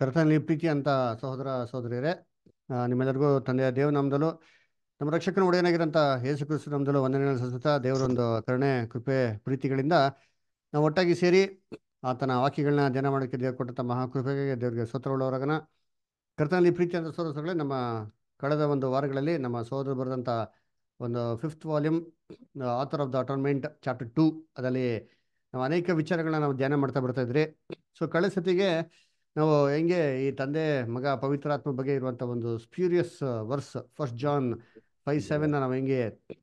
ಕರ್ತನಲ್ಲಿ ಪ್ರೀತಿ ಅಂತ ಸಹೋದರ ಸಹೋದರಿಯರೇ ನಿಮ್ಮೆಲ್ಲರಿಗೂ ತಂದೆಯ ನಮ್ದಲು ನಮ್ಮ ರಕ್ಷಕನ ಒಡೆಯನಾಗಿರೋಂಥ ಯೇಸು ಕ್ರಿಸ್ತು ನಮ್ದಲು ಒಂದನೇ ಸಲ್ಲಿಸುತ್ತಾ ದೇವರೊಂದು ಕರುಣೆ ಕೃಪೆ ಪ್ರೀತಿಗಳಿಂದ ನಾವು ಒಟ್ಟಾಗಿ ಸೇರಿ ಆತನ ವಾಕ್ಯಗಳನ್ನ ಧ್ಯಾನ ಮಾಡೋಕ್ಕೆ ದೇವ್ರು ಕೊಟ್ಟಂತ ಮಹಾಕೃಪೆಗೆ ದೇವರಿಗೆ ಸ್ತೋತ್ರವುಳ್ಳವರಾಗನ ಕರ್ತನಲ್ಲಿ ಪ್ರೀತಿ ಅಂತ ಸೋದರಗಳೇ ನಮ್ಮ ಕಳೆದ ಒಂದು ವಾರಗಳಲ್ಲಿ ನಮ್ಮ ಸಹೋದರ ಬರೆದಂಥ ಒಂದು fifth volume author of the atonement chapter two ಅದರಲ್ಲಿ ನಾವು ಅನೇಕ ವಿಚಾರಗಳನ್ನ ನಾವು ಧ್ಯಾನ ಮಾಡ್ತಾ ಬರ್ತಾ ಇದ್ರಿ ಸೊ ಕಳೆದ ಸತಿಗೆ ನಾವು ಹೆಂಗೆ ಈ ತಂದೆ ಮಗ ಪವಿತ್ರಾತ್ಮ ಬಗ್ಗೆ ಇರುವಂಥ ಒಂದು spurious verse first John five seven ನಾವು ಹೆಂಗೆ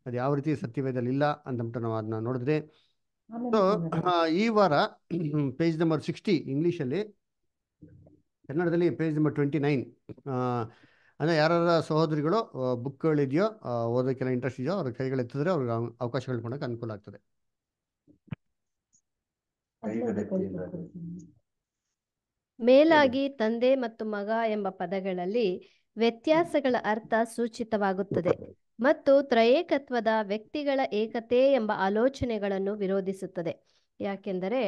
ಅದು ಯಾವ ರೀತಿ ಸತ್ಯವೇದಲ್ಲಿ ಇಲ್ಲ ಅಂತಂದ್ಬಿಟ್ಟು ನಾವು ಅದನ್ನ ನೋಡಿದ್ರಿ ಸೊ ಈ ವಾರ ಪೇಜ್ ನಂಬರ್ ಸಿಕ್ಸ್ಟಿ ಅಲ್ಲಿ ಕನ್ನಡದಲ್ಲಿ ಪೇಜ್ ನಂಬರ್ ಟ್ವೆಂಟಿ ನೈನ್ ಅಂದ್ರೆ ಯಾರ ಸಹೋದರಿಗಳು ಬುಕ್ಗಳಿದೆಯೋ ಓದೋಕೆ ಇಂಟ್ರೆಸ್ಟ್ ಇದೆಯೋ ಅವ್ರ ಕೈಗಳು ಎತ್ತಿದ್ರೆ ಅವ್ರಿಗೆ ಅವಕಾಶಗಳು ಕೊಡೋಕೆ ಅನುಕೂಲ ಆಗ್ತದೆ ಮೇಲಾಗಿ ತಂದೆ ಮತ್ತು ಮಗ ಎಂಬ ಪದಗಳಲ್ಲಿ ವ್ಯತ್ಯಾಸಗಳ ಅರ್ಥ ಸೂಚಿತವಾಗುತ್ತದೆ ಮತ್ತು ತ್ರಯೇಕತ್ವದ ವ್ಯಕ್ತಿಗಳ ಏಕತೆ ಎಂಬ ಆಲೋಚನೆಗಳನ್ನು ವಿರೋಧಿಸುತ್ತದೆ ಯಾಕೆಂದರೆ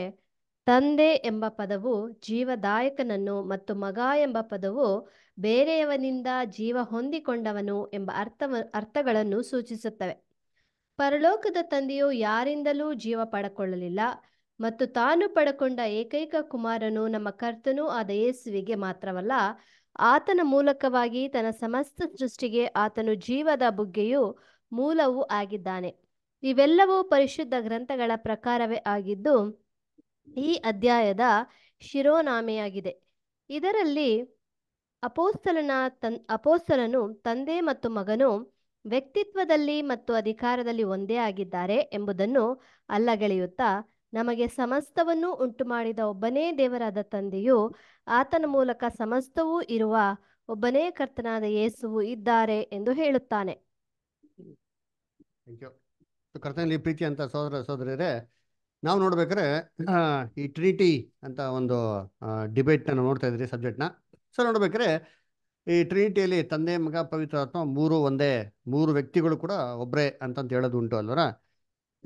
ತಂದೆ ಎಂಬ ಪದವು ಜೀವದಾಯಕನನ್ನು ಮತ್ತು ಮಗ ಎಂಬ ಪದವು ಬೇರೆಯವನಿಂದ ಜೀವ ಹೊಂದಿಕೊಂಡವನು ಎಂಬ ಅರ್ಥ ಅರ್ಥಗಳನ್ನು ಸೂಚಿಸುತ್ತವೆ ಪರಲೋಕದ ತಂದೆಯು ಯಾರಿಂದಲೂ ಜೀವ ಪಡಕೊಳ್ಳಲಿಲ್ಲ ಮತ್ತು ತಾನು ಪಡಕೊಂಡ ಏಕೈಕ ಕುಮಾರನು ನಮ್ಮ ಕರ್ತನೂ ಆದ ಯೇಸುವಿಗೆ ಮಾತ್ರವಲ್ಲ ಆತನ ಮೂಲಕವಾಗಿ ತನ್ನ ಸಮಸ್ತ ಸೃಷ್ಟಿಗೆ ಆತನು ಜೀವದ ಬುಗ್ಗೆಯು ಮೂಲವೂ ಆಗಿದ್ದಾನೆ ಇವೆಲ್ಲವೂ ಪರಿಶುದ್ಧ ಗ್ರಂಥಗಳ ಪ್ರಕಾರವೇ ಆಗಿದ್ದು ಈ ಅಧ್ಯಾಯದ ಶಿರೋನಾಮೆಯಾಗಿದೆ ಇದರಲ್ಲಿ ಅಪೋಸ್ತಲನ ತನ್ ಅಪೋಸ್ತಲನು ತಂದೆ ಮತ್ತು ಮಗನು ವ್ಯಕ್ತಿತ್ವದಲ್ಲಿ ಮತ್ತು ಅಧಿಕಾರದಲ್ಲಿ ಒಂದೇ ಆಗಿದ್ದಾರೆ ಎಂಬುದನ್ನು ಅಲ್ಲಗಳೆಯುತ್ತಾ ನಮಗೆ ಸಮಸ್ತವನ್ನು ಉಂಟು ಮಾಡಿದ ಒಬ್ಬನೇ ದೇವರಾದ ತಂದೆಯು ಆತನ ಮೂಲಕ ಸಮಸ್ತವೂ ಇರುವ ಒಬ್ಬನೇ ಕರ್ತನಾದ ಯೇಸುವು ಇದ್ದಾರೆ ಎಂದು ಹೇಳುತ್ತಾನೆ ಕರ್ತನಲ್ಲಿ ಪ್ರೀತಿ ಅಂತ ಸೋದರ ಸೋದರರೇ ನಾವು ನೋಡ್ಬೇಕಾದ್ರೆ ಈ ಟ್ರಿನಿಟಿ ಅಂತ ಒಂದು ಡಿಬೇಟ್ ನಾವು ನೋಡ್ತಾ ಇದ್ರಿ ನ ಸೊ ನೋಡ್ಬೇಕಾದ್ರೆ ಈ ಟ್ರಿನಿಟಿಯಲ್ಲಿ ತಂದೆ ಮಗ ಪವಿತ್ರಾತ್ಮ ಮೂರು ಒಂದೇ ಮೂರು ವ್ಯಕ್ತಿಗಳು ಕೂಡ ಒಬ್ಬರೇ ಅಂತಂತ ಹೇಳೋದು ಉಂಟು ಅಲ್ವರ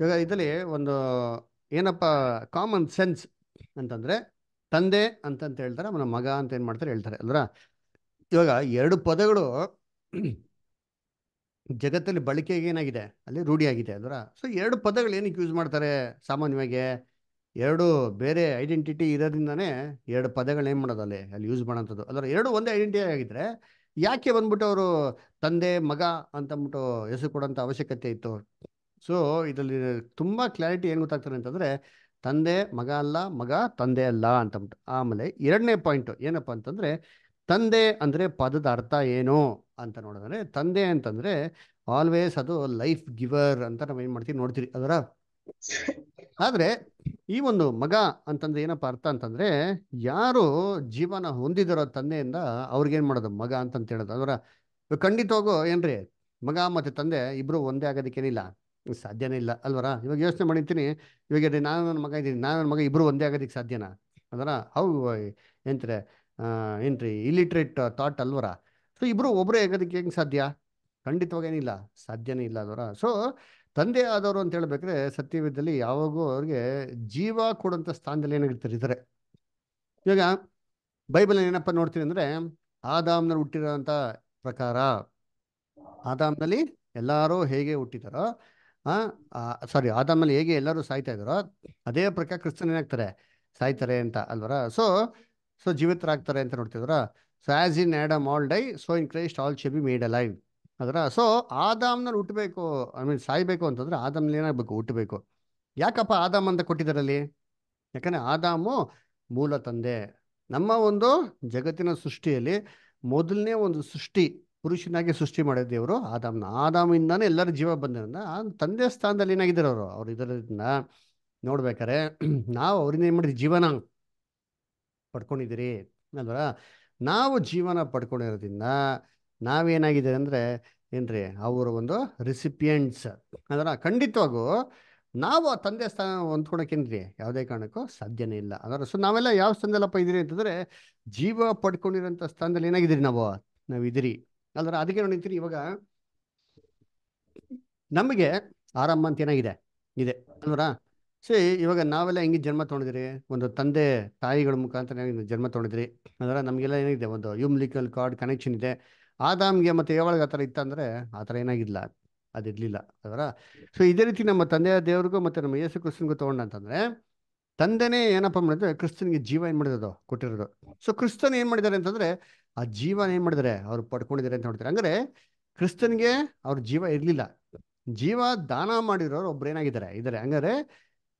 ಇವಾಗ ಇದರಲ್ಲಿ ಒಂದು ಏನಪ್ಪ ಕಾಮನ್ ಸೆನ್ಸ್ ಅಂತಂದರೆ ತಂದೆ ಅಂತಂತ ಹೇಳ್ತಾರೆ ಅವನ ಮಗ ಅಂತ ಏನು ಮಾಡ್ತಾರೆ ಹೇಳ್ತಾರೆ ಅಲ್ರ ಇವಾಗ ಎರಡು ಪದಗಳು ಜಗತ್ತಲ್ಲಿ ಬಳಕೆಗೆ ಏನಾಗಿದೆ ಅಲ್ಲಿ ರೂಢಿಯಾಗಿದೆ ಅಲ್ರ ಸೊ ಎರಡು ಪದಗಳು ಏನಕ್ಕೆ ಯೂಸ್ ಮಾಡ್ತಾರೆ ಸಾಮಾನ್ಯವಾಗಿ ಎರಡು ಬೇರೆ ಐಡೆಂಟಿಟಿ ಇರೋದ್ರಿಂದನೇ ಎರಡು ಪದಗಳು ಏನು ಮಾಡೋದು ಅಲ್ಲಿ ಅಲ್ಲಿ ಯೂಸ್ ಮಾಡೋಂಥದ್ದು ಅದರ ಎರಡು ಒಂದೇ ಐಡೆಂಟಿಟಿ ಆಗಿದ್ರೆ ಯಾಕೆ ಬಂದ್ಬಿಟ್ಟು ಅವರು ತಂದೆ ಮಗ ಅಂತಂದ್ಬಿಟ್ಟು ಹೆಸರು ಕೊಡೋಂಥ ಅವಶ್ಯಕತೆ ಇತ್ತು ಸೊ ಇದರಲ್ಲಿ ತುಂಬ ಕ್ಲಾರಿಟಿ ಏನು ಗೊತ್ತಾಗ್ತಾರೆ ಅಂತಂದರೆ ತಂದೆ ಮಗ ಅಲ್ಲ ಮಗ ತಂದೆ ಅಲ್ಲ ಅಂತಂದ್ಬಿಟ್ಟು ಆಮೇಲೆ ಎರಡನೇ ಪಾಯಿಂಟು ಏನಪ್ಪ ಅಂತಂದರೆ ತಂದೆ ಅಂದರೆ ಪದದ ಅರ್ಥ ಏನು ಅಂತ ನೋಡಿದ್ರೆ ತಂದೆ ಅಂತಂದರೆ ಆಲ್ವೇಸ್ ಅದು ಲೈಫ್ ಗಿವರ್ ಅಂತ ನಾವು ಏನು ಮಾಡ್ತೀವಿ ನೋಡ್ತೀರಿ ಅದರ ಆದರೆ ಈ ಒಂದು ಮಗ ಅಂತಂದ್ರೆ ಏನಪ್ಪ ಅರ್ಥ ಅಂತಂದರೆ ಯಾರು ಜೀವನ ಹೊಂದಿದಿರೋ ತಂದೆಯಿಂದ ಅವ್ರಿಗೇನು ಮಾಡೋದು ಮಗ ಅಂತಂತ ಹೇಳೋದು ಅದರ ಹೋಗೋ ಏನ್ರಿ ಮಗ ಮತ್ತು ತಂದೆ ಇಬ್ಬರು ಒಂದೇ ಆಗೋದಕ್ಕೇನಿಲ್ಲ ಸಾಧ್ಯನೇ ಇಲ್ಲ ಅಲ್ವರ ಇವಾಗ ಯೋಚನೆ ಮಾಡಿರ್ತೀನಿ ಇವಾಗ ನಾನು ನನ್ನ ಮಗ ಇದ್ದೀನಿ ನಾನು ನನ್ನ ಮಗ ಇಬ್ಬರು ಒಂದೇ ಆಗೋದಕ್ಕೆ ಸಾಧ್ಯನಾ ಅದರ ಹೌ ಎಂತ್ರೆ ಏನ್ರಿ ಇಲಿಟ್ರೇಟ್ ಥಾಟ್ ಅಲ್ವರ ಸೊ ಇಬ್ಬರು ಒಬ್ಬರೇ ಆಗೋದಕ್ಕೆ ಹೆಂಗೆ ಸಾಧ್ಯ ಖಂಡಿತವಾಗೇನಿಲ್ಲ ಸಾಧ್ಯನೇ ಇಲ್ಲ ಅದರ ಸೊ ತಂದೆ ಆದವರು ಅಂತ ಹೇಳಬೇಕ್ರೆ ಸತ್ಯವಿದ್ದಲ್ಲಿ ಯಾವಾಗೂ ಅವ್ರಿಗೆ ಜೀವ ಕೊಡುವಂಥ ಸ್ಥಾನದಲ್ಲಿ ಏನಾಗಿರ್ತಾರೆ ಇದ್ದಾರೆ ಇವಾಗ ಬೈಬಲ್ ಏನಪ್ಪ ನೋಡ್ತೀನಿ ಅಂದರೆ ಆದಾಮ್ನಲ್ಲಿ ಹುಟ್ಟಿರೋಂಥ ಪ್ರಕಾರ ಆದಾಮ್ನಲ್ಲಿ ಎಲ್ಲರೂ ಹೇಗೆ ಹುಟ್ಟಿದಾರೋ ಸಾರಿ ಅದಾದ್ಮೇಲೆ ಹೇಗೆ ಎಲ್ಲರೂ ಸಾಯ್ತಾ ಇದ್ದಾರೋ ಅದೇ ಪ್ರಕಾರ ಕ್ರಿಸ್ತನ್ ಏನಾಗ್ತಾರೆ ಸಾಯ್ತಾರೆ ಅಂತ ಅಲ್ವರ ಸೊ ಸೊ ಜೀವಿತರಾಗ್ತಾರೆ ಅಂತ ನೋಡ್ತಿದ್ರ so as in Adam all die so in Christ all shall be made alive ಅದರ ಸೊ ಆದಾಮ್ನಲ್ಲಿ ಹುಟ್ಟಬೇಕು ಐ ಮೀನ್ ಸಾಯ್ಬೇಕು ಅಂತಂದ್ರೆ ಆದಾಮ್ನಲ್ಲಿ ಏನಾಗಬೇಕು ಹುಟ್ಟಬೇಕು ಯಾಕಪ್ಪ ಆದಾಮ್ ಅಂತ ಕೊಟ್ಟಿದ್ದಾರಲ್ಲಿ ಯಾಕಂದ್ರೆ ಆದಾಮು ಮೂಲ ತಂದೆ ನಮ್ಮ ಒಂದು ಜಗತ್ತಿನ ಸೃಷ್ಟಿಯಲ್ಲಿ ಮೊದಲನೇ ಒಂದು ಸೃಷ್ಟಿ ಪುರುಷನಾಗಿ ಸೃಷ್ಟಿ ಮಾಡಿದ ದೇವರು ಆದಾಮ್ನ ಆದಾಮಿಂದಾನೇ ಎಲ್ಲರ ಜೀವ ಬಂದಿರೋದ್ರಿಂದ ಆ ತಂದೆ ಸ್ಥಾನದಲ್ಲಿ ಏನಾಗಿದ್ದಾರೆ ಅವರು ಅವ್ರು ಇದರಿಂದ ನೋಡ್ಬೇಕಾರೆ ನಾವು ಅವ್ರಿಂದ ಏನು ಮಾಡಿದ್ರಿ ಜೀವನ ಪಡ್ಕೊಂಡಿದ್ದೀರಿ ಅಲ್ವಾ ನಾವು ಜೀವನ ಪಡ್ಕೊಂಡಿರೋದ್ರಿಂದ ನಾವೇನಾಗಿದೆ ಅಂದ್ರೆ ಏನ್ರಿ ಅವರು ಒಂದು ರಿಸಿಪಿಯೆಂಟ್ಸ್ ಅಂದ್ರ ಖಂಡಿತವಾಗೂ ನಾವು ಆ ತಂದೆ ಸ್ಥಾನ ಹೊಂದ್ಕೊಳಕೇನ್ರಿ ಯಾವುದೇ ಕಾರಣಕ್ಕೂ ಸಾಧ್ಯನೇ ಇಲ್ಲ ಅದರ ಸೊ ನಾವೆಲ್ಲ ಯಾವ ಸ್ಥಾನದಲ್ಲಪ್ಪ ಇದೀರಿ ಅಂತಂದ್ರೆ ಜೀವ ಪಡ್ಕೊಂಡಿರೋಂಥ ಸ್ಥಾನದಲ್ಲಿ ಏನಾಗಿದ್ದೀರಿ ನಾವು ನಾವಿದ್ದೀರಿ ಅಲ್ದ್ರ ಅದಕ್ಕೆ ನೋಡಿ ಇವಾಗ ನಮಗೆ ಆರಾಮ ಅಂತ ಏನಾಗಿದೆ ಇದೆ ಅಲ್ವರ ಸೇ ಇವಾಗ ನಾವೆಲ್ಲ ಹೆಂಗೆ ಜನ್ಮ ತೊಗೊಂಡಿದ್ರಿ ಒಂದು ತಂದೆ ತಾಯಿಗಳ ಮುಖಾಂತರ ಜನ್ಮ ತೊಗೊಂಡಿದ್ರಿ ಅಂದ್ರೆ ನಮಗೆಲ್ಲ ಏನಾಗಿದೆ ಒಂದು ಯುಮ್ಲಿಕಲ್ ಕಾರ್ಡ್ ಕನೆಕ್ಷನ್ ಇದೆ ಆದಾಮ್ಗೆ ಮತ್ತೆ ಯಾವಾಗ ಆ ಥರ ಇತ್ತಂದರೆ ಆ ಥರ ಏನಾಗಿಲ್ಲ ಅದಿರಲಿಲ್ಲ ಅದರ ಸೊ ಇದೇ ರೀತಿ ನಮ್ಮ ತಂದೆಯ ದೇವ್ರಿಗೂ ಮತ್ತು ನಮ್ಮ ಯೇಸು ಕೃಷ್ಣಗೂ ತೊಗೊಂಡಂತಂದರೆ ತಂದೆನೇ ಏನಪ್ಪ ಮಾಡಿದ್ರೆ ಕ್ರಿಸ್ತನಿಗೆ ಜೀವ ಏನು ಮಾಡಿರೋದು ಕೊಟ್ಟಿರೋದು ಸೊ ಕ್ರಿಸ್ತನ್ ಏನು ಮಾಡಿದ್ದಾರೆ ಅಂತಂದ್ರೆ ಆ ಜೀವನ ಏನು ಮಾಡಿದ್ದಾರೆ ಅವ್ರು ಪಡ್ಕೊಂಡಿದ್ದಾರೆ ಅಂತ ನೋಡ್ತಾರೆ ಅಂದರೆ ಕ್ರಿಸ್ತನ್ಗೆ ಅವ್ರ ಜೀವ ಇರಲಿಲ್ಲ ಜೀವ ದಾನ ಮಾಡಿರೋರು ಒಬ್ರು ಏನಾಗಿದ್ದಾರೆ ಇದಾರೆ ಹಂಗಾರೆ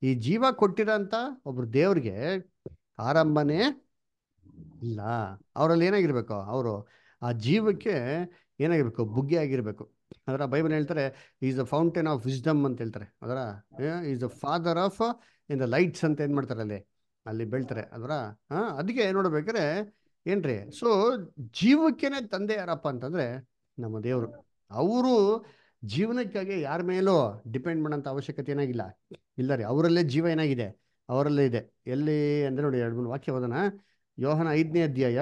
ಈ ಜೀವ ಕೊಟ್ಟಿರೋಂಥ ಒಬ್ರು ದೇವ್ರಿಗೆ ಆರಂಭನೇ ಇಲ್ಲ ಅವರಲ್ಲಿ ಏನಾಗಿರ್ಬೇಕು ಅವರು ಆ ಜೀವಕ್ಕೆ ಏನಾಗಿರ್ಬೇಕು ಬುಗ್ಗೆ ಆಗಿರ್ಬೇಕು ಅದರ ಬೈಬಲ್ ಹೇಳ್ತಾರೆ is the fountain of wisdom ಅಂತ ಹೇಳ್ತಾರೆ ಅದರ is the father of the lights ಅಂತ ಏನು ಮಾಡ್ತಾರೆ ಅಲ್ಲಿ ಅಲ್ಲಿ ಬೆಳ್ತಾರೆ ಅದರ ಹಾಂ ಅದಕ್ಕೆ ನೋಡ್ಬೇಕಾದ್ರೆ ಏನ್ರಿ ಸೊ ಜೀವಕ್ಕೇನೆ ತಂದೆ ಯಾರಪ್ಪ ಅಂತಂದ್ರೆ ನಮ್ಮ ದೇವರು ಅವರು ಜೀವನಕ್ಕಾಗಿ ಯಾರ ಮೇಲೂ ಡಿಪೆಂಡ್ ಮಾಡೋಂಥ ಅವಶ್ಯಕತೆ ಏನಾಗಿಲ್ಲ ಇಲ್ಲ ರೀ ಅವರಲ್ಲೇ ಜೀವ ಏನಾಗಿದೆ ಅವರಲ್ಲೇ ಇದೆ ಎಲ್ಲಿ ಅಂದ್ರೆ ನೋಡಿ ಎರಡು ಮೂರು ವಾಕ್ಯ ಓದೋಣ ಯೋಹನ ಐದನೇ ಅಧ್ಯಾಯ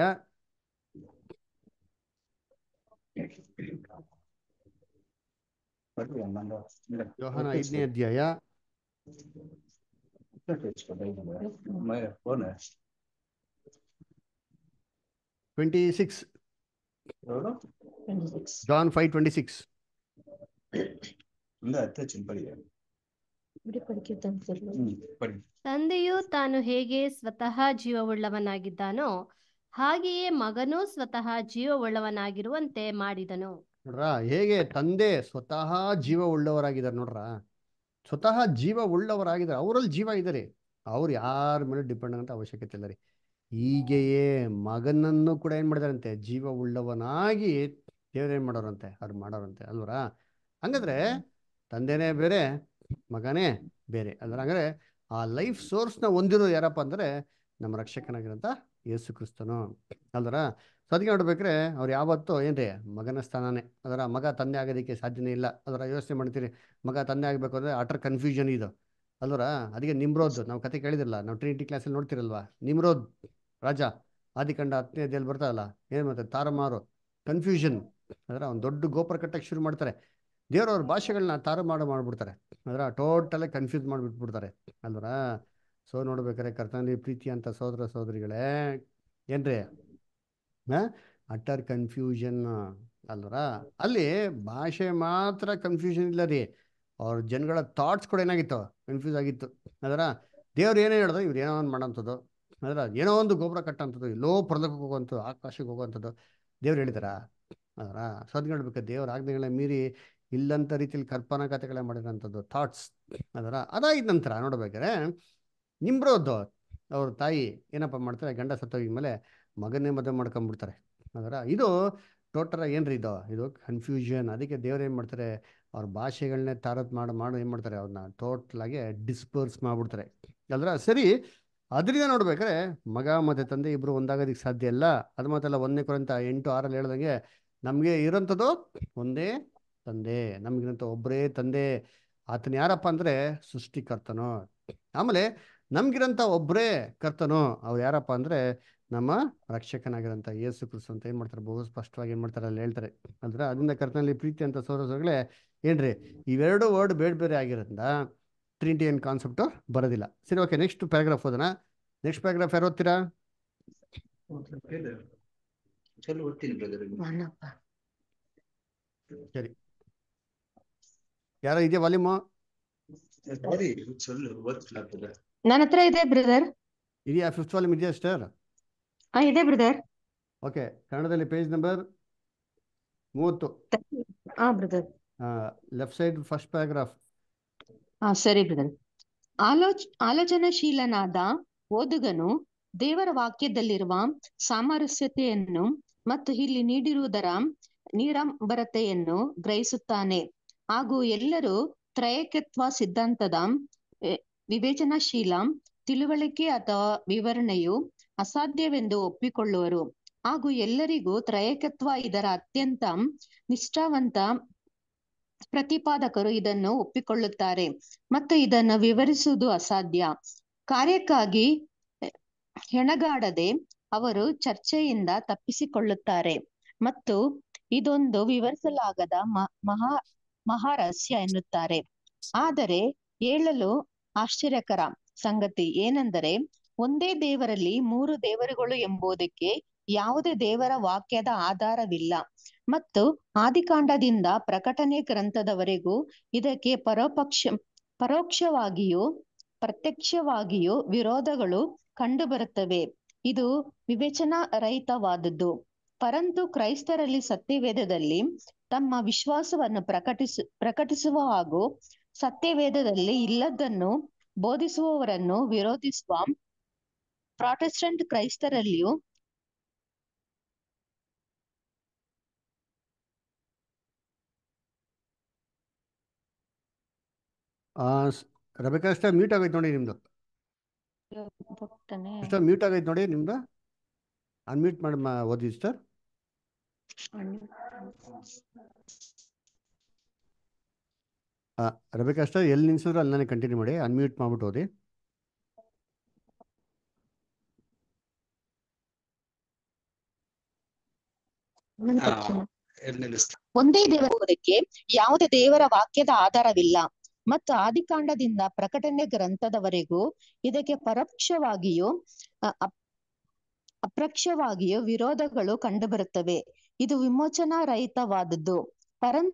ಯೋಹನ ಐದನೇ ಅಧ್ಯಾಯ ತಂದೆಯು ತಾನು ಹೇಗೆ ಸ್ವತಃ ಜೀವವುಳ್ಳವನಾಗಿದ್ದಾನೋ ಹಾಗೆಯೇ ಮಗನೂ ಸ್ವತಃ ಜೀವವುಳ್ಳವನಾಗಿರುವಂತೆ ಮಾಡಿದನು ನೋಡ್ರ ಹೇಗೆ ತಂದೆ ಸ್ವತಃ ಜೀವವುಳ್ಳವರಾಗಿದ್ದಾರೆ ನೋಡ್ರ ಸ್ವತಃ ಜೀವ ಉಳ್ಳವರಾಗಿದ್ದಾರೆ ಅವರಲ್ಲಿ ಜೀವ ಇದ್ದಾರೆ ಅವ್ರು ಯಾರ ಮೇಲೆ ಡಿಪೆಂಡ್ ಆಗಂತ ಅವಶ್ಯಕತೆ ಇಲ್ಲ ರೀ ಹೀಗೆಯೇ ಮಗನನ್ನು ಕೂಡ ಏನು ಮಾಡಿದಾರಂತೆ ಜೀವ ಉಳ್ಳವನಾಗಿ ದೇವ್ರೇನ್ ಮಾಡೋರಂತೆ ಅವ್ರು ಮಾಡೋರಂತೆ ಅಲ್ವರ ಹಂಗಂದ್ರೆ ತಂದೆನೇ ಬೇರೆ ಮಗನೇ ಬೇರೆ ಅಂದ್ರೆ ಹಂಗಂದ್ರೆ ಆ ಲೈಫ್ ಸೋರ್ಸ್ನ ಹೊಂದಿರೋದು ಯಾರಪ್ಪ ಅಂದ್ರೆ ನಮ್ಮ ರಕ್ಷಕನಾಗಿರಂತ ಯೇಸು ಕ್ರಿಸ್ತನು ಅಲ್ದರ ಸೊ ಅದಕ್ಕೆ ನೋಡ್ಬೇಕ್ರೆ ಅವ್ರು ಯಾವತ್ತೂ ಏನ್ರಿ ಮಗನ ಸ್ಥಾನನೇ ಅದರ ಮಗ ತಂದೆ ಆಗೋದಕ್ಕೆ ಸಾಧ್ಯನೇ ಇಲ್ಲ ಅದರ ಯೋಚನೆ ಮಾಡ್ತೀರಿ ಮಗ ತಂದೆ ಆಗಬೇಕು ಅಂದರೆ ಅಟರ್ ಕನ್ಫ್ಯೂಷನ್ ಇದು ಅಲ್ವರಾ ಅದಕ್ಕೆ ನಿಮ್ರೋದ್ ನಾವು ಕತೆ ಕೇಳಿದಿಲ್ಲ ನಾವು ಟ್ರಿನಿಟಿ ಕ್ಲಾಸಲ್ಲಿ ನೋಡ್ತಿರಲ್ವಾ ನಿಮ್ರೋದ್ ರಾಜ ಆದಿಕಂಡ ಹತ್ತನೇ ಅದೇಲಿ ಬರ್ತದಲ್ಲ ಏನು ಮಾಡ್ತಾರೆ ತಾರಮಾರು ಕನ್ಫ್ಯೂಷನ್ ಅದರ ಒಂದು ದೊಡ್ಡ ಗೋಪುರ ಕಟ್ಟಕ್ಕೆ ಶುರು ಮಾಡ್ತಾರೆ ದೇವರವ್ರ ಭಾಷೆಗಳನ್ನ ತಾರಮಾರು ಮಾಡಿಬಿಡ್ತಾರೆ ಅದರ ಟೋಟಲಾಗಿ ಕನ್ಫ್ಯೂಸ್ ಮಾಡಿಬಿಟ್ಬಿಡ್ತಾರೆ ಅಲ್ವರ ಸೊ ನೋಡ್ಬೇಕಾರೆ ಕರ್ತನ ಪ್ರೀತಿ ಅಂತ ಸೋದರ ಸೋದರಿಗಳೇ ಏನ್ರಿ ಅಟರ್ ಕನ್ಫ್ಯೂಷನ್ ಅಲ್ವರ ಅಲ್ಲಿ ಭಾಷೆ ಮಾತ್ರ ಕನ್ಫ್ಯೂಷನ್ ಇಲ್ಲ ರೀ ಅವ್ರ ಜನಗಳ ಥಾಟ್ಸ್ ಕೂಡ ಏನಾಗಿತ್ತು ಕನ್ಫ್ಯೂಸ್ ಆಗಿತ್ತು ಅದರ ದೇವ್ರು ಏನೇ ಹೇಳ್ದು ಇವ್ರು ಏನೋ ಒಂದು ಮಾಡೋಂಥದ್ದು ಅದರ ಏನೋ ಒಂದು ಗೊಬ್ಬರ ಕಟ್ಟೋಂಥದ್ದು ಎಲ್ಲೋ ಪ್ರದಕ್ಕೆ ಹೋಗುವಂಥದ್ದು ಆಕಾಶಕ್ಕೆ ಹೋಗುವಂಥದ್ದು ದೇವ್ರು ಹೇಳಿದಾರ ಅದರ ಹೇಳ್ಬೇಕು ದೇವ್ರ ಆಜ್ಞೆಗಳ ಮೀರಿ ಇಲ್ಲಂಥ ರೀತಿಯಲ್ಲಿ ಕಲ್ಪನಾ ಕಥೆಗಳೇ ಮಾಡಿರೋಂಥದ್ದು ಥಾಟ್ಸ್ ಅದರ ಅದಾಗಿದ್ದ ನಂತರ ನೋಡ್ಬೇಕಾದ್ರೆ ನಿಮ್ರೋದ್ದು ಅವ್ರ ತಾಯಿ ಏನಪ್ಪ ಮಾಡ್ತಾರೆ ಗಂಡ ಸತ್ತೋಗಿದ ಮೇಲೆ ಮಗನೇ ಮದುವೆ ಮಾಡ್ಕೊಂಬಿಡ್ತಾರೆ ಅದರ ಇದು ಟೋಟಲ್ ಏನ್ರಿ ಇದು ಇದು ಕನ್ಫ್ಯೂಷನ್ ಅದಕ್ಕೆ ದೇವ್ರು ಏನು ಮಾಡ್ತಾರೆ ಅವ್ರ ಭಾಷೆಗಳನ್ನೇ ತಾರತ್ ಮಾಡಿ ಮಾಡಿ ಏನು ಮಾಡ್ತಾರೆ ಅವ್ರನ್ನ ಟೋಟ್ಲಾಗೆ ಡಿಸ್ಪರ್ಸ್ ಮಾಡಿಬಿಡ್ತಾರೆ ಅಲ್ರ ಸರಿ ಅದರಿಂದ ನೋಡ್ಬೇಕಾರೆ ಮಗ ಮತ್ತು ತಂದೆ ಇಬ್ಬರು ಒಂದಾಗೋದಕ್ಕೆ ಸಾಧ್ಯ ಇಲ್ಲ ಅದು ಮಾತಲ್ಲ ಒಂದನೇ ಕುರಿತ ಎಂಟು ಆರಲ್ಲಿ ಹೇಳ್ದಂಗೆ ನಮಗೆ ಇರೋಂಥದ್ದು ಒಂದೇ ತಂದೆ ನಮಗಿರೋಂಥ ಒಬ್ಬರೇ ತಂದೆ ಆತನ ಯಾರಪ್ಪ ಅಂದರೆ ಸೃಷ್ಟಿಕರ್ತನೋ ಆಮೇಲೆ ನಮ್ಗಿರಂತ ಒಬ್ಬರೇ ಕರ್ತನು ಅವ್ರು ಯಾರಪ್ಪ ಅಂದ್ರೆ ನಮ್ಮ ರಕ್ಷಕನಾಗಿರಂತ ಯೇಸು ಕ್ರಿಸ್ತು ಅಂತ ಏನು ಮಾಡ್ತಾರೆ ಬಹು ಸ್ಪಷ್ಟವಾಗಿ ಏನು ಮಾಡ್ತಾರೆ ಅಲ್ಲಿ ಹೇಳ್ತಾರೆ ಅಂದ್ರೆ ಅದರಿಂದ ಕರ್ತನಲ್ಲಿ ಪ್ರೀತಿ ಅಂತ ಸೋರಸೋಗಳೇ ಏನ್ರಿ ಇವೆರಡು ವರ್ಡ್ ಬೇಡ ಬೇರೆ ಆಗಿರೋದ್ರಿಂದ ಟ್ರಿನಿಟಿ ಏನ್ ಕಾನ್ಸೆಪ್ಟ್ ಬರೋದಿಲ್ಲ ಸರಿ ಓಕೆ ನೆಕ್ಸ್ಟ್ ಪ್ಯಾರಾಗ್ರಾಫ್ ಓದೋಣ ನೆಕ್ಸ್ಟ್ ಪ್ಯಾರಾಗ್ರಾಫ್ ಯಾರು ಓದ್ತೀರಾ ಸರಿ ಯಾರೋ ಇದೆಯಾ ವಾಲ್ಯೂಮು ನನ್ನ ಹತ್ರ ಇದೆ ಬ್ರದರ್ ಇದೆಯಾ ಫಿಫ್ತ್ ವಾಲ್ಯೂಮ್ ಇದೆಯಾ ಸ್ಟರ್ ಹಾ ಇದೆ ಬ್ರದರ್ ಓಕೆ ಕನ್ನಡದಲ್ಲಿ ಪೇಜ್ ನಂಬರ್ ಮೂವತ್ತು ಹಾ brother left side first paragraph ಹಾ ಸರಿ ಬ್ರದರ್ ಆಲೋಚ ಆಲೋಚನಾಶೀಲನಾದ ಓದುಗನು ದೇವರ ವಾಕ್ಯದಲ್ಲಿರುವ ಸಾಮರಸ್ಯತೆಯನ್ನು ಮತ್ತು ಇಲ್ಲಿ ನೀಡಿರುವುದರ ನೀರಂಬರತೆಯನ್ನು ಗ್ರಹಿಸುತ್ತಾನೆ ಹಾಗೂ ಎಲ್ಲರೂ ತ್ರಯಕತ್ವ ಸಿದ್ಧಾಂತದ ವಿವೇಚನಾಶೀಲ ತಿಳುವಳಿಕೆ ಅಥವಾ ವಿವರಣೆಯು ಅಸಾಧ್ಯವೆಂದು ಒಪ್ಪಿಕೊಳ್ಳುವರು ಹಾಗೂ ಎಲ್ಲರಿಗೂ ತ್ರಯಕತ್ವ ಇದರ ಅತ್ಯಂತ ನಿಷ್ಠಾವಂತ ಪ್ರತಿಪಾದಕರು ಇದನ್ನು ಒಪ್ಪಿಕೊಳ್ಳುತ್ತಾರೆ ಮತ್ತು ಇದನ್ನು ವಿವರಿಸುವುದು ಅಸಾಧ್ಯ ಕಾರ್ಯಕ್ಕಾಗಿ ಹೆಣಗಾಡದೆ ಅವರು ಚರ್ಚೆಯಿಂದ ತಪ್ಪಿಸಿಕೊಳ್ಳುತ್ತಾರೆ ಮತ್ತು ಇದೊಂದು ವಿವರಿಸಲಾಗದ ಮಹಾ ಮಹಾರಹಸ್ಯ ಎನ್ನುತ್ತಾರೆ ಆದರೆ ಹೇಳಲು ಆಶ್ಚರ್ಯಕರ ಸಂಗತಿ ಏನೆಂದರೆ ಒಂದೇ ದೇವರಲ್ಲಿ ಮೂರು ದೇವರುಗಳು ಎಂಬುದಕ್ಕೆ ಯಾವುದೇ ದೇವರ ವಾಕ್ಯದ ಆಧಾರವಿಲ್ಲ ಮತ್ತು ಆದಿಕಾಂಡದಿಂದ ಪ್ರಕಟಣೆ ಗ್ರಂಥದವರೆಗೂ ಇದಕ್ಕೆ ಪರೋಪಕ್ಷ ಪರೋಕ್ಷವಾಗಿಯೂ ಪ್ರತ್ಯಕ್ಷವಾಗಿಯೂ ವಿರೋಧಗಳು ಕಂಡುಬರುತ್ತವೆ ಇದು ವಿವೇಚನಾ ರಹಿತವಾದದ್ದು ಪರಂತು ಕ್ರೈಸ್ತರಲ್ಲಿ ಸತ್ಯವೇದದಲ್ಲಿ ತಮ್ಮ ವಿಶ್ವಾಸವನ್ನು ಪ್ರಕಟಿಸು ಪ್ರಕಟಿಸುವ ಹಾಗೂ ಸತ್ಯವೇದದಲ್ಲಿ ಇಲ್ಲದ್ದನ್ನು ಬೋಧಿಸುವವರನ್ನು ವಿರೋಧಿಸುವ ಪ್ರಾಟೆಸ್ಟೆಂಟ್ ಕ್ರೈಸ್ತರಲ್ಲಿಯೂ ರಬಿಕಾ ಮ್ಯೂಟ್ ಆಗೈತೆ ನೋಡಿ ನಿಮ್ದು ಮ್ಯೂಟ್ ಆಗೈತೆ ನೋಡಿ ನಿಮ್ದು ಅನ್ಮ್ಯೂಟ್ ಮಾಡಿ ಓದಿ ಸರ್ ರಬಿಕಾಷ್ಟ ಎಲ್ಲಿ ನಿಲ್ಸಿದ್ರು ಅಲ್ಲಿ ನಾನು ಕಂಟಿನ್ಯೂ ಮಾಡಿ ಅನ್ಮ್ಯೂಟ್ ಮಾಡ್ಬಿಟ್ಟು ಓದಿ ಒಂದೇ ದೇವರಿಗೆ ಯಾವುದೇ ದೇವರ ವಾಕ್ಯದ ಆಧಾರವಿಲ್ಲ ಮತ್ತು ಆದಿಕಾಂಡದಿಂದ ಪ್ರಕಟಣೆ ಗ್ರಂಥದವರೆಗೂ ಇದಕ್ಕೆ ಪರೋಕ್ಷವಾಗಿಯೂ ಅಪ್ರಕ್ಷವಾಗಿಯೂ ವಿರೋಧಗಳು ಕಂಡುಬರುತ್ತವೆ ಇದು ವಿಮೋಚನಾ ರಹಿತವಾದದ್ದು ಪರಂ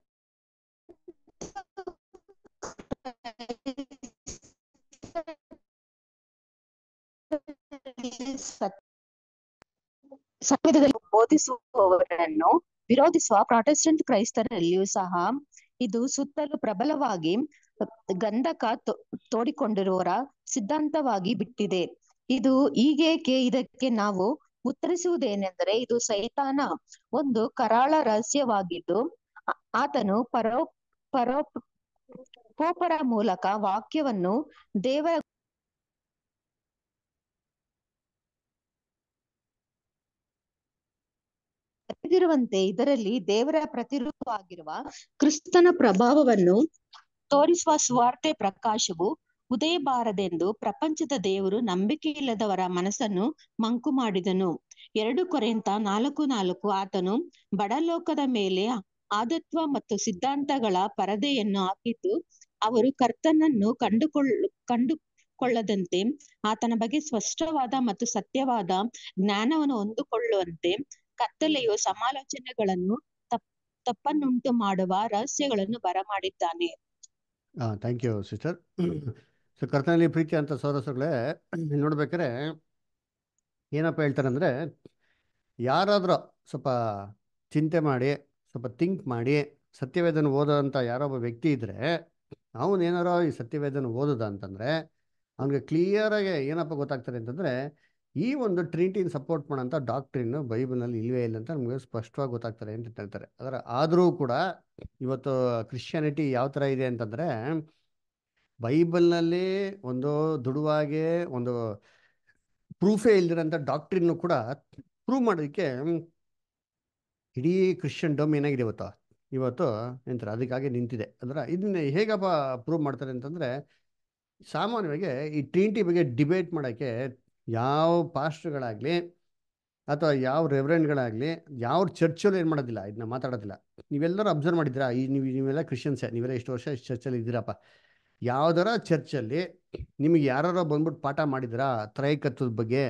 ಸತ್ಯದಲ್ಲಿ ಬೋಧಿಸುವವರನ್ನು ವಿರೋಧಿಸುವ ಪ್ರಾಟೆಸ್ಟೆಂಟ್ ಕ್ರೈಸ್ತರಲ್ಲಿಯೂ ಸಹ ಇದು ಸುತ್ತಲೂ ಪ್ರಬಲವಾಗಿ ಗಂಧಕ ತೋಡಿಕೊಂಡಿರುವವರ ಸಿದ್ಧಾಂತವಾಗಿ ಬಿಟ್ಟಿದೆ ಇದು ಈಗೇಕೆ ಇದಕ್ಕೆ ನಾವು ಉತ್ತರಿಸುವುದೇನೆಂದರೆ ಇದು ಸೈತಾನ ಒಂದು ಕರಾಳ ರಹಸ್ಯವಾಗಿದ್ದು ಆತನು ಪರೋ ಪರೋ ಕೋಪರ ಮೂಲಕ ವಾಕ್ಯವನ್ನು ದೇವರ ಇದರಲ್ಲಿ ದೇವರ ಪ್ರತಿರೂಪವಾಗಿರುವ ಕ್ರಿಸ್ತನ ಪ್ರಭಾವವನ್ನು ತೋರಿಸುವ ಸ್ವಾರ್ಥೆ ಪ್ರಕಾಶವು ಉದಯಬಾರದೆಂದು ಪ್ರಪಂಚದ ದೇವರು ನಂಬಿಕೆ ಇಲ್ಲದವರ ಮನಸ್ಸನ್ನು ಮಂಕು ಮಾಡಿದನು ಎರಡು ಕೊರೆಂತ ನಾಲ್ಕು ನಾಲ್ಕು ಆತನು ಬಡಲೋಕದ ಮೇಲೆ ಆದತ್ವ ಮತ್ತು ಸಿದ್ಧಾಂತಗಳ ಪರದೆಯನ್ನು ಹಾಕಿದ್ದು ಅವರು ಕರ್ತನನ್ನು ಕಂಡುಕೊಳ್ಳ ಕಂಡುಕೊಳ್ಳದಂತೆ ಆತನ ಬಗ್ಗೆ ಸ್ಪಷ್ಟವಾದ ಮತ್ತು ಸತ್ಯವಾದ ಜ್ಞಾನವನ್ನು ಹೊಂದಿಕೊಳ್ಳುವಂತೆ ಕತ್ತಲೆಯು ಸಮಾಲೋಚನೆಗಳನ್ನು ತಪ್ಪನ್ನುಂಟು ಮಾಡುವ ರಹಸ್ಯಗಳನ್ನು ಬರಮಾಡಿದ್ದಾನೆ ಥ್ಯಾಂಕ್ ಯು ಸಿಸ್ಟರ್ ಸೊ ಕರ್ತನಲ್ಲಿ ಪ್ರೀತಿ ಅಂತ ಸೋದರಸುಗಳೇ ನೋಡ್ಬೇಕಾರೆ ಏನಪ್ಪ ಹೇಳ್ತಾರೆ ಅಂದ್ರೆ ಯಾರಾದರೂ ಸ್ವಲ್ಪ ಚಿಂತೆ ಮಾಡಿ ಸ್ವಲ್ಪ ಥಿಂಕ್ ಮಾಡಿ ಸತ್ಯವೇದನ ಓದೋದಂಥ ಯಾರೋ ಒಬ್ಬ ವ್ಯಕ್ತಿ ಇದ್ದರೆ ಅವನೇನಾರೋ ಈ ಸತ್ಯವೇದನ ಓದೋದ ಅಂತಂದರೆ ಅವನಿಗೆ ಕ್ಲಿಯರಾಗಿ ಏನಪ್ಪ ಗೊತ್ತಾಗ್ತದೆ ಅಂತಂದರೆ ಈ ಒಂದು ಟ್ರಿನಿಟಿನ ಸಪೋರ್ಟ್ ಮಾಡೋಂಥ ಡಾಕ್ಟ್ರಿನ್ನು ಬೈಬಲ್ನಲ್ಲಿ ಇಲ್ಲವೇ ಇಲ್ಲ ಅಂತ ನಮಗೆ ಸ್ಪಷ್ಟವಾಗಿ ಗೊತ್ತಾಗ್ತಾರೆ ಅಂತ ಹೇಳ್ತಾರೆ ಅದರ ಆದರೂ ಕೂಡ ಇವತ್ತು ಕ್ರಿಶ್ಚಿಯಾನಿಟಿ ಯಾವ ಥರ ಇದೆ ಅಂತಂದರೆ ಬೈಬಲ್ನಲ್ಲಿ ಒಂದು ದುಡುವಾಗೆ ಒಂದು ಪ್ರೂಫೇ ಇಲ್ದಿರೋಂಥ ಡಾಕ್ಟ್ರಿನ್ನು ಕೂಡ ಪ್ರೂವ್ ಮಾಡೋದಕ್ಕೆ ಇಡೀ ಕ್ರಿಶ್ಚಿಯನ್ ಏನಾಗಿದೆ ಇವತ್ತು ಇವತ್ತು ಎಂತರ ಅದಕ್ಕಾಗಿ ನಿಂತಿದೆ ಅಂದ್ರೆ ಇದನ್ನ ಹೇಗಪ್ಪ ಪ್ರೂವ್ ಮಾಡ್ತಾರೆ ಅಂತಂದರೆ ಸಾಮಾನ್ಯವಾಗಿ ಈ ಟ್ರೀಂಟಿ ಬಗ್ಗೆ ಡಿಬೇಟ್ ಮಾಡೋಕ್ಕೆ ಯಾವ ಪಾಸ್ಟ್ಗಳಾಗಲಿ ಅಥವಾ ಯಾವ ರೆವರೆಂಟ್ಗಳಾಗಲಿ ಯಾವ ಚರ್ಚಲ್ಲೂ ಏನು ಮಾಡೋದಿಲ್ಲ ಇದನ್ನ ಮಾತಾಡೋದಿಲ್ಲ ನೀವೆಲ್ಲರೂ ಅಬ್ಸರ್ವ್ ಮಾಡಿದ್ದೀರಾ ಈ ನೀವು ನೀವೆಲ್ಲ ಕ್ರಿಶ್ಚಿಯನ್ಸೇ ನೀವೆಲ್ಲ ಇಷ್ಟು ವರ್ಷ ಇಷ್ಟು ಚರ್ಚಲ್ಲಿ ಇದ್ದೀರಪ್ಪ ಯಾವ್ದಾರ ಚರ್ಚಲ್ಲಿ ನಿಮಗೆ ಯಾರು ಬಂದ್ಬಿಟ್ಟು ಪಾಠ ಮಾಡಿದಿರಾ ತ್ರೈಕತ್ವದ ಬಗ್ಗೆ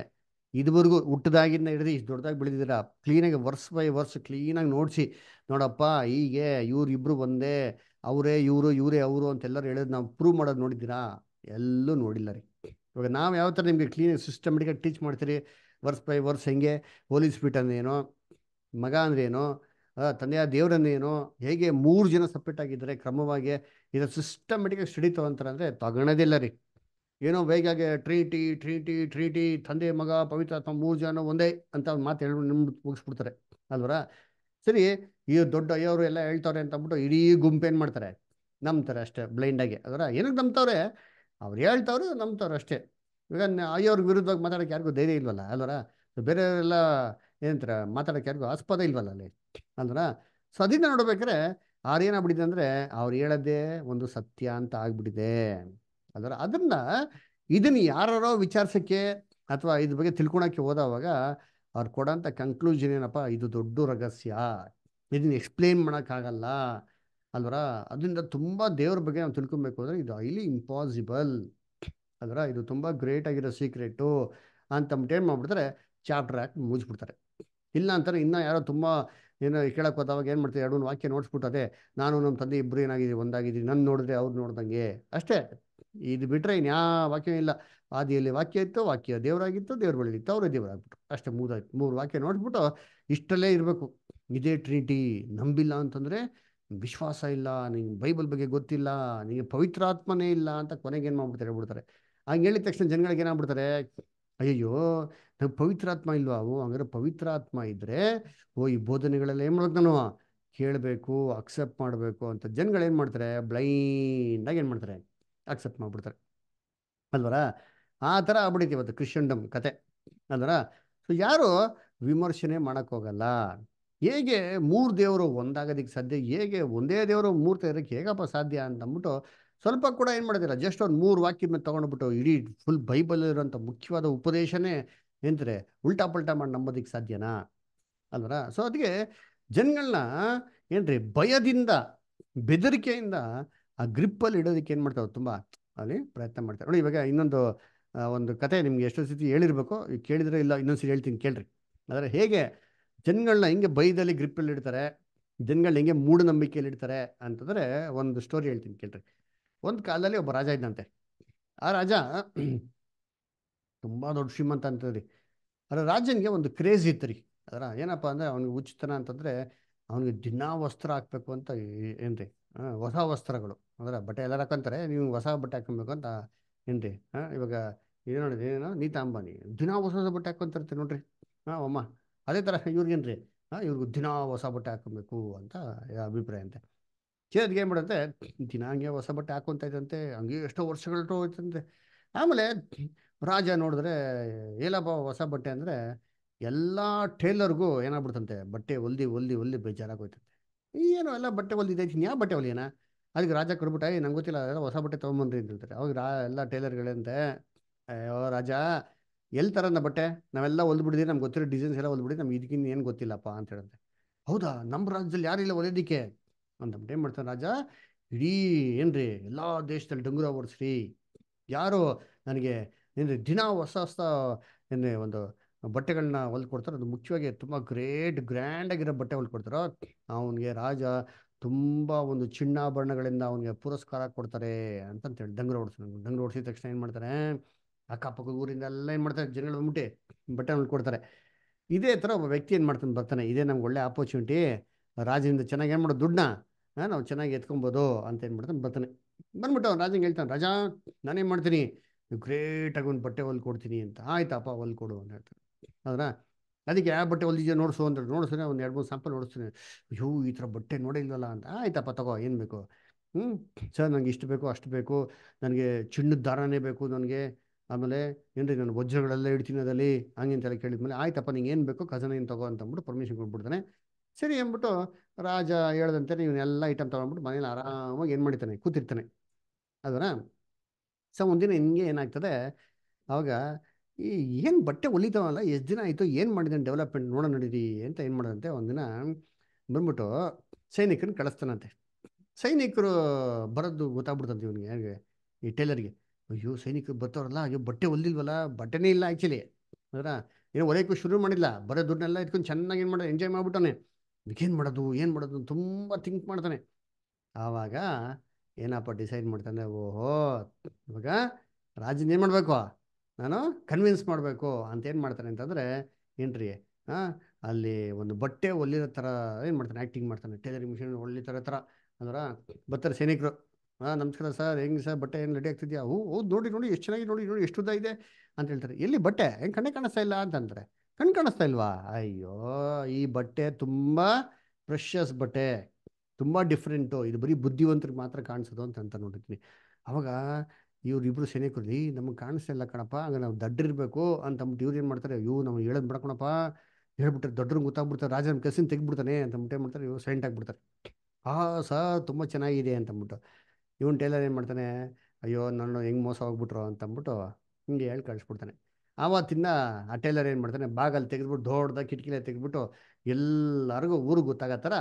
ಇದುವರೆಗೂ ಹುಟ್ಟದಾಗಿಂದ ಹಿಡಿದು ಇಷ್ಟು ದೊಡ್ಡದಾಗಿ ಬೆಳೆದಿದ್ದೀರಾ ಕ್ಲೀನಾಗಿ ವರ್ಸ್ ಬೈ ವರ್ಷ ಕ್ಲೀನಾಗಿ ನೋಡಿಸಿ ನೋಡಪ್ಪ ಹೀಗೆ ಇವ್ರಿಬ್ರು ಒಂದೇ ಅವರೇ ಇವರು ಇವರೇ ಅವರು ಅಂತೆಲ್ಲರೂ ಹೇಳೋದು ನಾವು ಪ್ರೂವ್ ಮಾಡೋದು ನೋಡಿದ್ದೀರಾ ಎಲ್ಲೂ ನೋಡಿಲ್ಲ ರೀ ಇವಾಗ ನಾವು ಯಾವ ಥರ ನಿಮಗೆ ಕ್ಲೀನಾಗಿ ಸಿಸ್ಟಮೆಟಿಕಾಗಿ ಟೀಚ್ ಮಾಡ್ತೀರಿ ವರ್ಷ ಬೈ ವರ್ಷ ಹೆಂಗೆ ಪೊಲೀಸ್ ಫೀಟ್ ಮಗ ಅಂದ್ರೇನು ತಂದೆಯ ದೇವರನ್ನೇನೋ ಹೇಗೆ ಮೂರು ಜನ ಸಪ್ರೇಟ್ ಆಗಿದ್ದಾರೆ ಕ್ರಮವಾಗಿ ಇದರ ಸಿಸ್ಟಮೆಟಿಕಾಗಿ ಸ್ಟಡಿ ತಗೊಂತಾರೆ ಅಂದರೆ ತಗೊಳ್ಳೋದಿಲ್ಲ ರೀ ಏನೋ ವೇಗಾಗೆ ಟ್ರೀಟಿ ಟ್ರೀಟಿ ಟ್ರೀಟಿ ತಂದೆ ಮಗ ಪವಿತ್ರ ಅಥವಾ ಮೂರು ಜನ ಒಂದೇ ಅಂತ ಒಂದು ಮಾತು ಹೇಳಿ ನಿಮ್ಮ ಮುಗಿಸ್ಬಿಡ್ತಾರೆ ಅಲ್ವರ ಸರಿ ಈ ದೊಡ್ಡ ಅಯ್ಯವರು ಎಲ್ಲ ಹೇಳ್ತಾರೆ ಅಂತ ಅಂದ್ಬಿಟ್ಟು ಇಡೀ ಗುಂಪೇನು ಮಾಡ್ತಾರೆ ನಂಬ್ತಾರೆ ಅಷ್ಟೇ ಬ್ಲೈಂಡಾಗಿ ಅದರ ಏನಕ್ಕೆ ನಂಬ್ತವ್ರೆ ಅವ್ರು ಹೇಳ್ತವ್ರು ನಂಬ್ತವ್ರು ಅಷ್ಟೇ ಈಗ ಅಯ್ಯವ್ರಿಗೆ ವಿರುದ್ಧವಾಗಿ ಮಾತಾಡಕ್ಕೆ ಯಾರಿಗೂ ಧೈರ್ಯ ಇಲ್ವಲ್ಲ ಅಲ್ವರ ಬೇರೆಯವರೆಲ್ಲ ಏನಂತಾರೆ ಮಾತಾಡೋಕೆ ಯಾರಿಗೂ ಆಸ್ಪದ ಇಲ್ವಲ್ಲ ಅಲ್ಲಿ ಅಲ್ವರ ಸೊ ಅದನ್ನ ನೋಡ್ಬೇಕಾದ್ರೆ ಅವ್ರು ಏನಾಗ್ಬಿಟ್ಟಿದೆ ಅಂದರೆ ಅವ್ರು ಹೇಳೋದೇ ಒಂದು ಸತ್ಯ ಅಂತ ಆಗ್ಬಿಟ್ಟಿದೆ ಅದರ ಅದನ್ನ ಇದನ್ನ ಯಾರೋ ವಿಚಾರಿಸಕ್ಕೆ ಅಥವಾ ಇದ್ರ ಬಗ್ಗೆ ತಿಳ್ಕೊಳಕ್ಕೆ ಹೋದವಾಗ ಅವ್ರು ಕೊಡೋಂಥ ಕನ್ಕ್ಲೂಷನ್ ಏನಪ್ಪ ಇದು ದೊಡ್ಡ ರಹಸ್ಯ ಇದನ್ನ ಎಕ್ಸ್ಪ್ಲೇನ್ ಮಾಡೋಕ್ಕಾಗಲ್ಲ ಅಲ್ವರ ಅದರಿಂದ ತುಂಬ ದೇವ್ರ ಬಗ್ಗೆ ನಾವು ತಿಳ್ಕೊಬೇಕು ಅಂದರೆ ಇದು ಹೈಲಿ ಇಂಪಾಸಿಬಲ್ ಅಲ್ವರ ಇದು ತುಂಬ ಗ್ರೇಟ್ ಆಗಿರೋ ಸೀಕ್ರೆಟು ಅಂತ ಏನು ಮಾಡಿಬಿಡ್ತಾರೆ ಚಾಪ್ಟರ್ ಹಾಕಿ ಮುಗಿಸ್ಬಿಡ್ತಾರೆ ಇಲ್ಲ ಅಂತಾರೆ ಇನ್ನೂ ಯಾರೋ ತುಂಬ ಏನೋ ಕೇಳಕ್ಕೆ ಹೋದಾವಾಗ ಏನು ಮಾಡ್ತೀವಿ ಎರಡು ವಾಕ್ಯ ನೋಡಿಸ್ಬಿಟ್ಟು ಅದೇ ನಾನು ನಮ್ಮ ತಂದೆ ಇಬ್ಬರು ಏನಾಗಿದ್ದೀವಿ ಒಂದಾಗಿದ್ದೀವಿ ನನ್ನ ನೋಡಿದ್ರೆ ಅವ್ರು ನೋಡ್ದಂಗೆ ಅಷ್ಟೇ ಇದು ಬಿಟ್ಟರೆ ಇನ್ಯಾ ವಾಕ್ಯ ಇಲ್ಲ ಆದಿಯಲ್ಲಿ ವಾಕ್ಯ ಇತ್ತು ವಾಕ್ಯ ದೇವರಾಗಿತ್ತು ದೇವ್ರ ಇತ್ತು ಅವರೇ ದೇವರಾಗ್ಬಿಟ್ರು ಅಷ್ಟೇ ಮೂರು ಮೂರು ವಾಕ್ಯ ನೋಡ್ಬಿಟ್ಟು ಇಷ್ಟಲ್ಲೇ ಇರಬೇಕು ಇದೇ ಟ್ರಿನಿಟಿ ನಂಬಿಲ್ಲ ಅಂತಂದರೆ ವಿಶ್ವಾಸ ಇಲ್ಲ ನಿಂಗೆ ಬೈಬಲ್ ಬಗ್ಗೆ ಗೊತ್ತಿಲ್ಲ ನಿಮಗೆ ಪವಿತ್ರಾತ್ಮನೇ ಇಲ್ಲ ಅಂತ ಕೊನೆಗೆ ಏನು ಮಾಡ್ಬಿಡ್ತಾರೆ ಬಿಡ್ತಾರೆ ಹಂಗೆ ಹೇಳಿದ ತಕ್ಷಣ ಜನಗಳಿಗೆ ಏನಾಗ್ಬಿಡ್ತಾರೆ ಅಯ್ಯೋ ನಂಗೆ ಪವಿತ್ರಾತ್ಮ ಇಲ್ವಾ ಅವು ಹಂಗಾರೆ ಪವಿತ್ರಾತ್ಮ ಇದ್ದರೆ ಓ ಈ ಬೋಧನೆಗಳೆಲ್ಲ ಏನು ಮಾಡೋದು ಕೇಳಬೇಕು ಅಕ್ಸೆಪ್ಟ್ ಮಾಡಬೇಕು ಅಂತ ಜನಗಳು ಏನು ಮಾಡ್ತಾರೆ ಬ್ಲೈಂಡಾಗಿ ಏನು ಮಾಡ್ತಾರೆ ಅಕ್ಸೆಪ್ಟ್ ಮಾಡಿಬಿಡ್ತಾರೆ ಅಲ್ವರ ಆ ಥರ ಆಗ್ಬಿಡೈತಿ ಇವತ್ತು ಕ್ರಿಶ್ಚಿಯನ್ಡಮ್ ಕತೆ ಅಲ್ವರ ಸೊ ಯಾರು ವಿಮರ್ಶನೆ ಮಾಡೋಕ್ಕೋಗಲ್ಲ ಹೇಗೆ ಮೂರು ದೇವರು ಒಂದಾಗೋದಕ್ಕೆ ಸಾಧ್ಯ ಹೇಗೆ ಒಂದೇ ದೇವರು ಮೂರು ಇರೋಕ್ಕೆ ಹೇಗಪ್ಪ ಸಾಧ್ಯ ಅಂತ ಸ್ವಲ್ಪ ಕೂಡ ಏನು ಮಾಡೋದಿಲ್ಲ ಜಸ್ಟ್ ಒಂದು ಮೂರು ವಾಕ್ಯ ಮೇಲೆ ತೊಗೊಂಡ್ಬಿಟ್ಟು ಇಡೀ ಫುಲ್ ಬೈಬಲ್ ಇರೋಂಥ ಮುಖ್ಯವಾದ ಉಪದೇಶನೇ ಎಂದರೆ ಉಲ್ಟಾ ಪಲ್ಟಾ ಮಾಡಿ ನಂಬೋದಕ್ಕೆ ಸಾಧ್ಯನಾ ಅಲ್ವರ ಸೊ ಅದಕ್ಕೆ ಜನಗಳನ್ನ ಏನ್ರಿ ಭಯದಿಂದ ಬೆದರಿಕೆಯಿಂದ ಆ ಗ್ರಿಪ್ಪಲ್ಲಿ ಇಡೋದಕ್ಕೆ ಏನು ಮಾಡ್ತಾವೆ ತುಂಬ ಅಲ್ಲಿ ಪ್ರಯತ್ನ ಮಾಡ್ತಾರೆ ನೋಡಿ ಇವಾಗ ಇನ್ನೊಂದು ಒಂದು ಕತೆ ನಿಮ್ಗೆ ಎಷ್ಟೋ ಸತಿ ಹೇಳಿರ್ಬೇಕು ಕೇಳಿದ್ರೆ ಇಲ್ಲ ಇನ್ನೊಂದು ಹೇಳ್ತೀನಿ ಕೇಳ್ರಿ ಆದರೆ ಹೇಗೆ ಜನಗಳನ್ನ ಹೆಂಗೆ ಬೈದಲ್ಲಿ ಗ್ರಿಪ್ಪಲ್ಲಿ ಇಡ್ತಾರೆ ಜನಗಳನ್ನ ಹೆಂಗೆ ಮೂಢನಂಬಿಕೆಯಲ್ಲಿ ಇಡ್ತಾರೆ ಅಂತಂದರೆ ಒಂದು ಸ್ಟೋರಿ ಹೇಳ್ತೀನಿ ಕೇಳ್ರಿ ಒಂದು ಕಾಲದಲ್ಲಿ ಒಬ್ಬ ರಾಜ ಇದ್ದಂತೆ ಆ ರಾಜ ತುಂಬ ದೊಡ್ಡ ಶ್ರೀಮಂತ ಅಂತದ್ರಿ ಅದರ ರಾಜನಿಗೆ ಒಂದು ಕ್ರೇಜ್ ಇತ್ತು ರೀ ಅದರ ಏನಪ್ಪ ಅಂದರೆ ಅವ್ನಿಗೆ ಉಚಿತನ ಅಂತಂದರೆ ಅವನಿಗೆ ದಿನಾ ವಸ್ತ್ರ ಹಾಕ್ಬೇಕು ಅಂತ ಏನ್ರಿ ಹೊಸ ವಸ್ತ್ರಗಳು ಅಂದ್ರೆ ಬಟ್ಟೆ ಎಲ್ಲರೂ ಹಾಕೊಂತಾರೆ ನೀವು ಹೊಸ ಬಟ್ಟೆ ಹಾಕೊಬೇಕು ಅಂತ ಏನ್ರಿ ಹಾಂ ಇವಾಗ ಇದು ನೋಡಿದ್ರಿ ಏನೋ ನೀತಾ ಅಂಬಾನಿ ದಿನ ಹೊಸ ಹೊಸ ಬಟ್ಟೆ ಹಾಕೊಂತಿರ್ತೀನಿ ನೋಡ್ರಿ ಹಾಂ ಅಮ್ಮ ಅದೇ ಥರ ಇವ್ರಿಗೇನ್ರಿ ಹಾಂ ಇವ್ರಿಗೂ ದಿನ ಹೊಸ ಬಟ್ಟೆ ಹಾಕೊಬೇಕು ಅಂತ ಅಭಿಪ್ರಾಯ ಅಂತೆ ಚೇದ್ಗೆ ಏನು ಮಾಡುತ್ತೆ ದಿನ ಹಂಗೆ ಹೊಸ ಬಟ್ಟೆ ಹಾಕೊತ ಇದ್ದಂತೆ ಹಂಗೆ ಎಷ್ಟೋ ವರ್ಷಗಳು ಹೋಯ್ತಂತೆ ಆಮೇಲೆ ರಾಜ ನೋಡಿದ್ರೆ ಏಲಪ್ಪ ಹೊಸ ಬಟ್ಟೆ ಅಂದರೆ ಎಲ್ಲ ಟೇಲರ್ಗೂ ಏನಾಗ್ಬಿಡ್ತಂತೆ ಬಟ್ಟೆ ಹೊಲ್ದಿ ಹೊಲ್ದಿ ಹೊಲ್ದಿ ಬೇಜಾರಾಗೋಯ್ತಂತೆ ಏನೋ ಎಲ್ಲ ಬಟ್ಟೆ ಹೊಲ್ದಿದೆ ಯಾವ ಬಟ್ಟೆ ಹೊಲಿಯನಾ ಅದಕ್ಕೆ ರಾಜ ಕೊಡ್ಬಿಟ್ಟ ನಂಗೆ ಗೊತ್ತಿಲ್ಲ ಅದೆಲ್ಲ ಹೊಸ ಬಟ್ಟೆ ತೊಗೊಂಬಂದ್ರಿ ಅಂತಂತಾರೆ ಅವಾಗ ರಾ ಎಲ್ಲ ಟೈಲರ್ಗಳಂತೆ ಅಯ್ಯೋ ರಾಜ ಎಲ್ಲಿ ತರೋದ ಬಟ್ಟೆ ನಾವೆಲ್ಲ ಹೊಲ್ದ್ಬಿಡಿದ್ವಿ ನಮ್ಗೆ ಗೊತ್ತಿರೋ ಡಿಸೈನ್ಸ್ ಎಲ್ಲ ಹೊಲ್ಬಿಡಿ ನಮ್ಗೆ ಇದಕ್ಕಿಂತ ಏನು ಗೊತ್ತಿಲ್ಲಪ್ಪ ಅಂತ ಹೇಳುತ್ತೆ ಹೌದಾ ನಮ್ಮ ರಾಜ್ಯದಲ್ಲಿ ಯಾರಿಲ್ಲ ಅಂತ ಬಟ್ಟೆ ಏನು ಮಾಡ್ತಾರೆ ರಾಜ ಇಡೀ ಏನ್ರಿ ಎಲ್ಲ ದೇಶದಲ್ಲಿ ಡಂಗುರ ಓಡಿಸ್ರಿ ಯಾರು ನನಗೆ ಏನ್ರಿ ದಿನ ಹೊಸ ಹೊಸ ನಿನ್ನೆ ಒಂದು ಬಟ್ಟೆಗಳನ್ನ ಕೊಡ್ತಾರೆ ಅದು ಮುಖ್ಯವಾಗಿ ತುಂಬ ಗ್ರೇಟ್ ಗ್ರ್ಯಾಂಡಾಗಿರೋ ಬಟ್ಟೆ ಹೊಲ್ಕೊಡ್ತಾರೋ ಅವನಿಗೆ ರಾಜ ತುಂಬ ಒಂದು ಚಿನ್ನಾಭರಣಗಳಿಂದ ಅವನಿಗೆ ಪುರಸ್ಕಾರ ಕೊಡ್ತಾರೆ ಹೇಳಿ ದಂಗ್ರ ಓಡಿಸ್ತಾನೆ ದಂಗ್ರ ಓಡಿಸಿದ ತಕ್ಷಣ ಏನು ಮಾಡ್ತಾರೆ ಅಕ್ಕಪಕ್ಕದ ಊರಿಂದ ಎಲ್ಲ ಏನು ಮಾಡ್ತಾರೆ ಜನಗಳು ಮುಟ್ಟಿ ಬಟ್ಟೆ ಕೊಡ್ತಾರೆ ಇದೇ ಥರ ಒಬ್ಬ ವ್ಯಕ್ತಿ ಏನು ಮಾಡ್ತಾನೆ ಬರ್ತಾನೆ ಇದೇ ನಮ್ಗೆ ಒಳ್ಳೆ ಆಪರ್ಚುನಿಟಿ ರಾಜನಿಂದ ಚೆನ್ನಾಗಿ ಏನು ಮಾಡೋದು ದುಡ್ಡನ್ನ ನಾವು ಚೆನ್ನಾಗಿ ಎತ್ಕೊಬೋದು ಅಂತ ಏನು ಮಾಡ್ತಾನೆ ಬರ್ತಾನೆ ಬಂದ್ಬಿಟ್ಟು ಅವ್ನು ರಾಜಂಗೆ ಹೇಳ್ತಾನೆ ರಾಜಾ ನಾನೇನು ಮಾಡ್ತೀನಿ ಗ್ರೇಟಾಗಿ ಒಂದು ಬಟ್ಟೆ ಹೊಲ್ಕೊಡ್ತೀನಿ ಅಂತ ಆಯ್ತಪ್ಪ ಕೊಡು ಅಂತ ಹೇಳ್ತಾನೆ ಹೌದಾ ಅದಕ್ಕೆ ಯಾವ ಬಟ್ಟೆ ಹೊಲಿದ್ಯೋ ನೋಡಿಸು ಅಂದ್ರೆ ನೋಡಿಸ್ತೇನೆ ಒಂದು ಎರಡು ಮೂರು ಸ್ಯಾಂಪಲ್ ನೋಡಿಸ್ತೀನಿ ಅಯ್ಯೋ ಈ ಥರ ಬಟ್ಟೆ ನೋಡಿಲ್ವಲ್ಲ ಅಂತ ಆಯ್ತಪ್ಪ ತಗೋ ಏನು ಬೇಕು ಹ್ಞೂ ಸರ್ ನನಗೆ ಇಷ್ಟು ಬೇಕು ಅಷ್ಟು ಬೇಕು ನನಗೆ ಚಿಣ್ಣದ ದಾರನೇ ಬೇಕು ನನಗೆ ಆಮೇಲೆ ಏನ್ರಿ ನಾನು ವಜ್ರಗಳೆಲ್ಲ ಇಡ್ತೀನಿ ಅದಲ್ಲಿ ಹಂಗೆ ಅಂತೆಲ್ಲ ಕೇಳಿದ್ಮೇಲೆ ಆಯ್ತಪ್ಪ ನಿಂಗೆ ಏನು ಬೇಕು ಖಜನ ಏನು ತಗೋ ಅಂದ್ಬಿಟ್ಟು ಪರ್ಮಿಷನ್ ಕೊಟ್ಬಿಡ್ತಾನೆ ಸರಿ ಅಂದ್ಬಿಟ್ಟು ರಾಜ ಹೇಳ್ದಂತೆ ಇವನ್ನೆಲ್ಲ ಐಟಮ್ ತೊಗೊಂಡ್ಬಿಟ್ಟು ಮನೇಲಿ ಆರಾಮಾಗಿ ಏನು ಮಾಡಿರ್ತಾನೆ ಕೂತಿರ್ತಾನೆ ಅದರ ಸೊ ಒಂದಿನ ಹಿಂಗೆ ಏನಾಗ್ತದೆ ಆವಾಗ ಈ ಏನು ಬಟ್ಟೆ ಹೊಲಿತಾವಲ್ಲ ಎಷ್ಟು ದಿನ ಆಯಿತು ಏನು ಮಾಡಿದ್ದಾನೆ ಡೆವಲಪ್ಮೆಂಟ್ ನೋಡೋ ನಡೀರಿ ಅಂತ ಏನು ಮಾಡಿದಂತೆ ಒಂದಿನ ಬಂದ್ಬಿಟ್ಟು ಸೈನಿಕನ ಕಳಿಸ್ತಾನಂತೆ ಸೈನಿಕರು ಬರೋದು ಗೊತ್ತಾಗ್ಬಿಡ್ತಂತೆ ಇವನಿಗೆ ಹೇಗೆ ಈ ಟೈಲರ್ಗೆ ಅಯ್ಯೋ ಸೈನಿಕರು ಬರ್ತಾವ್ರಲ್ಲ ಅಯ್ಯೋ ಬಟ್ಟೆ ಹೊಲಿಲ್ವಲ್ಲ ಬಟ್ಟೆನೇ ಇಲ್ಲ ಆ್ಯಕ್ಚುಲಿ ಅದರ ಏನು ಹೊಲಿಯೋಕ್ಕೂ ಶುರು ಮಾಡಿಲ್ಲ ಬರೋ ದುಡ್ಡನ್ನೆಲ್ಲ ಇಟ್ಕೊಂಡು ಚೆನ್ನಾಗಿ ಏನು ಮಾಡೋ ಎಂಜಾಯ್ ಮಾಡಿಬಿಟ್ಟಾನೆ ಏನು ಮಾಡೋದು ಏನು ಮಾಡೋದು ತುಂಬ ಥಿಂಕ್ ಮಾಡ್ತಾನೆ ಆವಾಗ ಏನಪ್ಪ ಡಿಸೈಡ್ ಮಾಡ್ತಾನೆ ಓಹೋ ಇವಾಗ ರಾಜನ್ ಏನು ಮಾಡಬೇಕು ನಾನು ಕನ್ವಿನ್ಸ್ ಮಾಡಬೇಕು ಅಂತ ಏನು ಮಾಡ್ತಾನೆ ಅಂತಂದರೆ ಏನ್ರಿ ಹಾಂ ಅಲ್ಲಿ ಒಂದು ಬಟ್ಟೆ ಒಲ್ಲಿರೋ ಥರ ಏನು ಮಾಡ್ತಾನೆ ಆ್ಯಕ್ಟಿಂಗ್ ಮಾಡ್ತಾನೆ ಟೈಲರಿಂಗ್ ಮಿಷಿನ್ ಒಳ್ಳೆ ಥರ ಥರ ಅಂದ್ರೆ ಬರ್ತಾರೆ ಸೈನಿಕರು ಹಾಂ ನಮಸ್ಕಾರ ಸರ್ ಹೆಂಗೆ ಸರ್ ಬಟ್ಟೆ ಏನು ರೆಡಿ ಆಗ್ತಿದ್ಯಾ ಹ್ಞೂ ಹೌದು ನೋಡಿ ನೋಡಿ ಎಷ್ಟು ಚೆನ್ನಾಗಿ ನೋಡಿ ನೋಡಿ ಎಷ್ಟು ಉದ್ದ ಇದೆ ಅಂತ ಹೇಳ್ತಾರೆ ಎಲ್ಲಿ ಬಟ್ಟೆ ಹೆಂಗೆ ಕಣ್ಣೇ ಕಾಣಿಸ್ತಾ ಇಲ್ಲ ಅಂತಂದರೆ ಕಣ್ಣು ಕಾಣಿಸ್ತಾ ಇಲ್ವಾ ಅಯ್ಯೋ ಈ ಬಟ್ಟೆ ತುಂಬ ಪ್ರೆಷಸ್ ಬಟ್ಟೆ ತುಂಬ ಡಿಫ್ರೆಂಟು ಇದು ಬರೀ ಬುದ್ಧಿವಂತರಿಗೆ ಮಾತ್ರ ಕಾಣಿಸೋದು ಅಂತ ಅಂತ ನೋಡಿದ್ದೀನಿ ಅವಾಗ ಇವ್ರಿಬ್ರು ಸೈನಿಕರು ಈ ನಮಗೆ ಕಾಣಿಸ್ತಾ ಕಣಪ್ಪ ಹಾಗೆ ನಾವು ದಡ್ಡಿರ್ಬೇಕು ಅಂತಂದ್ಬಿಟ್ಟು ಇವ್ರು ಏನು ಮಾಡ್ತಾರೆ ಇವು ನಾವು ಹೇಳೋದು ಮಾಡ್ಕೊಣಪ್ಪ ಹೇಳ್ಬಿಟ್ರೆ ದೊಡ್ಡರು ಗೊತ್ತಾಗ್ಬಿಡ್ತಾರೆ ರಾಜನ ನಮ್ಮ ಕೆಲಸಿನ ತೆಗಿಬಿಡ್ತಾನೆ ಅಂತಂದ್ಬಿಟ್ಟು ಏನು ಮಾಡ್ತಾರೆ ಇವು ಸೈಲೆಂಟ್ ಆಗಿಬಿಡ್ತಾರೆ ಆ ಸಹ ತುಂಬ ಚೆನ್ನಾಗಿದೆ ಅಂತಂದ್ಬಿಟ್ಟು ಇವನು ಟೈಲರ್ ಏನು ಮಾಡ್ತಾನೆ ಅಯ್ಯೋ ನಾನು ಹೆಂಗೆ ಮೋಸ ಹೋಗ್ಬಿಟ್ರು ಅಂತಂದ್ಬಿಟ್ಟು ಹಿಂಗೆ ಹೇಳಿ ಕಳಿಸ್ಬಿಡ್ತಾನೆ ಆವತ್ತಿಂದ ಆ ಟೈಲರ್ ಏನು ಮಾಡ್ತಾನೆ ಬಾಗಲ್ಲಿ ತೆಗೆದ್ಬಿಟ್ಟು ದೊಡ್ಡದಾಗ ಕಿಟಕಿಲೇ ತೆಗೆದ್ಬಿಟ್ಟು ಎಲ್ಲರಿಗೂ ಊರಿಗೆ ಗೊತ್ತಾಗತ್ತಾರ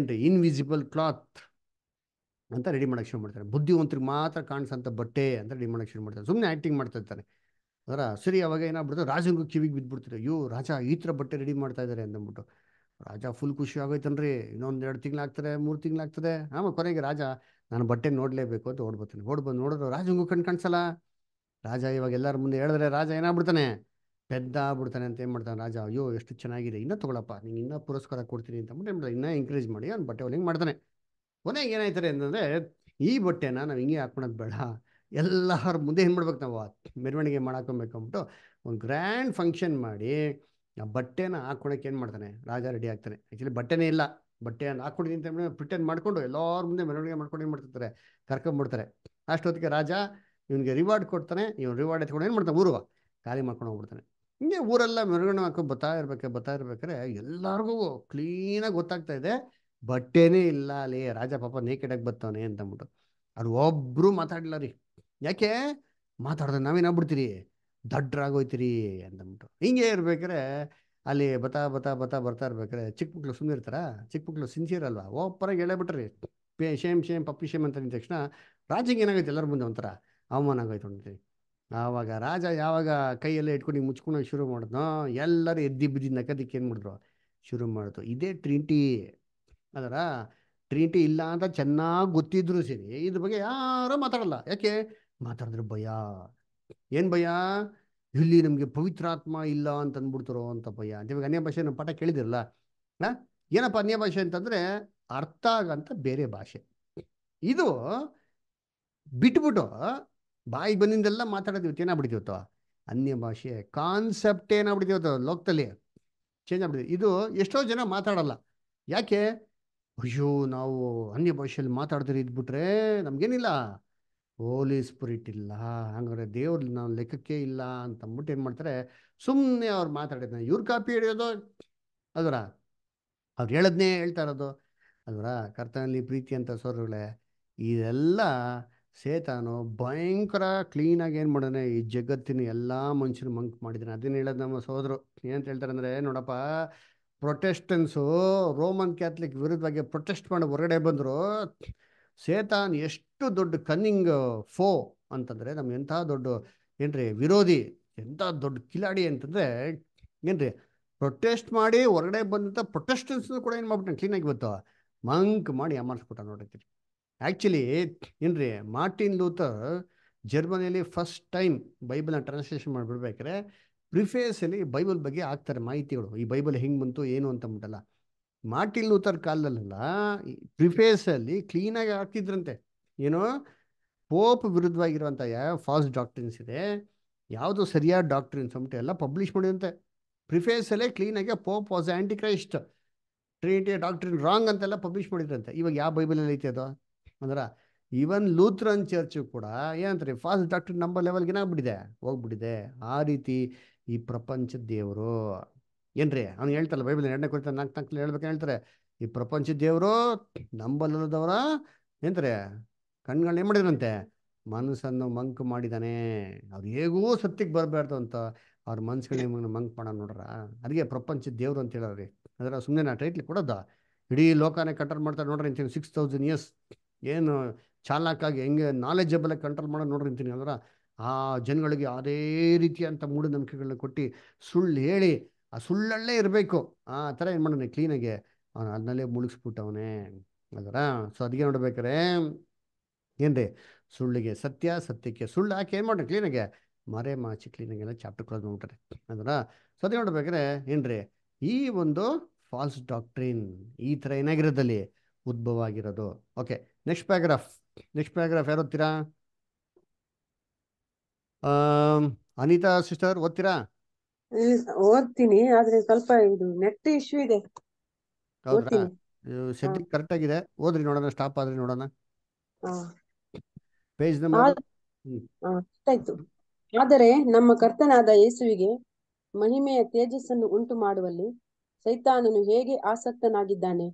ಏನು ಇನ್ವಿಸಿಬಲ್ ಕ್ಲಾತ್ ಅಂತ ರೆಡಿ ಮಾಡೋಕ್ಕೆ ಶುರು ಮಾಡ್ತಾರೆ ಬುದ್ಧಿವಂತರಿಗೆ ಮಾತ್ರ ಕಾಣಿಸೋಂಥ ಬಟ್ಟೆ ಅಂತ ರೆಡಿ ಮಾಡೋಕ್ಕೆ ಶುರು ಮಾಡ್ತಾರೆ ಸುಮ್ಮನೆ ಆ್ಯಕ್ಟಿಂಗ್ ಮಾಡ್ತಾ ಇರ್ತಾನೆ ಅದರ ಸರಿ ಅವಾಗ ಏನಾಗ್ಬಿಡ್ತಾರೆ ರಾಜಂಗು ಕಿವಿಗೆ ಬಿದ್ದುಬಿಡ್ತಾರೆ ಅಯ್ಯೋ ರಾಜ ಈ ಥರ ಬಟ್ಟೆ ರೆಡಿ ಮಾಡ್ತಾ ಇದ್ದಾರೆ ಅಂದ್ಬಿಟ್ಟು ರಾಜ ಫುಲ್ ಖುಷಿ ಆಗೋಯ್ತನ್ರಿ ಇನ್ನೊಂದು ಎರಡು ತಿಂಗಳಾಗ್ತದೆ ಮೂರು ತಿಂಗಳಾಗ್ತದೆ ಆಮೇಲೆ ಕೊನೆಗೆ ರಾಜ ನಾನು ಬಟ್ಟೆ ನೋಡಲೇಬೇಕು ಅಂತ ಓಡ್ಬರ್ತಾನೆ ಓಡ್ಬಂದು ನೋಡಿದ್ರು ರಾಜಂಗು ಕಣ್ ಕಾಣಿಸಲ್ಲ ರಾಜ ಇವಾಗ ಎಲ್ಲರ ಮುಂದೆ ಹೇಳಿದ್ರೆ ರಾಜ ಏನಾಗ್ಬಿಡ್ತಾನೆ ಪೆದ್ದ ಆಗ್ಬಿಡ್ತಾನೆ ಅಂತ ಏನು ಮಾಡ್ತಾನೆ ರಾಜ ಅಯ್ಯೋ ಎಷ್ಟು ಚೆನ್ನಾಗಿದೆ ಇನ್ನೂ ತೊಗೊಳಪ್ಪ ನೀನು ಇನ್ನೂ ಪುರಸ್ಕಾರ ಕೊಡ್ತೀನಿ ಅಂತ ಅಂದ್ಬಿಟ್ಟು ಏನು ಇನ್ನೂ ಎಂಕರೇಜ್ ಮಾಡಿ ಅವ್ನು ಬಟ್ಟೆ ಹೊಲಿಂಗ್ ಮಾಡ್ತಾನೆ ಕೊನೆಗೆ ಏನಾಯ್ತಾರೆ ಅಂತಂದರೆ ಈ ಬಟ್ಟೆನ ನಾವು ಹಿಂಗೆ ಹಾಕ್ಕೊಳೋದು ಬೇಡ ಎಲ್ಲರ ಮುಂದೆ ಏನು ಮಾಡ್ಬೇಕು ನಾವು ಮೆರವಣಿಗೆ ಮಾಡಾಕೊಬೇಕು ಅಂದ್ಬಿಟ್ಟು ಒಂದು ಗ್ರ್ಯಾಂಡ್ ಫಂಕ್ಷನ್ ಮಾಡಿ ಆ ಬಟ್ಟೆನ ಹಾಕ್ಕೊಳಕ್ಕೆ ಏನು ಮಾಡ್ತಾನೆ ರಾಜ ರೆಡಿ ಆಗ್ತಾನೆ ಆ್ಯಕ್ಚುಲಿ ಬಟ್ಟೆನೇ ಇಲ್ಲ ಬಟ್ಟೆಯನ್ನು ಹಾಕ್ಕೊಂಡಿದ್ದೀನಿ ಅಂತ ಪ್ರಿಟೆಂಡ್ ಮಾಡಿಕೊಂಡು ಎಲ್ಲರ ಮುಂದೆ ಮೆರವಣಿಗೆ ಮಾಡ್ಕೊಂಡು ಏನು ಮಾಡ್ತಿರ್ತಾರೆ ಕರ್ಕೊಂಡ್ಬಿಡ್ತಾರೆ ಅಷ್ಟೊತ್ತಿಗೆ ರಾಜ ಇವನಿಗೆ ರಿವಾರ್ಡ್ ಕೊಡ್ತಾನೆ ಇವನು ರಿವಾರ್ಡ್ ಎತ್ಕೊಂಡು ಏನು ಮಾಡ್ತಾನೆ ಊರುವ ಖಾಲಿ ಮಾಡ್ಕೊಂಡು ಹೋಗ್ಬಿಡ್ತಾನೆ ಹಿಂಗೆ ಊರೆಲ್ಲ ಮೆರವಣಿಗೆ ಹಾಕೊಂಡು ಬರ್ತಾ ಇರ್ಬೇಕು ಬರ್ತಾ ಇರ್ಬೇಕಾದ್ರೆ ಎಲ್ಲರಿಗೂ ಕ್ಲೀನಾಗಿ ಗೊತ್ತಾಗ್ತಾ ಇದೆ ಬಟ್ಟೆನೇ ಇಲ್ಲ ಅಲ್ಲಿ ರಾಜ ಪಾಪ ನೇಕೆಡಾಗಿ ಬರ್ತಾವನೆ ಅಂತ ಅಂದ್ಬಿಟ್ಟು ಅದು ಒಬ್ರು ಮಾತಾಡ್ಲ ರೀ ಯಾಕೆ ಮಾತಾಡ್ದೆ ನಾವೇನಾಗ್ಬಿಡ್ತೀರಿ ದಡ್ರಾಗೋಯ್ತಿರಿ ಅಂತಂದ್ಬಿಟ್ಟು ಹಿಂಗೆ ಇರ್ಬೇಕಾರೆ ಅಲ್ಲಿ ಬತಾ ಬತಾ ಬತಾ ಬರ್ತಾ ಇರ್ಬೇಕಾರೆ ಚಿಕ್ಕ ಮಕ್ಳು ಸುಮ್ಮನೆ ಇರ್ತಾರ ಚಿಕ್ಕ ಮಕ್ಳು ಸಿನ್ಸಿಯರ್ ಅಲ್ವಾ ಒಬ್ಬರಾಗಿ ಬಿಟ್ರಿ ಪೇ ಶೇಮ್ ಶೇಮ್ ಪಪ್ಪಿ ಶೇಮ್ ಅಂತ ಅಂದ ತಕ್ಷಣ ರಾಜಿಗೆ ಏನಾಗೈತೆ ಎಲ್ಲರ ಮುಂದೆ ಒಂಥರ ಅವಮಾನ ಆಗೋಯ್ತು ಅಂತೀವಿ ಆವಾಗ ರಾಜ ಯಾವಾಗ ಕೈಯಲ್ಲಿ ಇಟ್ಕೊಂಡು ಮುಚ್ಕೊಂಡೋಗಿ ಶುರು ಮಾಡಿದ್ನೋ ಎಲ್ಲರೂ ಎದ್ದಿ ಬಿದ್ದಿದ್ದು ನಕ್ಕದಿಕ್ಕೆ ಏನು ಮಾಡಿದ್ರು ಶುರು ಮಾಡಿದ್ರು ಇದೇ ಟ್ರಿಂಟಿ ಅದರ ಟ್ರೀಟಿ ಇಲ್ಲ ಅಂತ ಚೆನ್ನಾಗಿ ಗೊತ್ತಿದ್ರು ಸರಿ ಇದ್ರ ಬಗ್ಗೆ ಯಾರೂ ಮಾತಾಡಲ್ಲ ಯಾಕೆ ಮಾತಾಡಿದ್ರು ಭಯ ಏನು ಭಯ ಇಲ್ಲಿ ನಮಗೆ ಪವಿತ್ರಾತ್ಮ ಇಲ್ಲ ಅಂತ ಅಂದ್ಬಿಡ್ತಾರೋ ಅಂತ ಭಯ ಅಂತ ಇವಾಗ ಅನ್ಯ ಭಾಷೆ ನಮ್ಮ ಪಾಠ ಕೇಳಿದಿರಲ್ಲ ಏನಪ್ಪ ಅನ್ಯ ಭಾಷೆ ಅಂತಂದರೆ ಅರ್ಥ ಆಗಂತ ಬೇರೆ ಭಾಷೆ ಇದು ಬಿಟ್ಬಿಟ್ಟು ಬಾಯಿ ಬಂದಿಂದೆಲ್ಲ ಮಾತಾಡೋದಿವತ್ತು ಏನಾಗ್ಬಿಡ್ತೀವತ್ತೋ ಅನ್ಯ ಭಾಷೆ ಕಾನ್ಸೆಪ್ಟ್ ಏನಾಗ್ಬಿಡ್ತೀವತ್ತೋ ಲೋಕದಲ್ಲಿ ಚೇಂಜ್ ಆಗ್ಬಿಡ್ತೀವಿ ಇದು ಎಷ್ಟೋ ಜನ ಮಾತಾಡಲ್ಲ ಯಾಕೆ ಅಯ್ಯೋ ನಾವು ಅನ್ಯ ಭಾಷೆಯಲ್ಲಿ ಮಾತಾಡಿದ್ರೆ ಇದ್ಬಿಟ್ರೆ ನಮ್ಗೇನಿಲ್ಲ ಹೋಲಿ ಸ್ಪಿರಿಟ್ ಇಲ್ಲ ಹಂಗಾರೆ ದೇವ್ರ ನಾವು ಲೆಕ್ಕಕ್ಕೆ ಇಲ್ಲ ಅಂತ ಅಂದ್ಬಿಟ್ಟು ಏನು ಮಾಡ್ತಾರೆ ಸುಮ್ಮನೆ ಅವ್ರು ಮಾತಾಡಿದ್ನ ಇವ್ರ ಕಾಪಿ ಹಿಡಿಯೋದು ಅದರ ಅವ್ರು ಹೇಳದ್ನೇ ಹೇಳ್ತಾ ಇರೋದು ಅದರ ಕರ್ತನಲ್ಲಿ ಪ್ರೀತಿ ಅಂತ ಸೋರುಗಳೇ ಇದೆಲ್ಲ ಸೇತಾನು ಭಯಂಕರ ಕ್ಲೀನಾಗಿ ಏನು ಮಾಡೋಣ ಈ ಜಗತ್ತಿನ ಎಲ್ಲ ಮನುಷ್ಯನ ಮಂಕ್ ಮಾಡಿದ್ದಾನೆ ಅದನ್ನು ಹೇಳೋದು ನಮ್ಮ ಸೋದರು ಏನಂತ ಹೇಳ್ತಾರೆ ಅಂದರೆ ನೋಡಪ್ಪ ಪ್ರೊಟೆಸ್ಟೆನ್ಸು ರೋಮನ್ ಕ್ಯಾಥಲಿಕ್ ವಿರುದ್ಧವಾಗಿ ಪ್ರೊಟೆಸ್ಟ್ ಮಾಡಿ ಹೊರಗಡೆ ಬಂದರು ಸೇತಾನ್ ಎಷ್ಟು ದೊಡ್ಡ ಕನ್ನಿಂಗ್ ಫೋ ಅಂತಂದರೆ ನಮ್ಮ ಎಂಥ ದೊಡ್ಡ ಏನ್ರಿ ವಿರೋಧಿ ಎಂಥ ದೊಡ್ಡ ಕಿಲಾಡಿ ಅಂತಂದರೆ ಏನ್ರಿ ಪ್ರೊಟೆಸ್ಟ್ ಮಾಡಿ ಹೊರಗಡೆ ಬಂದಂಥ ಪ್ರೊಟೆಸ್ಟೆನ್ಸ್ ಕೂಡ ಏನು ಮಾಡ್ಬಿಟ್ಟು ಕ್ಲೀನಾಗಿ ಬಂತು ಮಂಕ್ ಮಾಡಿ ಅಮರ್ಸ್ಬಿಟ್ಟ ನೋಡಿರ್ತೀರಿ ಆ್ಯಕ್ಚುಲಿ ಏನ್ರಿ ಮಾರ್ಟಿನ್ ಲೂತರ್ ಜರ್ಮನಿಯಲ್ಲಿ ಫಸ್ಟ್ ಟೈಮ್ ಬೈಬಲ್ನ ಟ್ರಾನ್ಸ್ಲೇಷನ್ ಮಾಡಿಬಿಡ್ಬೇಕ್ರೆ ಪ್ರಿಫೇಸಲ್ಲಿ ಬೈಬಲ್ ಬಗ್ಗೆ ಆಗ್ತಾರೆ ಮಾಹಿತಿಗಳು ಈ ಬೈಬಲ್ ಹೆಂಗೆ ಬಂತು ಏನು ಅಂತ ಅಂದ್ಬಿಟ್ಟಲ್ಲ ಮಾರ್ಟಿನ್ ಲೂತರ್ ಕಾಲದಲ್ಲೆಲ್ಲ ಪ್ರಿಫೇಸಲ್ಲಿ ಕ್ಲೀನಾಗಿ ಹಾಕ್ತಿದ್ರಂತೆ ಏನು ಪೋಪ್ ವಿರುದ್ಧವಾಗಿರುವಂಥ ಯಾವ ಫಾಲ್ಸ್ ಡಾಕ್ಟ್ರಿನ್ಸ್ ಇದೆ ಯಾವುದು ಸರಿಯಾದ ಡಾಕ್ಟ್ರಿನ್ಸ್ ಅಂದ್ಬಿಟ್ಟು ಎಲ್ಲ ಪಬ್ಲಿಷ್ ಮಾಡಿದಂತೆ ಪ್ರಿಫೇಸಲ್ಲೇ ಆಗಿ pope was anti Christ Trinity doctrine wrong ಅಂತೆಲ್ಲ ಪಬ್ಲಿಷ್ ಮಾಡಿದ್ರಂತೆ ಇವಾಗ ಯಾವ ಅಲ್ಲಿ ಐತೆ ಅದು ಅಂದ್ರೆ ಈವನ್ ಲೂತ್ರನ್ ಚರ್ಚ್ ಕೂಡ ಏನಂತಾರೆ ಫಾಸ್ಟ್ ಡಾಕ್ಟ್ರಿನ್ ನಂಬರ್ ಲೆವೆಲ್ಗೆ ಏನಾಗ್ಬಿಟ್ಟಿದೆ ಹೋಗ್ಬಿಟ್ಟಿದೆ ಆ ರೀತಿ ಈ ಪ್ರಪಂಚದ ದೇವರು ಏನ್ರಿ ಅವ್ನು ಹೇಳ್ತಾರಲ್ಲ ಬೈಬಲ್ ಎರಡನೇ ಕುರಿತ ನಾಲ್ಕು ನಾಲ್ಕು ಹೇಳ್ಬೇಕು ಹೇಳ್ತಾರೆ ಈ ಪ್ರಪಂಚದ ದೇವರು ನಂಬಲ್ಲದವರ ಏನ್ರಿ ಕಣ್ಗಳನ್ನ ಏನ್ ಮಾಡಿದ್ರಂತೆ ಮನಸ್ಸನ್ನು ಮಂಕ್ ಮಾಡಿದಾನೆ ಅವ್ರು ಹೇಗೂ ಸತ್ಯಕ್ಕೆ ಬರಬಾರ್ದು ಅಂತ ಅವ್ರ ಮನ್ಸುಗಳನ್ನ ಮಂಕ್ ಮಾಡೋಣ ನೋಡ್ರ ಅದಕ್ಕೆ ಪ್ರಪಂಚದ ದೇವರು ಅಂತ ಹೇಳೋರಿ ಅದರ ಸುಮ್ಮನೆ ನಾ ಟೈಟ್ಲ್ ಕೊಡೋದ ಇಡೀ ಲೋಕಾನೇ ಕಂಟ್ರೋಲ್ ಮಾಡ್ತಾರೆ ನೋಡ್ರಿ ಅಂತೀನಿ ಸಿಕ್ಸ್ ತೌಸಂಡ್ ಇಯರ್ಸ್ ಏನು ಚಾಲಾಕಾಗಿ ಹೆಂಗೆ ನಾಲೆಜಬಲ್ ಕಂಟ್ರೋಲ್ ಮಾಡೋದು ನೋಡ್ರಿ ಅಂತೀನಿ ಅಂದ್ರೆ ಆ ಜನಗಳಿಗೆ ಅದೇ ರೀತಿಯಂಥ ಮೂಢನಂಬಿಕೆಗಳನ್ನ ಕೊಟ್ಟು ಸುಳ್ಳು ಹೇಳಿ ಆ ಸುಳ್ಳಲ್ಲೇ ಇರಬೇಕು ಆ ಥರ ಏನು ಮಾಡೋಣ ಕ್ಲೀನಾಗೆ ಅವನು ಅದನ್ನಲ್ಲೇ ಮುಳುಗಿಸ್ಬಿಟ್ಟವನೇ ಅದರ ಸೊ ಅದಕ್ಕೆ ನೋಡ್ಬೇಕಾರೆ ಏನ್ರಿ ಸುಳ್ಳಿಗೆ ಸತ್ಯ ಸತ್ಯಕ್ಕೆ ಸುಳ್ಳು ಹಾಕಿ ಏನು ಮಾಡೋಣ ಕ್ಲೀನಾಗೆ ಮರೆ ಮಾಚಿ ಕ್ಲೀನಾಗೆಲ್ಲ ಚಾಪ್ಟರ್ ಕ್ಲೋಸ್ ಮಾಡ್ಬಿಟ್ರೆ ಅದರ ಸೊ ಅದಕ್ಕೆ ನೋಡ್ಬೇಕಾರೆ ಏನ್ರಿ ಈ ಒಂದು ಫಾಲ್ಸ್ ಡಾಕ್ಟ್ರಿನ್ ಈ ಥರ ಏನಾಗಿರೋದಲ್ಲಿ ಉದ್ಭವ ಆಗಿರೋದು okay next paragraph next paragraph ಯಾರೋತ್ತೀರಾ ಅನಿತಾ ಸಿಸ್ಟರ್ ಓದ್ತೀರಾ ಓದ್ತೀನಿ ಆದ್ರೆ ಸ್ವಲ್ಪ ಇದು ನೆಟ್ ಇಶ್ಯೂ ಇದೆ ಕರೆಕ್ಟ್ ಆಗಿದೆ ಓದ್ರಿ ನೋಡೋಣ ಸ್ಟಾಪ್ ಆದ್ರೆ ನೋಡೋಣ ಪೇಜ್ ನಂಬರ್ ಆದರೆ ನಮ್ಮ ಕರ್ತನಾದ ಯೇಸುವಿಗೆ ಮಹಿಮೆಯ ತೇಜಸ್ಸನ್ನು ಉಂಟು ಮಾಡುವಲ್ಲಿ ಸೈತಾನನು ಹೇಗೆ ಆಸಕ್ತನಾಗಿದ್ದಾನೆ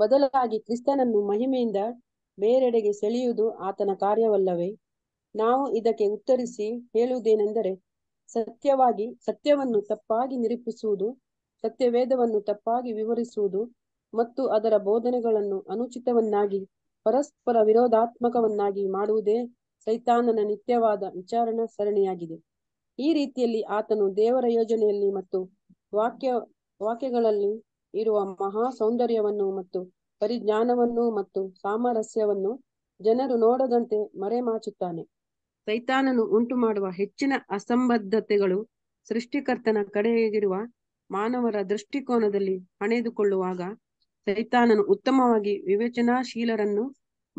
ಬದಲಾಗಿ ಕ್ರಿಸ್ತನನ್ನು ಮಹಿಮೆಯಿಂದ ಬೇರೆಡೆಗೆ ಸೆಳೆಯುವುದು ಆತನ ಕಾರ್ಯವಲ್ಲವೇ ನಾವು ಇದಕ್ಕೆ ಉತ್ತರಿಸಿ ಹೇಳುವುದೇನೆಂದರೆ ಸತ್ಯವಾಗಿ ಸತ್ಯವನ್ನು ತಪ್ಪಾಗಿ ನಿರೂಪಿಸುವುದು ಸತ್ಯವೇದವನ್ನು ತಪ್ಪಾಗಿ ವಿವರಿಸುವುದು ಮತ್ತು ಅದರ ಬೋಧನೆಗಳನ್ನು ಅನುಚಿತವನ್ನಾಗಿ ಪರಸ್ಪರ ವಿರೋಧಾತ್ಮಕವನ್ನಾಗಿ ಮಾಡುವುದೇ ಸೈತಾನನ ನಿತ್ಯವಾದ ವಿಚಾರಣಾ ಸರಣಿಯಾಗಿದೆ ಈ ರೀತಿಯಲ್ಲಿ ಆತನು ದೇವರ ಯೋಜನೆಯಲ್ಲಿ ಮತ್ತು ವಾಕ್ಯ ವಾಕ್ಯಗಳಲ್ಲಿ ಇರುವ ಮಹಾ ಸೌಂದರ್ಯವನ್ನು ಮತ್ತು ಪರಿಜ್ಞಾನವನ್ನು ಮತ್ತು ಸಾಮರಸ್ಯವನ್ನು ಜನರು ನೋಡದಂತೆ ಮರೆಮಾಚುತ್ತಾನೆ ಸೈತಾನನು ಉಂಟು ಮಾಡುವ ಹೆಚ್ಚಿನ ಅಸಂಬದ್ಧತೆಗಳು ಸೃಷ್ಟಿಕರ್ತನ ಕಡೆಗಿರುವ ಮಾನವರ ದೃಷ್ಟಿಕೋನದಲ್ಲಿ ಹಣೆದುಕೊಳ್ಳುವಾಗ ಸೈತಾನನು ಉತ್ತಮವಾಗಿ ವಿವೇಚನಾಶೀಲರನ್ನು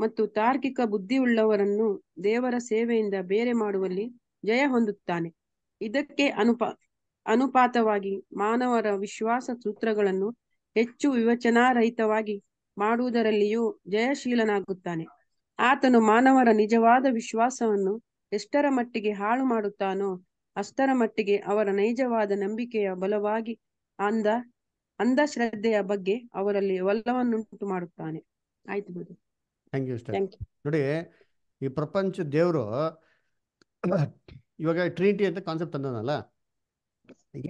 ಮತ್ತು ತಾರ್ಕಿಕ ಬುದ್ಧಿಯುಳ್ಳವರನ್ನು ದೇವರ ಸೇವೆಯಿಂದ ಬೇರೆ ಮಾಡುವಲ್ಲಿ ಜಯ ಹೊಂದುತ್ತಾನೆ ಇದಕ್ಕೆ ಅನುಪಾ ಅನುಪಾತವಾಗಿ ಮಾನವರ ವಿಶ್ವಾಸ ಸೂತ್ರಗಳನ್ನು ಹೆಚ್ಚು ವಿವಚನಾರಹಿತವಾಗಿ ಮಾಡುವುದರಲ್ಲಿಯೂ ಜಯಶೀಲನಾಗುತ್ತಾನೆ ಆತನು ಮಾನವರ ನಿಜವಾದ ವಿಶ್ವಾಸವನ್ನು ಎಷ್ಟರ ಮಟ್ಟಿಗೆ ಹಾಳು ಮಾಡುತ್ತಾನೋ ಅಷ್ಟರ ಮಟ್ಟಿಗೆ ಅವರ ನೈಜವಾದ ನಂಬಿಕೆಯ ಬಲವಾಗಿ ಅಂದ ಶ್ರದ್ಧೆಯ ಬಗ್ಗೆ ಅವರಲ್ಲಿ ಒಲ್ಲವನ್ನುಂಟು ಮಾಡುತ್ತಾನೆ ಆಯ್ತು ಥ್ಯಾಂಕ್ ಯು ನೋಡಿ ಈ ಪ್ರಪಂಚ ದೇವರು ಇವಾಗ ಟ್ರಿನಿಟಿ ಅಂತ ಕಾನ್ಸೆಪ್ಟ್ ತಂದನಲ್ಲ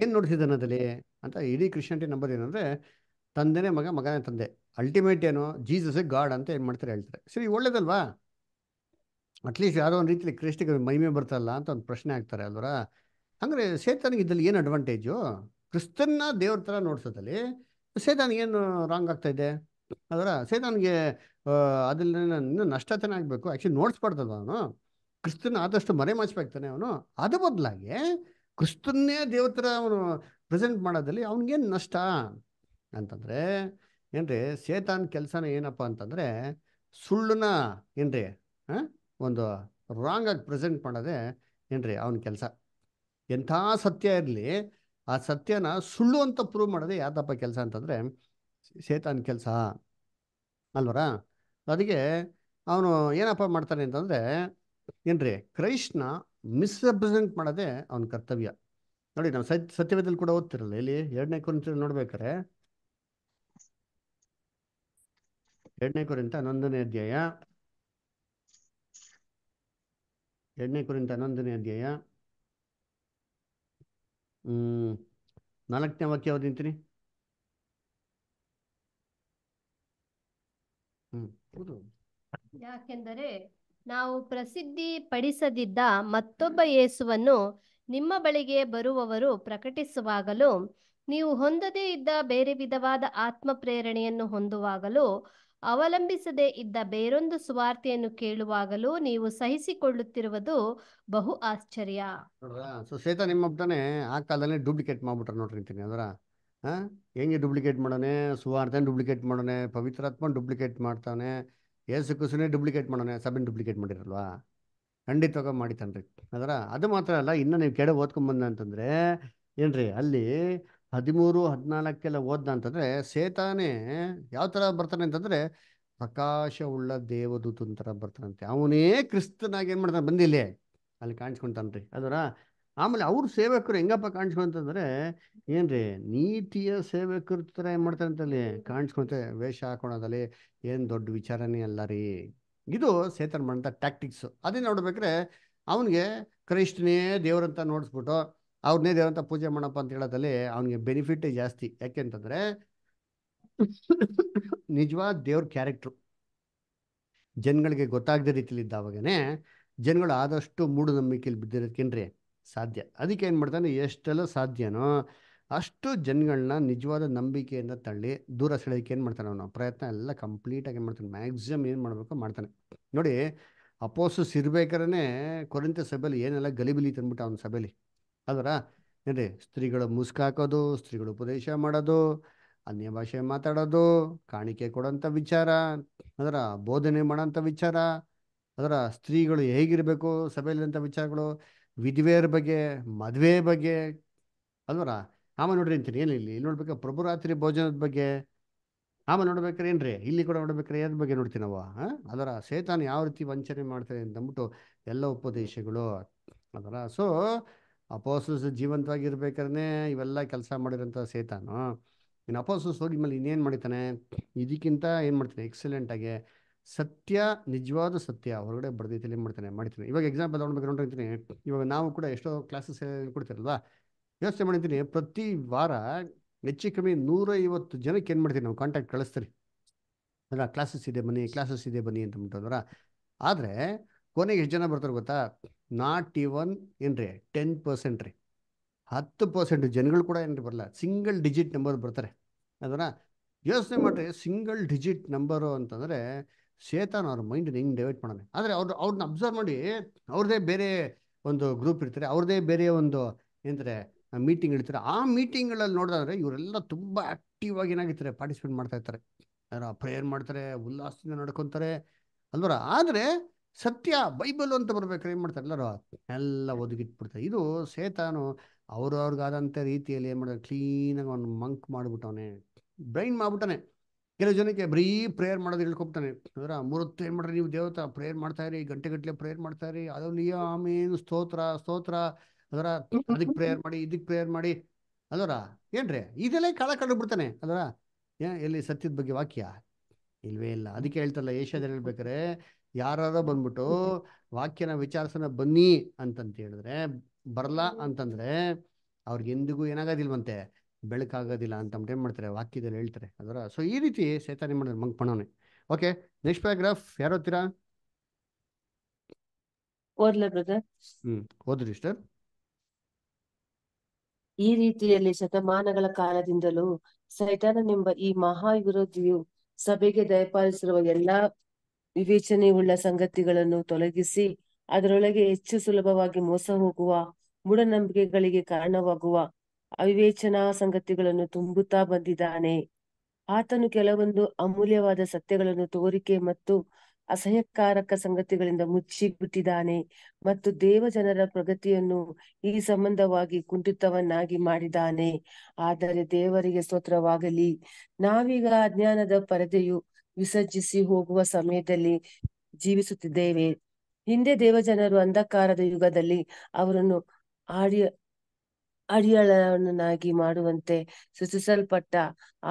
ಏನ್ ನೋಡ್ತಿದ್ದಾನೆ ಅದಲ್ಲಿ ಅಂತ ಇಡೀ ಕ್ರಿಶ್ಚಿಯಾನಿಟಿ ನಂಬರ್ ಏನಂದ್ರೆ ತಂದೆನೇ ಮಗ ಮಗನೇ ತಂದೆ ಅಲ್ಟಿಮೇಟ್ ಏನು ಜೀಸಸ್ ಗಾಡ್ ಅಂತ ಏನ್ ಮಾಡ್ತಾರೆ ಹೇಳ್ತಾರೆ ಸರಿ ಒಳ್ಳೇದಲ್ವಾ ಅಟ್ಲೀಸ್ಟ್ ಯಾವುದೋ ಒಂದು ರೀತಿಯಲ್ಲಿ ಕ್ರಿಸ್ಟಿಗೆ ಮಹಿಮೆ ಬರ್ತಲ್ಲ ಅಂತ ಒಂದು ಪ್ರಶ್ನೆ ಆಗ್ತಾರೆ ಅಲ್ವರ ಹಾಗೆ ಸೇತಾನಿಗೆ ಇದ್ರಲ್ಲಿ ಏನು ಅಡ್ವಾಂಟೇಜು ಕ್ರಿಸ್ತನ್ನ ದೇವ್ರ ಥರ ನೋಡ್ಸೋದಲ್ಲಿ ಸೇತನಿಗೆ ಏನು ರಾಂಗ್ ಆಗ್ತಾ ಇದೆ ಅದರ ಸೇತಾನಿಗೆ ಅದ್ರಲ್ಲಿ ಇನ್ನೂ ನಷ್ಟತನ ಆಗಬೇಕು ಆ್ಯಕ್ಚುಲಿ ನೋಡ್ಸ್ಬಾರ್ದಲ್ಲ ಅವನು ಕ್ರಿಸ್ತನ ಆದಷ್ಟು ಮರೆ ಮಾಚ್ಬೇಕ್ತಾನೆ ಅವನು ಅದು ಬದಲಾಗಿ ಕ್ರಿಸ್ತನ್ನೇ ದೇವ್ರ ಥರ ಅವನು ಪ್ರೆಸೆಂಟ್ ಮಾಡೋದಲ್ಲಿ ಅವನಿಗೇನು ನಷ್ಟ ಅಂತಂದರೆ ಏನ್ರಿ ಸೇತಾನ್ ಕೆಲಸನ ಏನಪ್ಪ ಅಂತಂದರೆ ಸುಳ್ಳನ್ನ ಏನ್ರಿ ಹಾಂ ಒಂದು ರಾಂಗ್ ಆಗಿ ಪ್ರೆಸೆಂಟ್ ಮಾಡೋದೇ ಏನ್ರಿ ಅವನ ಕೆಲಸ ಎಂಥ ಸತ್ಯ ಇರಲಿ ಆ ಸತ್ಯನ ಸುಳ್ಳು ಅಂತ ಪ್ರೂವ್ ಮಾಡೋದೇ ಯಾತಪ್ಪ ಕೆಲಸ ಅಂತಂದರೆ ಸೇತಾನ್ ಕೆಲಸ ಅಲ್ವರ ಅದಕ್ಕೆ ಅವನು ಏನಪ್ಪ ಮಾಡ್ತಾನೆ ಅಂತಂದರೆ ಏನ್ರಿ ಕ್ರೈಸ್ಟ್ನ ಮಿಸ್ರೆಪ್ರೆಸೆಂಟ್ ಮಾಡೋದೇ ಅವನ ಕರ್ತವ್ಯ ನೋಡಿ ನಾವು ಸತ್ಯ ಸತ್ಯವೇದಲ್ಲಿ ಕೂಡ ಓದ್ತಿರಲ್ಲ ಇಲ್ಲಿ ಎರಡನೇ ಕುರಿತು ನೋಡ್ಬೇಕಾರೆ ಎರಡನೇ ಕುರಿತ ಹನ್ನೊಂದನೇ ಅಧ್ಯಾಯ ಎರಡನೇ ಕುರಿತ ಹನ್ನೊಂದನೇ ಅಧ್ಯಾಯ ನಾಲ್ಕನೇ ವಾಕ್ಯ ಯಾವ್ದು ನಿಂತೀನಿ ಯಾಕೆಂದರೆ ನಾವು ಪ್ರಸಿದ್ಧಿ ಪಡಿಸದಿದ್ದ ಮತ್ತೊಬ್ಬ ಯೇಸುವನ್ನು ನಿಮ್ಮ ಬಳಿಗೆ ಬರುವವರು ಪ್ರಕಟಿಸುವಾಗಲೂ ನೀವು ಹೊಂದದೇ ಇದ್ದ ಬೇರೆ ವಿಧವಾದ ಆತ್ಮ ಪ್ರೇರಣೆಯನ್ನು ಹೊಂದುವಾಗಲೂ ಅವಲಂಬಿಸದೇ ಇದ್ದ ಬೇರೊಂದು ಸುವಾರ್ತೆಯನ್ನು ಕೇಳುವಾಗಲೂ ನೀವು ಸಹಿಸಿಕೊಳ್ಳುತ್ತಿರುವುದು ಬಹು ಆಶ್ಚರ್ಯ ಸೊ ಶ್ವೇತ ಆ ಕಾಲದಲ್ಲಿ ಡೂಪ್ಲಿಕೇಟ್ ಮಾಡ್ಬಿಟ್ರೆ ನೋಡ್ರಿ ಅದರ ಹೆಂಗೆ ಡೂಪ್ಲಿಕೇಟ್ ಮಾಡೋಣ ಸುವಾರ್ತೆ ಡೂಪ್ಲಿಕೇಟ್ ಮಾಡೋಣ ಪವಿತ್ರಾತ್ಮ ಡೂಪ್ಲಿಕೇಟ್ ಮಾಡ್ತಾನೆ ಏಸು ಕುಸುನೇ ಡೂಪ್ಲಿಕೇಟ್ ಮಾಡೋಣ ಸಬಿನ್ ಡೂಪ್ಲಿಕೇಟ್ ಮಾಡಿರಲ್ವಾ ಖಂಡಿತವಾಗ ಮಾಡಿತಾನ್ರಿ ಅದರ ಅದು ಮಾತ್ರ ಅಲ್ಲ ಇನ್ನೂ ನೀವು ಕೆಡ ಓದ್ಕೊಂಬಂದ ಅಂತಂದರೆ ಏನ್ರಿ ಅಲ್ಲಿ ಹದಿಮೂರು ಹದಿನಾಲ್ಕೆಲ್ಲ ಓದ್ದ ಅಂತಂದ್ರೆ ಸೇತಾನೆ ಯಾವ ಥರ ಬರ್ತಾನೆ ಅಂತಂದರೆ ಪ್ರಕಾಶವುಳ್ಳ ದೇವದೂತನ ಥರ ಬರ್ತಾನಂತೆ ಅವನೇ ಕ್ರಿಸ್ತನಾಗಿ ಏನು ಮಾಡ್ತಾನೆ ಬಂದಿಲ್ಲೆ ಅಲ್ಲಿ ಕಾಣಿಸ್ಕೊಂತಾನ್ರಿ ಅದರ ಆಮೇಲೆ ಅವ್ರ ಸೇವಕರು ಹೆಂಗಪ್ಪ ಕಾಣಿಸ್ಕೊಂತಂದ್ರೆ ಏನ್ರಿ ನೀತಿಯ ಸೇವಕರ ಥರ ಏನು ಮಾಡ್ತಾರೆ ಅಂತಲ್ಲಿ ಕಾಣಿಸ್ಕೊಂತ ವೇಷ ಹಾಕೊಳೋದಲ್ಲಿ ಏನು ದೊಡ್ಡ ವಿಚಾರನೇ ಅಲ್ಲ ರೀ ಇದು ಸೇತನ್ ಮಾಡಂಥ ಟ್ಯಾಕ್ಟಿಕ್ಸು ಅದೇ ನೋಡ್ಬೇಕ್ರೆ ಅವನಿಗೆ ಕ್ರೈಸ್ಟ್ನೇ ದೇವರಂತ ನೋಡಿಸ್ಬಿಟ್ಟು ಅವ್ರನ್ನೇ ದೇವಂತ ಪೂಜೆ ಮಾಡಪ್ಪ ಅಂತ ಹೇಳೋದಲ್ಲಿ ಅವ್ನಿಗೆ ಬೆನಿಫಿಟ್ ಜಾಸ್ತಿ ಯಾಕೆ ಅಂತಂದರೆ ನಿಜವಾದ ದೇವ್ರ ಕ್ಯಾರೆಕ್ಟ್ರು ಜನಗಳಿಗೆ ಗೊತ್ತಾಗದ ರೀತಿಲಿ ಇದ್ದಾವಾಗನೇ ಜನಗಳು ಆದಷ್ಟು ಮೂಢನಂಬಿಕೆಯಲ್ಲಿ ಬಿದ್ದಿರೋದ್ಕೇನ್ರಿ ಸಾಧ್ಯ ಅದಕ್ಕೆ ಏನು ಮಾಡ್ತಾನೆ ಎಷ್ಟೆಲ್ಲ ಸಾಧ್ಯನೋ ಅಷ್ಟು ಜನಗಳನ್ನ ನಿಜವಾದ ನಂಬಿಕೆಯಿಂದ ತಳ್ಳಿ ದೂರ ಸೆಳೆಯೋಕೆ ಏನು ಮಾಡ್ತಾನೆ ಅವನು ಪ್ರಯತ್ನ ಎಲ್ಲ ಕಂಪ್ಲೀಟಾಗಿ ಏನು ಮಾಡ್ತಾನೆ ಮ್ಯಾಕ್ಸಿಮಮ್ ಏನು ಮಾಡಬೇಕು ಮಾಡ್ತಾನೆ ನೋಡಿ ಅಪೋಸಸ್ ಇರ್ಬೇಕಾದ್ರೆ ಕೊರಂತೆ ಸಭೆಯಲ್ಲಿ ಏನೆಲ್ಲ ಗಲಿಬಿಲಿ ತಂದ್ಬಿಟ್ಟು ಅವನ ಸಭೆಯಲ್ಲಿ ಅಲ್ವರ ಏನ್ರಿ ಸ್ತ್ರೀಗಳು ಹಾಕೋದು ಸ್ತ್ರೀಗಳು ಉಪದೇಶ ಮಾಡೋದು ಅನ್ಯ ಭಾಷೆ ಮಾತಾಡೋದು ಕಾಣಿಕೆ ಕೊಡೋಂಥ ವಿಚಾರ ಅದರ ಬೋಧನೆ ಮಾಡೋಂಥ ವಿಚಾರ ಅದರ ಸ್ತ್ರೀಗಳು ಹೇಗಿರಬೇಕು ಸಭೆಯಲ್ಲಿರೋಂಥ ವಿಚಾರಗಳು ವಿಧವೆಯರ ಬಗ್ಗೆ ಮದುವೆ ಬಗ್ಗೆ ಅಲ್ವರ ಆಮ ನೋಡ್ರಿ ಅಂತೀನಿ ಏನು ಇಲ್ಲಿ ನೋಡ್ಬೇಕು ಪ್ರಭು ರಾತ್ರಿ ಭೋಜನದ ಬಗ್ಗೆ ಆಮ ನೋಡ್ಬೇಕ್ರೆ ಏನ್ರಿ ಇಲ್ಲಿ ಕೂಡ ನೋಡ್ಬೇಕ್ರೆ ಅದ್ರ ಬಗ್ಗೆ ನೋಡ್ತೀನಿ ನಾವು ಅದರ ಸೇತಾನ್ ಯಾವ ರೀತಿ ವಂಚನೆ ಮಾಡ್ತಾರೆ ಅಂತಂದ್ಬಿಟ್ಟು ಎಲ್ಲ ಉಪದೇಶಗಳು ಅದರ ಸೊ ಅಪೋಸಸ್ ಜೀವಂತವಾಗಿರ್ಬೇಕಾದ್ರೆ ಇವೆಲ್ಲ ಕೆಲಸ ಮಾಡಿರೋಂಥ ಸೇತಾನು ಇನ್ನು ಅಪೋಸಸ್ ಹೋಗಿ ಮೇಲೆ ಇನ್ನೇನು ಮಾಡ್ತಾನೆ ಇದಕ್ಕಿಂತ ಏನು ಮಾಡ್ತಾನೆ ಎಕ್ಸಲೆಂಟಾಗಿ ಸತ್ಯ ನಿಜವಾದ ಸತ್ಯ ಹೊರಗಡೆ ಬಡ್ದೈತಿಲ್ಲ ಏನು ಮಾಡ್ತಾನೆ ಮಾಡ್ತೀನಿ ಇವಾಗ ಎಕ್ಸಾಂಪಲ್ ತೊಗೊಂಡ್ಬೇಕು ನೋಡ್ರಿ ಇವಾಗ ನಾವು ಕೂಡ ಎಷ್ಟೋ ಕ್ಲಾಸಸ್ ಕೊಡ್ತೀರಲ್ವಾ ವ್ಯವಸ್ಥೆ ಮಾಡಿದ್ದೀನಿ ಪ್ರತಿ ವಾರ ಹೆಚ್ಚು ಕಮ್ಮಿ ನೂರೈವತ್ತು ಜನಕ್ಕೆ ಏನು ಮಾಡ್ತೀವಿ ನಾವು ಕಾಂಟ್ಯಾಕ್ಟ್ ಕಳಿಸ್ತೀರಿ ಅಲ್ಲ ಕ್ಲಾಸಸ್ ಇದೆ ಬನ್ನಿ ಕ್ಲಾಸಸ್ ಇದೆ ಬನ್ನಿ ಅಂತ ಅಂತಂದ್ರೆ ಆದರೆ ಕೊನೆಗೆ ಎಷ್ಟು ಜನ ಬರ್ತಾರೆ ಗೊತ್ತಾ ನಾಟ್ ಇವನ್ ಏನ್ರಿ ಟೆನ್ ಪರ್ಸೆಂಟ್ ರೀ ಹತ್ತು ಪರ್ಸೆಂಟ್ ಜನಗಳು ಕೂಡ ಏನ್ರಿ ಬರಲ್ಲ ಸಿಂಗಲ್ ಡಿಜಿಟ್ ನಂಬರ್ ಬರ್ತಾರೆ ಅದರ ಯೋಚನೆ ಮಾಡ್ರಿ ಸಿಂಗಲ್ ಡಿಜಿಟ್ ನಂಬರು ಅಂತಂದ್ರೆ ಶೇತಾನ್ ಅವ್ರ ಮೈಂಡ್ ಹಿಂಗೆ ಡೈವರ್ಟ್ ಮಾಡೋಣ ಆದರೆ ಅವ್ರು ಅವ್ರನ್ನ ಅಬ್ಸರ್ವ್ ಮಾಡಿ ಅವ್ರದೇ ಬೇರೆ ಒಂದು ಗ್ರೂಪ್ ಇರ್ತಾರೆ ಅವ್ರದೇ ಬೇರೆ ಒಂದು ಏನಂತಾರೆ ಮೀಟಿಂಗ್ ಇರ್ತಾರೆ ಆ ಮೀಟಿಂಗ್ಗಳಲ್ಲಿ ನೋಡಿದ್ರೆ ಇವರೆಲ್ಲ ತುಂಬ ಆಕ್ಟಿವ್ ಆಗಿ ಏನಾಗಿರ್ತಾರೆ ಪಾರ್ಟಿಸಿಪೇಟ್ ಮಾಡ್ತಾ ಇರ್ತಾರೆ ಪ್ರೇಯರ್ ಮಾಡ್ತಾರೆ ಉಲ್ಲಾಸದಿಂದ ನಡ್ಕೊತಾರೆ ಅಲ್ವರ ಆದರೆ ಸತ್ಯ ಬೈಬಲ್ ಅಂತ ಬರ್ಬೇಕಾದ್ರೆ ಏನ್ ಮಾಡ್ತಾರೆ ಎಲ್ಲರೂ ಎಲ್ಲ ಒದಗಿಟ್ಬಿಡ್ತಾರೆ ಇದು ಸೇತಾನು ಅವ್ರಿಗಾದಂತ ರೀತಿಯಲ್ಲಿ ಏನ್ ಮಾಡ್ತಾರೆ ಕ್ಲೀನಾಗಿ ಒಂದು ಮಂಕ್ ಮಾಡ್ಬಿಟ್ಟವನೇ ಬ್ರೈನ್ ಮಾಡ್ಬಿಟ್ಟಾನೆ ಕೆಲವು ಜನಕ್ಕೆ ಬರೀ ಪ್ರೇಯರ್ ಮಾಡೋದು ಹೇಳ್ಕೊಬ್ತಾನೆ ಅದರ ಮೂರತ್ತು ಏನ್ ಮಾಡ್ರಿ ನೀವು ದೇವತಾ ಪ್ರೇಯರ್ ಮಾಡ್ತಾ ಇರಿ ಗಂಟೆ ಗಟ್ಟಲೆ ಪ್ರೇಯರ್ ಮಾಡ್ತಾ ಇರಿ ಅದರಲ್ಲಿ ಆಮೇನು ಸ್ತೋತ್ರ ಸ್ತೋತ್ರ ಅದರ ಅದಕ್ಕೆ ಪ್ರೇಯರ್ ಮಾಡಿ ಇದಕ್ಕೆ ಪ್ರೇಯರ್ ಮಾಡಿ ಅದರ ಏನ್ರಿ ಇದೆಲ್ಲ ಕಾಲ ಕಂಡು ಬಿಡ್ತಾನೆ ಏ ಎಲ್ಲಿ ಸತ್ಯದ ಬಗ್ಗೆ ವಾಕ್ಯ ಇಲ್ವೇ ಇಲ್ಲ ಅದಕ್ಕೆ ಹೇಳ್ತಾರಲ್ಲ ಏಷ್ಯಾದಲ್ಲಿ ಹೇಳ್ಬೇಕಾರೆ ಯಾರಾರ ಬಂದ್ಬಿಟ್ಟು ವಾಕ್ಯನ ವಿಚಾರಸನ ಬನ್ನಿ ಅಂತಂತ ಹೇಳಿದ್ರೆ ಬರಲ್ಲ ಅಂತಂದ್ರೆ ಅವ್ರಿಗೆ ಎಂದಿಗೂ ಏನಾಗೋದಿಲ್ವಂತೆ ಬೆಳಕಾಗೋದಿಲ್ಲ ಅಂತ ಏನ್ ಮಾಡ್ತಾರೆ ವಾಕ್ಯದಲ್ಲಿ ಹೇಳ್ತಾರೆ ಅದರ ಸೊ ಈ ರೀತಿ ಸೇತಾನಿ ಮಾಡಿದ್ರೆ ಮಂಗ್ಪಣವನೆ ಓಕೆ ನೆಕ್ಸ್ಟ್ ಪ್ಯಾರಾಗ್ರಾಫ್ ಯಾರು ಓದ್ಲಾ ಹ್ಮ್ ಓದ್ರಿ ಸಿಸ್ಟರ್ ಈ ರೀತಿಯಲ್ಲಿ ಶತಮಾನಗಳ ಕಾಲದಿಂದಲೂ ಸೈತಾನನೆಂಬ ಈ ಮಹಾ ವಿರೋಧಿಯು ಸಭೆಗೆ ದಯಪಾಲಿಸಿರುವ ಎಲ್ಲಾ ವಿವೇಚನೆಯುಳ್ಳ ಸಂಗತಿಗಳನ್ನು ತೊಲಗಿಸಿ ಅದರೊಳಗೆ ಹೆಚ್ಚು ಸುಲಭವಾಗಿ ಮೋಸ ಹೋಗುವ ಮೂಢನಂಬಿಕೆಗಳಿಗೆ ಕಾರಣವಾಗುವ ಅವಿವೇಚನಾ ಸಂಗತಿಗಳನ್ನು ತುಂಬುತ್ತಾ ಬಂದಿದ್ದಾನೆ ಆತನು ಕೆಲವೊಂದು ಅಮೂಲ್ಯವಾದ ಸತ್ಯಗಳನ್ನು ತೋರಿಕೆ ಮತ್ತು ಅಸಹ್ಯಕಾರಕ ಸಂಗತಿಗಳಿಂದ ಮುಚ್ಚಿಬಿಟ್ಟಿದ್ದಾನೆ ಮತ್ತು ದೇವಜನರ ಪ್ರಗತಿಯನ್ನು ಈ ಸಂಬಂಧವಾಗಿ ಕುಂಠಿತವನ್ನಾಗಿ ಮಾಡಿದ್ದಾನೆ ಆದರೆ ದೇವರಿಗೆ ಸ್ತೋತ್ರವಾಗಲಿ ನಾವೀಗ ಅಜ್ಞಾನದ ಪರದೆಯು ವಿಸರ್ಜಿಸಿ ಹೋಗುವ ಸಮಯದಲ್ಲಿ ಜೀವಿಸುತ್ತಿದ್ದೇವೆ ಹಿಂದೆ ದೇವಜನರು ಅಂಧಕಾರದ ಯುಗದಲ್ಲಿ ಅವರನ್ನು ಆಡಿಯ ಅಡಿಯಳನ್ನಾಗಿ ಮಾಡುವಂತೆ ಸೃಷ್ಟಿಸಲ್ಪಟ್ಟ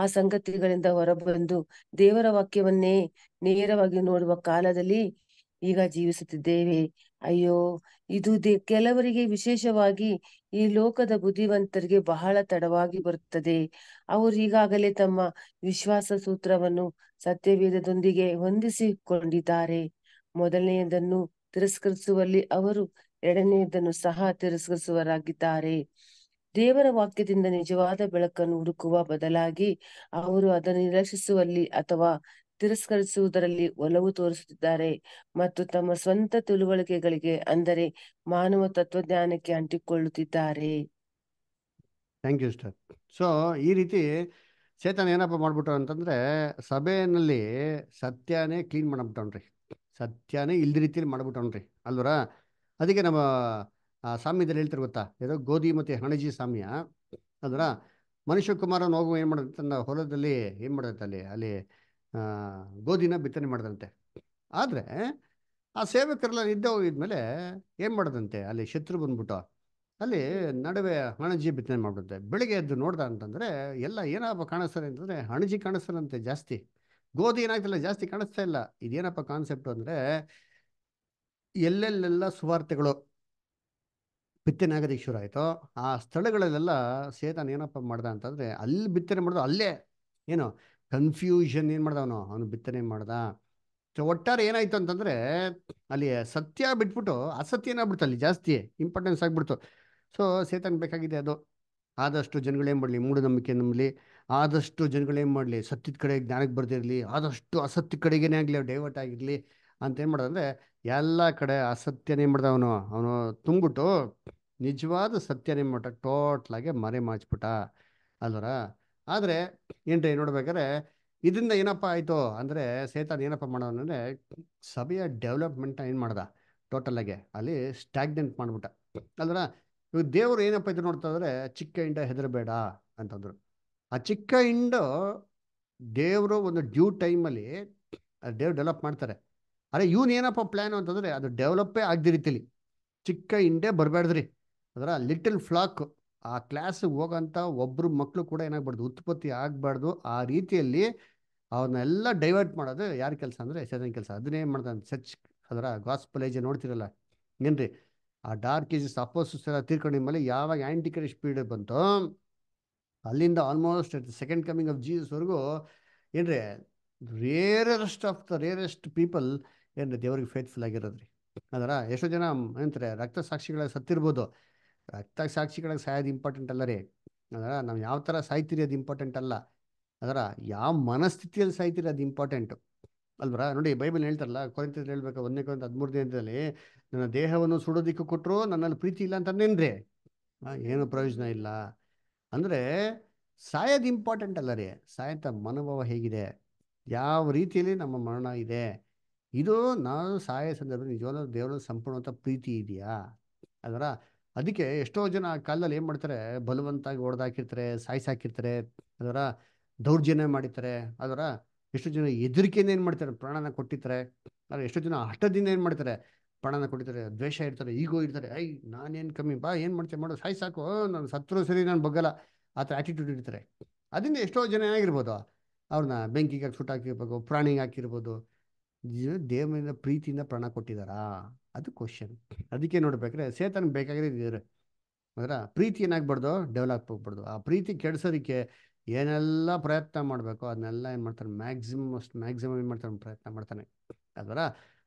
ಆ ಸಂಗತಿಗಳಿಂದ ಹೊರಬಂದು ದೇವರ ವಾಕ್ಯವನ್ನೇ ನೇರವಾಗಿ ನೋಡುವ ಕಾಲದಲ್ಲಿ ಈಗ ಜೀವಿಸುತ್ತಿದ್ದೇವೆ ಅಯ್ಯೋ ಇದು ದೇ ಕೆಲವರಿಗೆ ವಿಶೇಷವಾಗಿ ಈ ಲೋಕದ ಬುದ್ಧಿವಂತರಿಗೆ ಬಹಳ ತಡವಾಗಿ ಬರುತ್ತದೆ ಅವರು ಈಗಾಗಲೇ ತಮ್ಮ ವಿಶ್ವಾಸ ಸೂತ್ರವನ್ನು ಸತ್ಯವೇದದೊಂದಿಗೆ ಹೊಂದಿಸಿಕೊಂಡಿದ್ದಾರೆ ಮೊದಲನೆಯದನ್ನು ತಿರಸ್ಕರಿಸುವಲ್ಲಿ ಅವರು ಎರಡನೆಯದನ್ನು ಸಹ ತಿರಸ್ಕರಿಸುವರಾಗಿದ್ದಾರೆ ದೇವರ ವಾಕ್ಯದಿಂದ ನಿಜವಾದ ಬೆಳಕನ್ನು ಹುಡುಕುವ ಬದಲಾಗಿ ಅವರು ಅದನ್ನು ನಿರೀಕ್ಷಿಸುವಲ್ಲಿ ಅಥವಾ ತಿರಸ್ಕರಿಸುವುದರಲ್ಲಿ ಒಲವು ತೋರಿಸುತ್ತಿದ್ದಾರೆ ಮತ್ತು ತಮ್ಮ ಸ್ವಂತ ತಿಳುವಳಿಕೆಗಳಿಗೆ ಅಂದರೆ ಮಾನವ ತತ್ವಜ್ಞಾನಕ್ಕೆ ಅಂಟಿಕೊಳ್ಳುತ್ತಿದ್ದಾರೆ ಥ್ಯಾಂಕ್ ಯು ಸರ್ ಸೊ ಈ ರೀತಿ ಚೇತನ್ ಏನಪ್ಪ ಮಾಡ್ಬಿಟ್ಟು ಅಂತಂದರೆ ಸಭೆಯಲ್ಲಿ ಸತ್ಯನೇ ಕ್ಲೀನ್ ಮಾಡ್ಬಿಟ್ಟವನ್ರಿ ಸತ್ಯನೇ ಇಲ್ದ ರೀತಿಯಲ್ಲಿ ಮಾಡ್ಬಿಟ್ಟವನ್ರಿ ಅಲ್ವರ ಅದಕ್ಕೆ ನಮ್ಮ ಸಾಮ್ಯದಲ್ಲಿ ಹೇಳ್ತಾರೆ ಗೊತ್ತಾ ಯಾವುದೋ ಗೋಧಿ ಮತ್ತು ಹಣಜಿ ಸಾಮ್ಯ ಅಲ್ವರ ಮನುಷ್ಯ ಕುಮಾರನ ಹೋಗುವ ಏನು ಮಾಡಿದಂತೆ ತನ್ನ ಹೊಲದಲ್ಲಿ ಏನು ಮಾಡಿದಂತೆ ಅಲ್ಲಿ ಅಲ್ಲಿ ಗೋಧಿನ ಬಿತ್ತನೆ ಮಾಡಿದಂತೆ ಆದರೆ ಆ ಸೇವಕರೆಲ್ಲ ನಿದ್ದೆ ಹೋಗಿದ್ಮೇಲೆ ಏನು ಮಾಡಿದಂತೆ ಅಲ್ಲಿ ಶತ್ರು ಬಂದ್ಬಿಟ್ಟು ಅಲ್ಲಿ ನಡುವೆ ಹಣಜಿ ಬಿತ್ತನೆ ಮಾಡಿಬಿಡುತ್ತೆ ಬೆಳಿಗ್ಗೆ ಎದ್ದು ನೋಡ್ದ ಅಂತಂದರೆ ಎಲ್ಲ ಏನಪ್ಪ ಕಾಣಿಸ್ತಾರೆ ಅಂತಂದರೆ ಹಣಜಿ ಕಾಣಿಸ್ತಾರಂತೆ ಜಾಸ್ತಿ ಗೋಧಿ ಏನಾಗ್ತಿಲ್ಲ ಜಾಸ್ತಿ ಕಾಣಿಸ್ತಾ ಇಲ್ಲ ಇದೇನಪ್ಪ ಕಾನ್ಸೆಪ್ಟ್ ಅಂದರೆ ಎಲ್ಲೆಲ್ಲೆಲ್ಲ ಸುವಾರ್ತೆಗಳು ಬಿತ್ತನೆ ಆಗೋದಕ್ಕೆ ಶುರು ಆಯಿತು ಆ ಸ್ಥಳಗಳಲ್ಲೆಲ್ಲ ಸೇತಾನ್ ಏನಪ್ಪ ಮಾಡ್ದ ಅಂತಂದರೆ ಅಲ್ಲಿ ಬಿತ್ತನೆ ಮಾಡ್ದ ಅಲ್ಲೇ ಏನು ಕನ್ಫ್ಯೂಷನ್ ಏನು ಮಾಡ್ದ ಅವನು ಅವನು ಬಿತ್ತನೆ ಮಾಡ್ದ ಒಟ್ಟಾರೆ ಏನಾಯ್ತು ಅಂತಂದ್ರೆ ಅಲ್ಲಿ ಸತ್ಯ ಬಿಟ್ಬಿಟ್ಟು ಅಸತ್ಯ ಏನಾಗ್ಬಿಡ್ತು ಅಲ್ಲಿ ಜಾಸ್ತಿ ಇಂಪಾರ್ಟೆನ್ಸ್ ಆಗ್ಬಿಡ್ತು ಸೊ ಸೇತನ್ ಬೇಕಾಗಿದೆ ಅದು ಆದಷ್ಟು ಜನಗಳೇನು ಮಾಡಲಿ ಮೂಢನಂಬಿಕೆ ನಮ್ಮಲ್ಲಿ ಆದಷ್ಟು ಜನಗಳೇನು ಮಾಡಲಿ ಸತ್ಯದ ಕಡೆ ಜ್ಞಾನಕ್ಕೆ ಬರ್ದಿರಲಿ ಆದಷ್ಟು ಅಸತ್ಯ ಕಡೆಗೇನೇ ಆಗಲಿ ಡೈವರ್ಟ್ ಆಗಿರಲಿ ಅಂತ ಏನು ಮಾಡೋದಂದ್ರೆ ಎಲ್ಲ ಕಡೆ ಅಸತ್ಯನೇ ಮಾಡ್ದ ಅವನು ಅವನು ತುಂಬಿಬಿಟ್ಟು ನಿಜವಾದ ಸತ್ಯನೇ ಮಾಡ ಟೋಟ್ಲಾಗೆ ಮರೆ ಮಾಚ್ಬಿಟ್ಟ ಅಲ್ವರ ಆದರೆ ರೀ ನೋಡ್ಬೇಕಾದ್ರೆ ಇದರಿಂದ ಏನಪ್ಪ ಆಯಿತು ಅಂದರೆ ಸೇತಾನ್ ಏನಪ್ಪ ಮಾಡೋನಂದರೆ ಸಭೆಯ ಡೆವಲಪ್ಮೆಂಟ್ನ ಏನು ಮಾಡ್ದ ಟೋಟಲಾಗೆ ಅಲ್ಲಿ ಸ್ಟ್ಯಾಗ್ನೆಂಟ್ ಮಾಡಿಬಿಟ್ಟ ಅಲ್ವರ ಇವಾಗ ದೇವರು ಏನಪ್ಪ ನೋಡ್ತಾ ನೋಡ್ತಾಂದ್ರೆ ಚಿಕ್ಕ ಹಿಂಡ ಹೆದರಬೇಡ ಅಂತಂದ್ರು ಆ ಚಿಕ್ಕ ಹಿಂಡು ದೇವರು ಒಂದು ಡ್ಯೂ ಟೈಮಲ್ಲಿ ದೇವ್ರು ಡೆವಲಪ್ ಮಾಡ್ತಾರೆ ಅರೆ ಇವನು ಏನಪ್ಪ ಪ್ಲ್ಯಾನು ಅಂತಂದ್ರೆ ಅದು ಡೆವಲಪೇ ಆಗದಿ ರೀತಿಲಿ ಚಿಕ್ಕ ಹಿಂಡೆ ಬರಬೇಡ್ರಿ ಅದರ ಲಿಟಲ್ ಫ್ಲಾಕ್ ಆ ಕ್ಲಾಸಿಗೆ ಹೋಗೋಂಥ ಒಬ್ಬರು ಮಕ್ಕಳು ಕೂಡ ಏನಾಗ್ಬಾರ್ದು ಉತ್ಪತ್ತಿ ಆಗಬಾರ್ದು ಆ ರೀತಿಯಲ್ಲಿ ಅವನ್ನೆಲ್ಲ ಡೈವರ್ಟ್ ಮಾಡೋದು ಯಾರ ಕೆಲಸ ಅಂದರೆ ಸದನ ಕೆಲಸ ಅದನ್ನೇ ಮಾಡ್ತಾನೆ ಸಚ್ ಅದರ ಗಾಸ್ಪಲೇಜ್ ನೋಡ್ತಿರಲ್ಲ ಏನ್ರಿ ಆ ಡಾರ್ಕ್ ಏಜಸ್ ಅಪೋಸಿಸ್ ಎಲ್ಲ ತೀರ್ಕೊಂಡಿದ ಮೇಲೆ ಯಾವಾಗ ಆ್ಯಂಟಿಕ್ರೈಸ್ಟ್ ಪೀರಿಯಡ್ ಬಂತು ಅಲ್ಲಿಂದ almost at second coming of ಜೀಸಸ್ವರೆಗೂ ಏನ್ರಿ rarest of the rarest people ಏನ್ರಿ ದೇವ್ರಿಗೆ ಫೇತ್ಫುಲ್ ಆಗಿರೋದ್ರಿ ಅದರ ಎಷ್ಟೋ ಜನ ಏನಂತಾರೆ ರಕ್ತ ಸಾಕ್ಷಿಗಳ ಸತ್ತಿರ್ಬೋದು ರಕ್ತ ಸಾಕ್ಷಿಗಳಾಗ ಸಾಯೋದು ಇಂಪಾರ್ಟೆಂಟ್ ಅಲ್ಲ ರೀ ಅದರ ನಾವು ಯಾವ ಥರ ಸಾಯ್ತೀರಿ ಅದು ಇಂಪಾರ್ಟೆಂಟ್ ಅಲ್ಲ ಅದರ ಯಾವ ಮನಸ್ಥಿತಿಯಲ್ಲಿ ಸಾಯ್ತೀರಿ ಅದು ಇಂಪಾರ್ಟೆಂಟು ಅಲ್ವರಾ ನೋಡಿ ಬೈಬಲ್ ಹೇಳ್ತಾರಲ್ಲ ಕೊರಿಂತದಲ್ಲಿ ಹೇಳ್ಬೇಕು ಒಂದನೇ ಕೊರಿಂತ ಹದಿಮೂರು ದಿನದಲ್ಲಿ ನನ್ನ ದೇಹವನ್ನು ಸುಡೋದಿಕ್ಕೂ ಕೊಟ್ಟರು ನನ್ನಲ್ಲಿ ಪ್ರೀತಿ ಇಲ್ಲ ಅಂತ ನೆಂದ್ರೆ ಏನು ಪ್ರಯೋಜನ ಇಲ್ಲ ಅಂದರೆ ಸಾಯದ್ ಇಂಪಾರ್ಟೆಂಟ್ ಅಲ್ಲ ರೀ ಸಾಯಂತ ಮನೋಭಾವ ಹೇಗಿದೆ ಯಾವ ರೀತಿಯಲ್ಲಿ ನಮ್ಮ ಮರಣ ಇದೆ ಇದು ನಾನು ಸಾಯ ಸಂದರ್ಭ ನಿಜವಾದ ದೇವರ ಸಂಪೂರ್ಣವಂತ ಪ್ರೀತಿ ಇದೆಯಾ ಅದರ ಅದಕ್ಕೆ ಎಷ್ಟೋ ಜನ ಕಾಲದಲ್ಲಿ ಏನು ಮಾಡ್ತಾರೆ ಬಲವಂತಾಗಿ ಹೊಡೆದಾಕಿರ್ತಾರೆ ಸಾಯಿಸಾಕಿರ್ತಾರೆ ಅದರ ದೌರ್ಜನ್ಯ ಮಾಡಿರ್ತಾರೆ ಅದರ ಎಷ್ಟೋ ಜನ ಹೆದರಿಕೆಯಿಂದ ಏನು ಮಾಡ್ತಾರೆ ಪ್ರಾಣನ ಕೊಟ್ಟಿರ್ತಾರೆ ಆದರೆ ಎಷ್ಟೋ ಜನ ಹಠದಿಂದ ಏನು ಮಾಡ್ತಾರೆ ಪ್ರಾಣನ ಕೊಟ್ಟಿರ್ತಾರೆ ದ್ವೇಷ ಇರ್ತಾರೆ ಈಗೋ ಇರ್ತಾರೆ ಐ ನಾನೇನು ಕಮ್ಮಿ ಬಾ ಏನು ಮಾಡ್ತೇನೆ ಮಾಡೋ ಸಾಯ್ ಸಾಕು ನಾನು ಸತ್ರು ಸರಿ ನಾನು ಬಗ್ಗಲ್ಲ ಆ ಥರ ಆ್ಯಟಿಟ್ಯೂಡ್ ಇರ್ತಾರೆ ಅದರಿಂದ ಎಷ್ಟೋ ಜನ ಏನಾಗಿರ್ಬೋದು ಅವ್ರನ್ನ ಬೆಂಕಿಗೆ ಹಾಕಿ ಹಾಕಿರ್ಬೋದು ಪ್ರಾಣಿಗೆ ಹಾಕಿರ್ಬೋದು ದೇವರಿಂದ ಪ್ರೀತಿಯಿಂದ ಪ್ರಾಣ ಕೊಟ್ಟಿದ್ದಾರಾ ಅದು ಕ್ವಶನ್ ಅದಕ್ಕೆ ನೋಡ್ಬೇಕಾದ್ರೆ ಸೇತನ್ ಬೇಕಾಗಿರೋದು ಇದ್ದಾರೆ ಅದರ ಪ್ರೀತಿ ಏನಾಗ್ಬಾರ್ದು ಡೆವಲಪ್ ಆಗ್ಬಾರ್ದು ಆ ಪ್ರೀತಿ ಕೆಡಿಸೋದಕ್ಕೆ ಏನೆಲ್ಲ ಪ್ರಯತ್ನ ಮಾಡಬೇಕು ಅದನ್ನೆಲ್ಲ ಏನು ಮಾಡ್ತಾನೆ ಮ್ಯಾಕ್ಸಿಮಮ್ ಅಷ್ಟು ಮ್ಯಾಕ್ಸಿಮಮ್ ಏನು ಮಾಡ್ತಾನೆ ಪ್ರಯತ್ನ ಮಾಡ್ತಾನೆ ಅದರ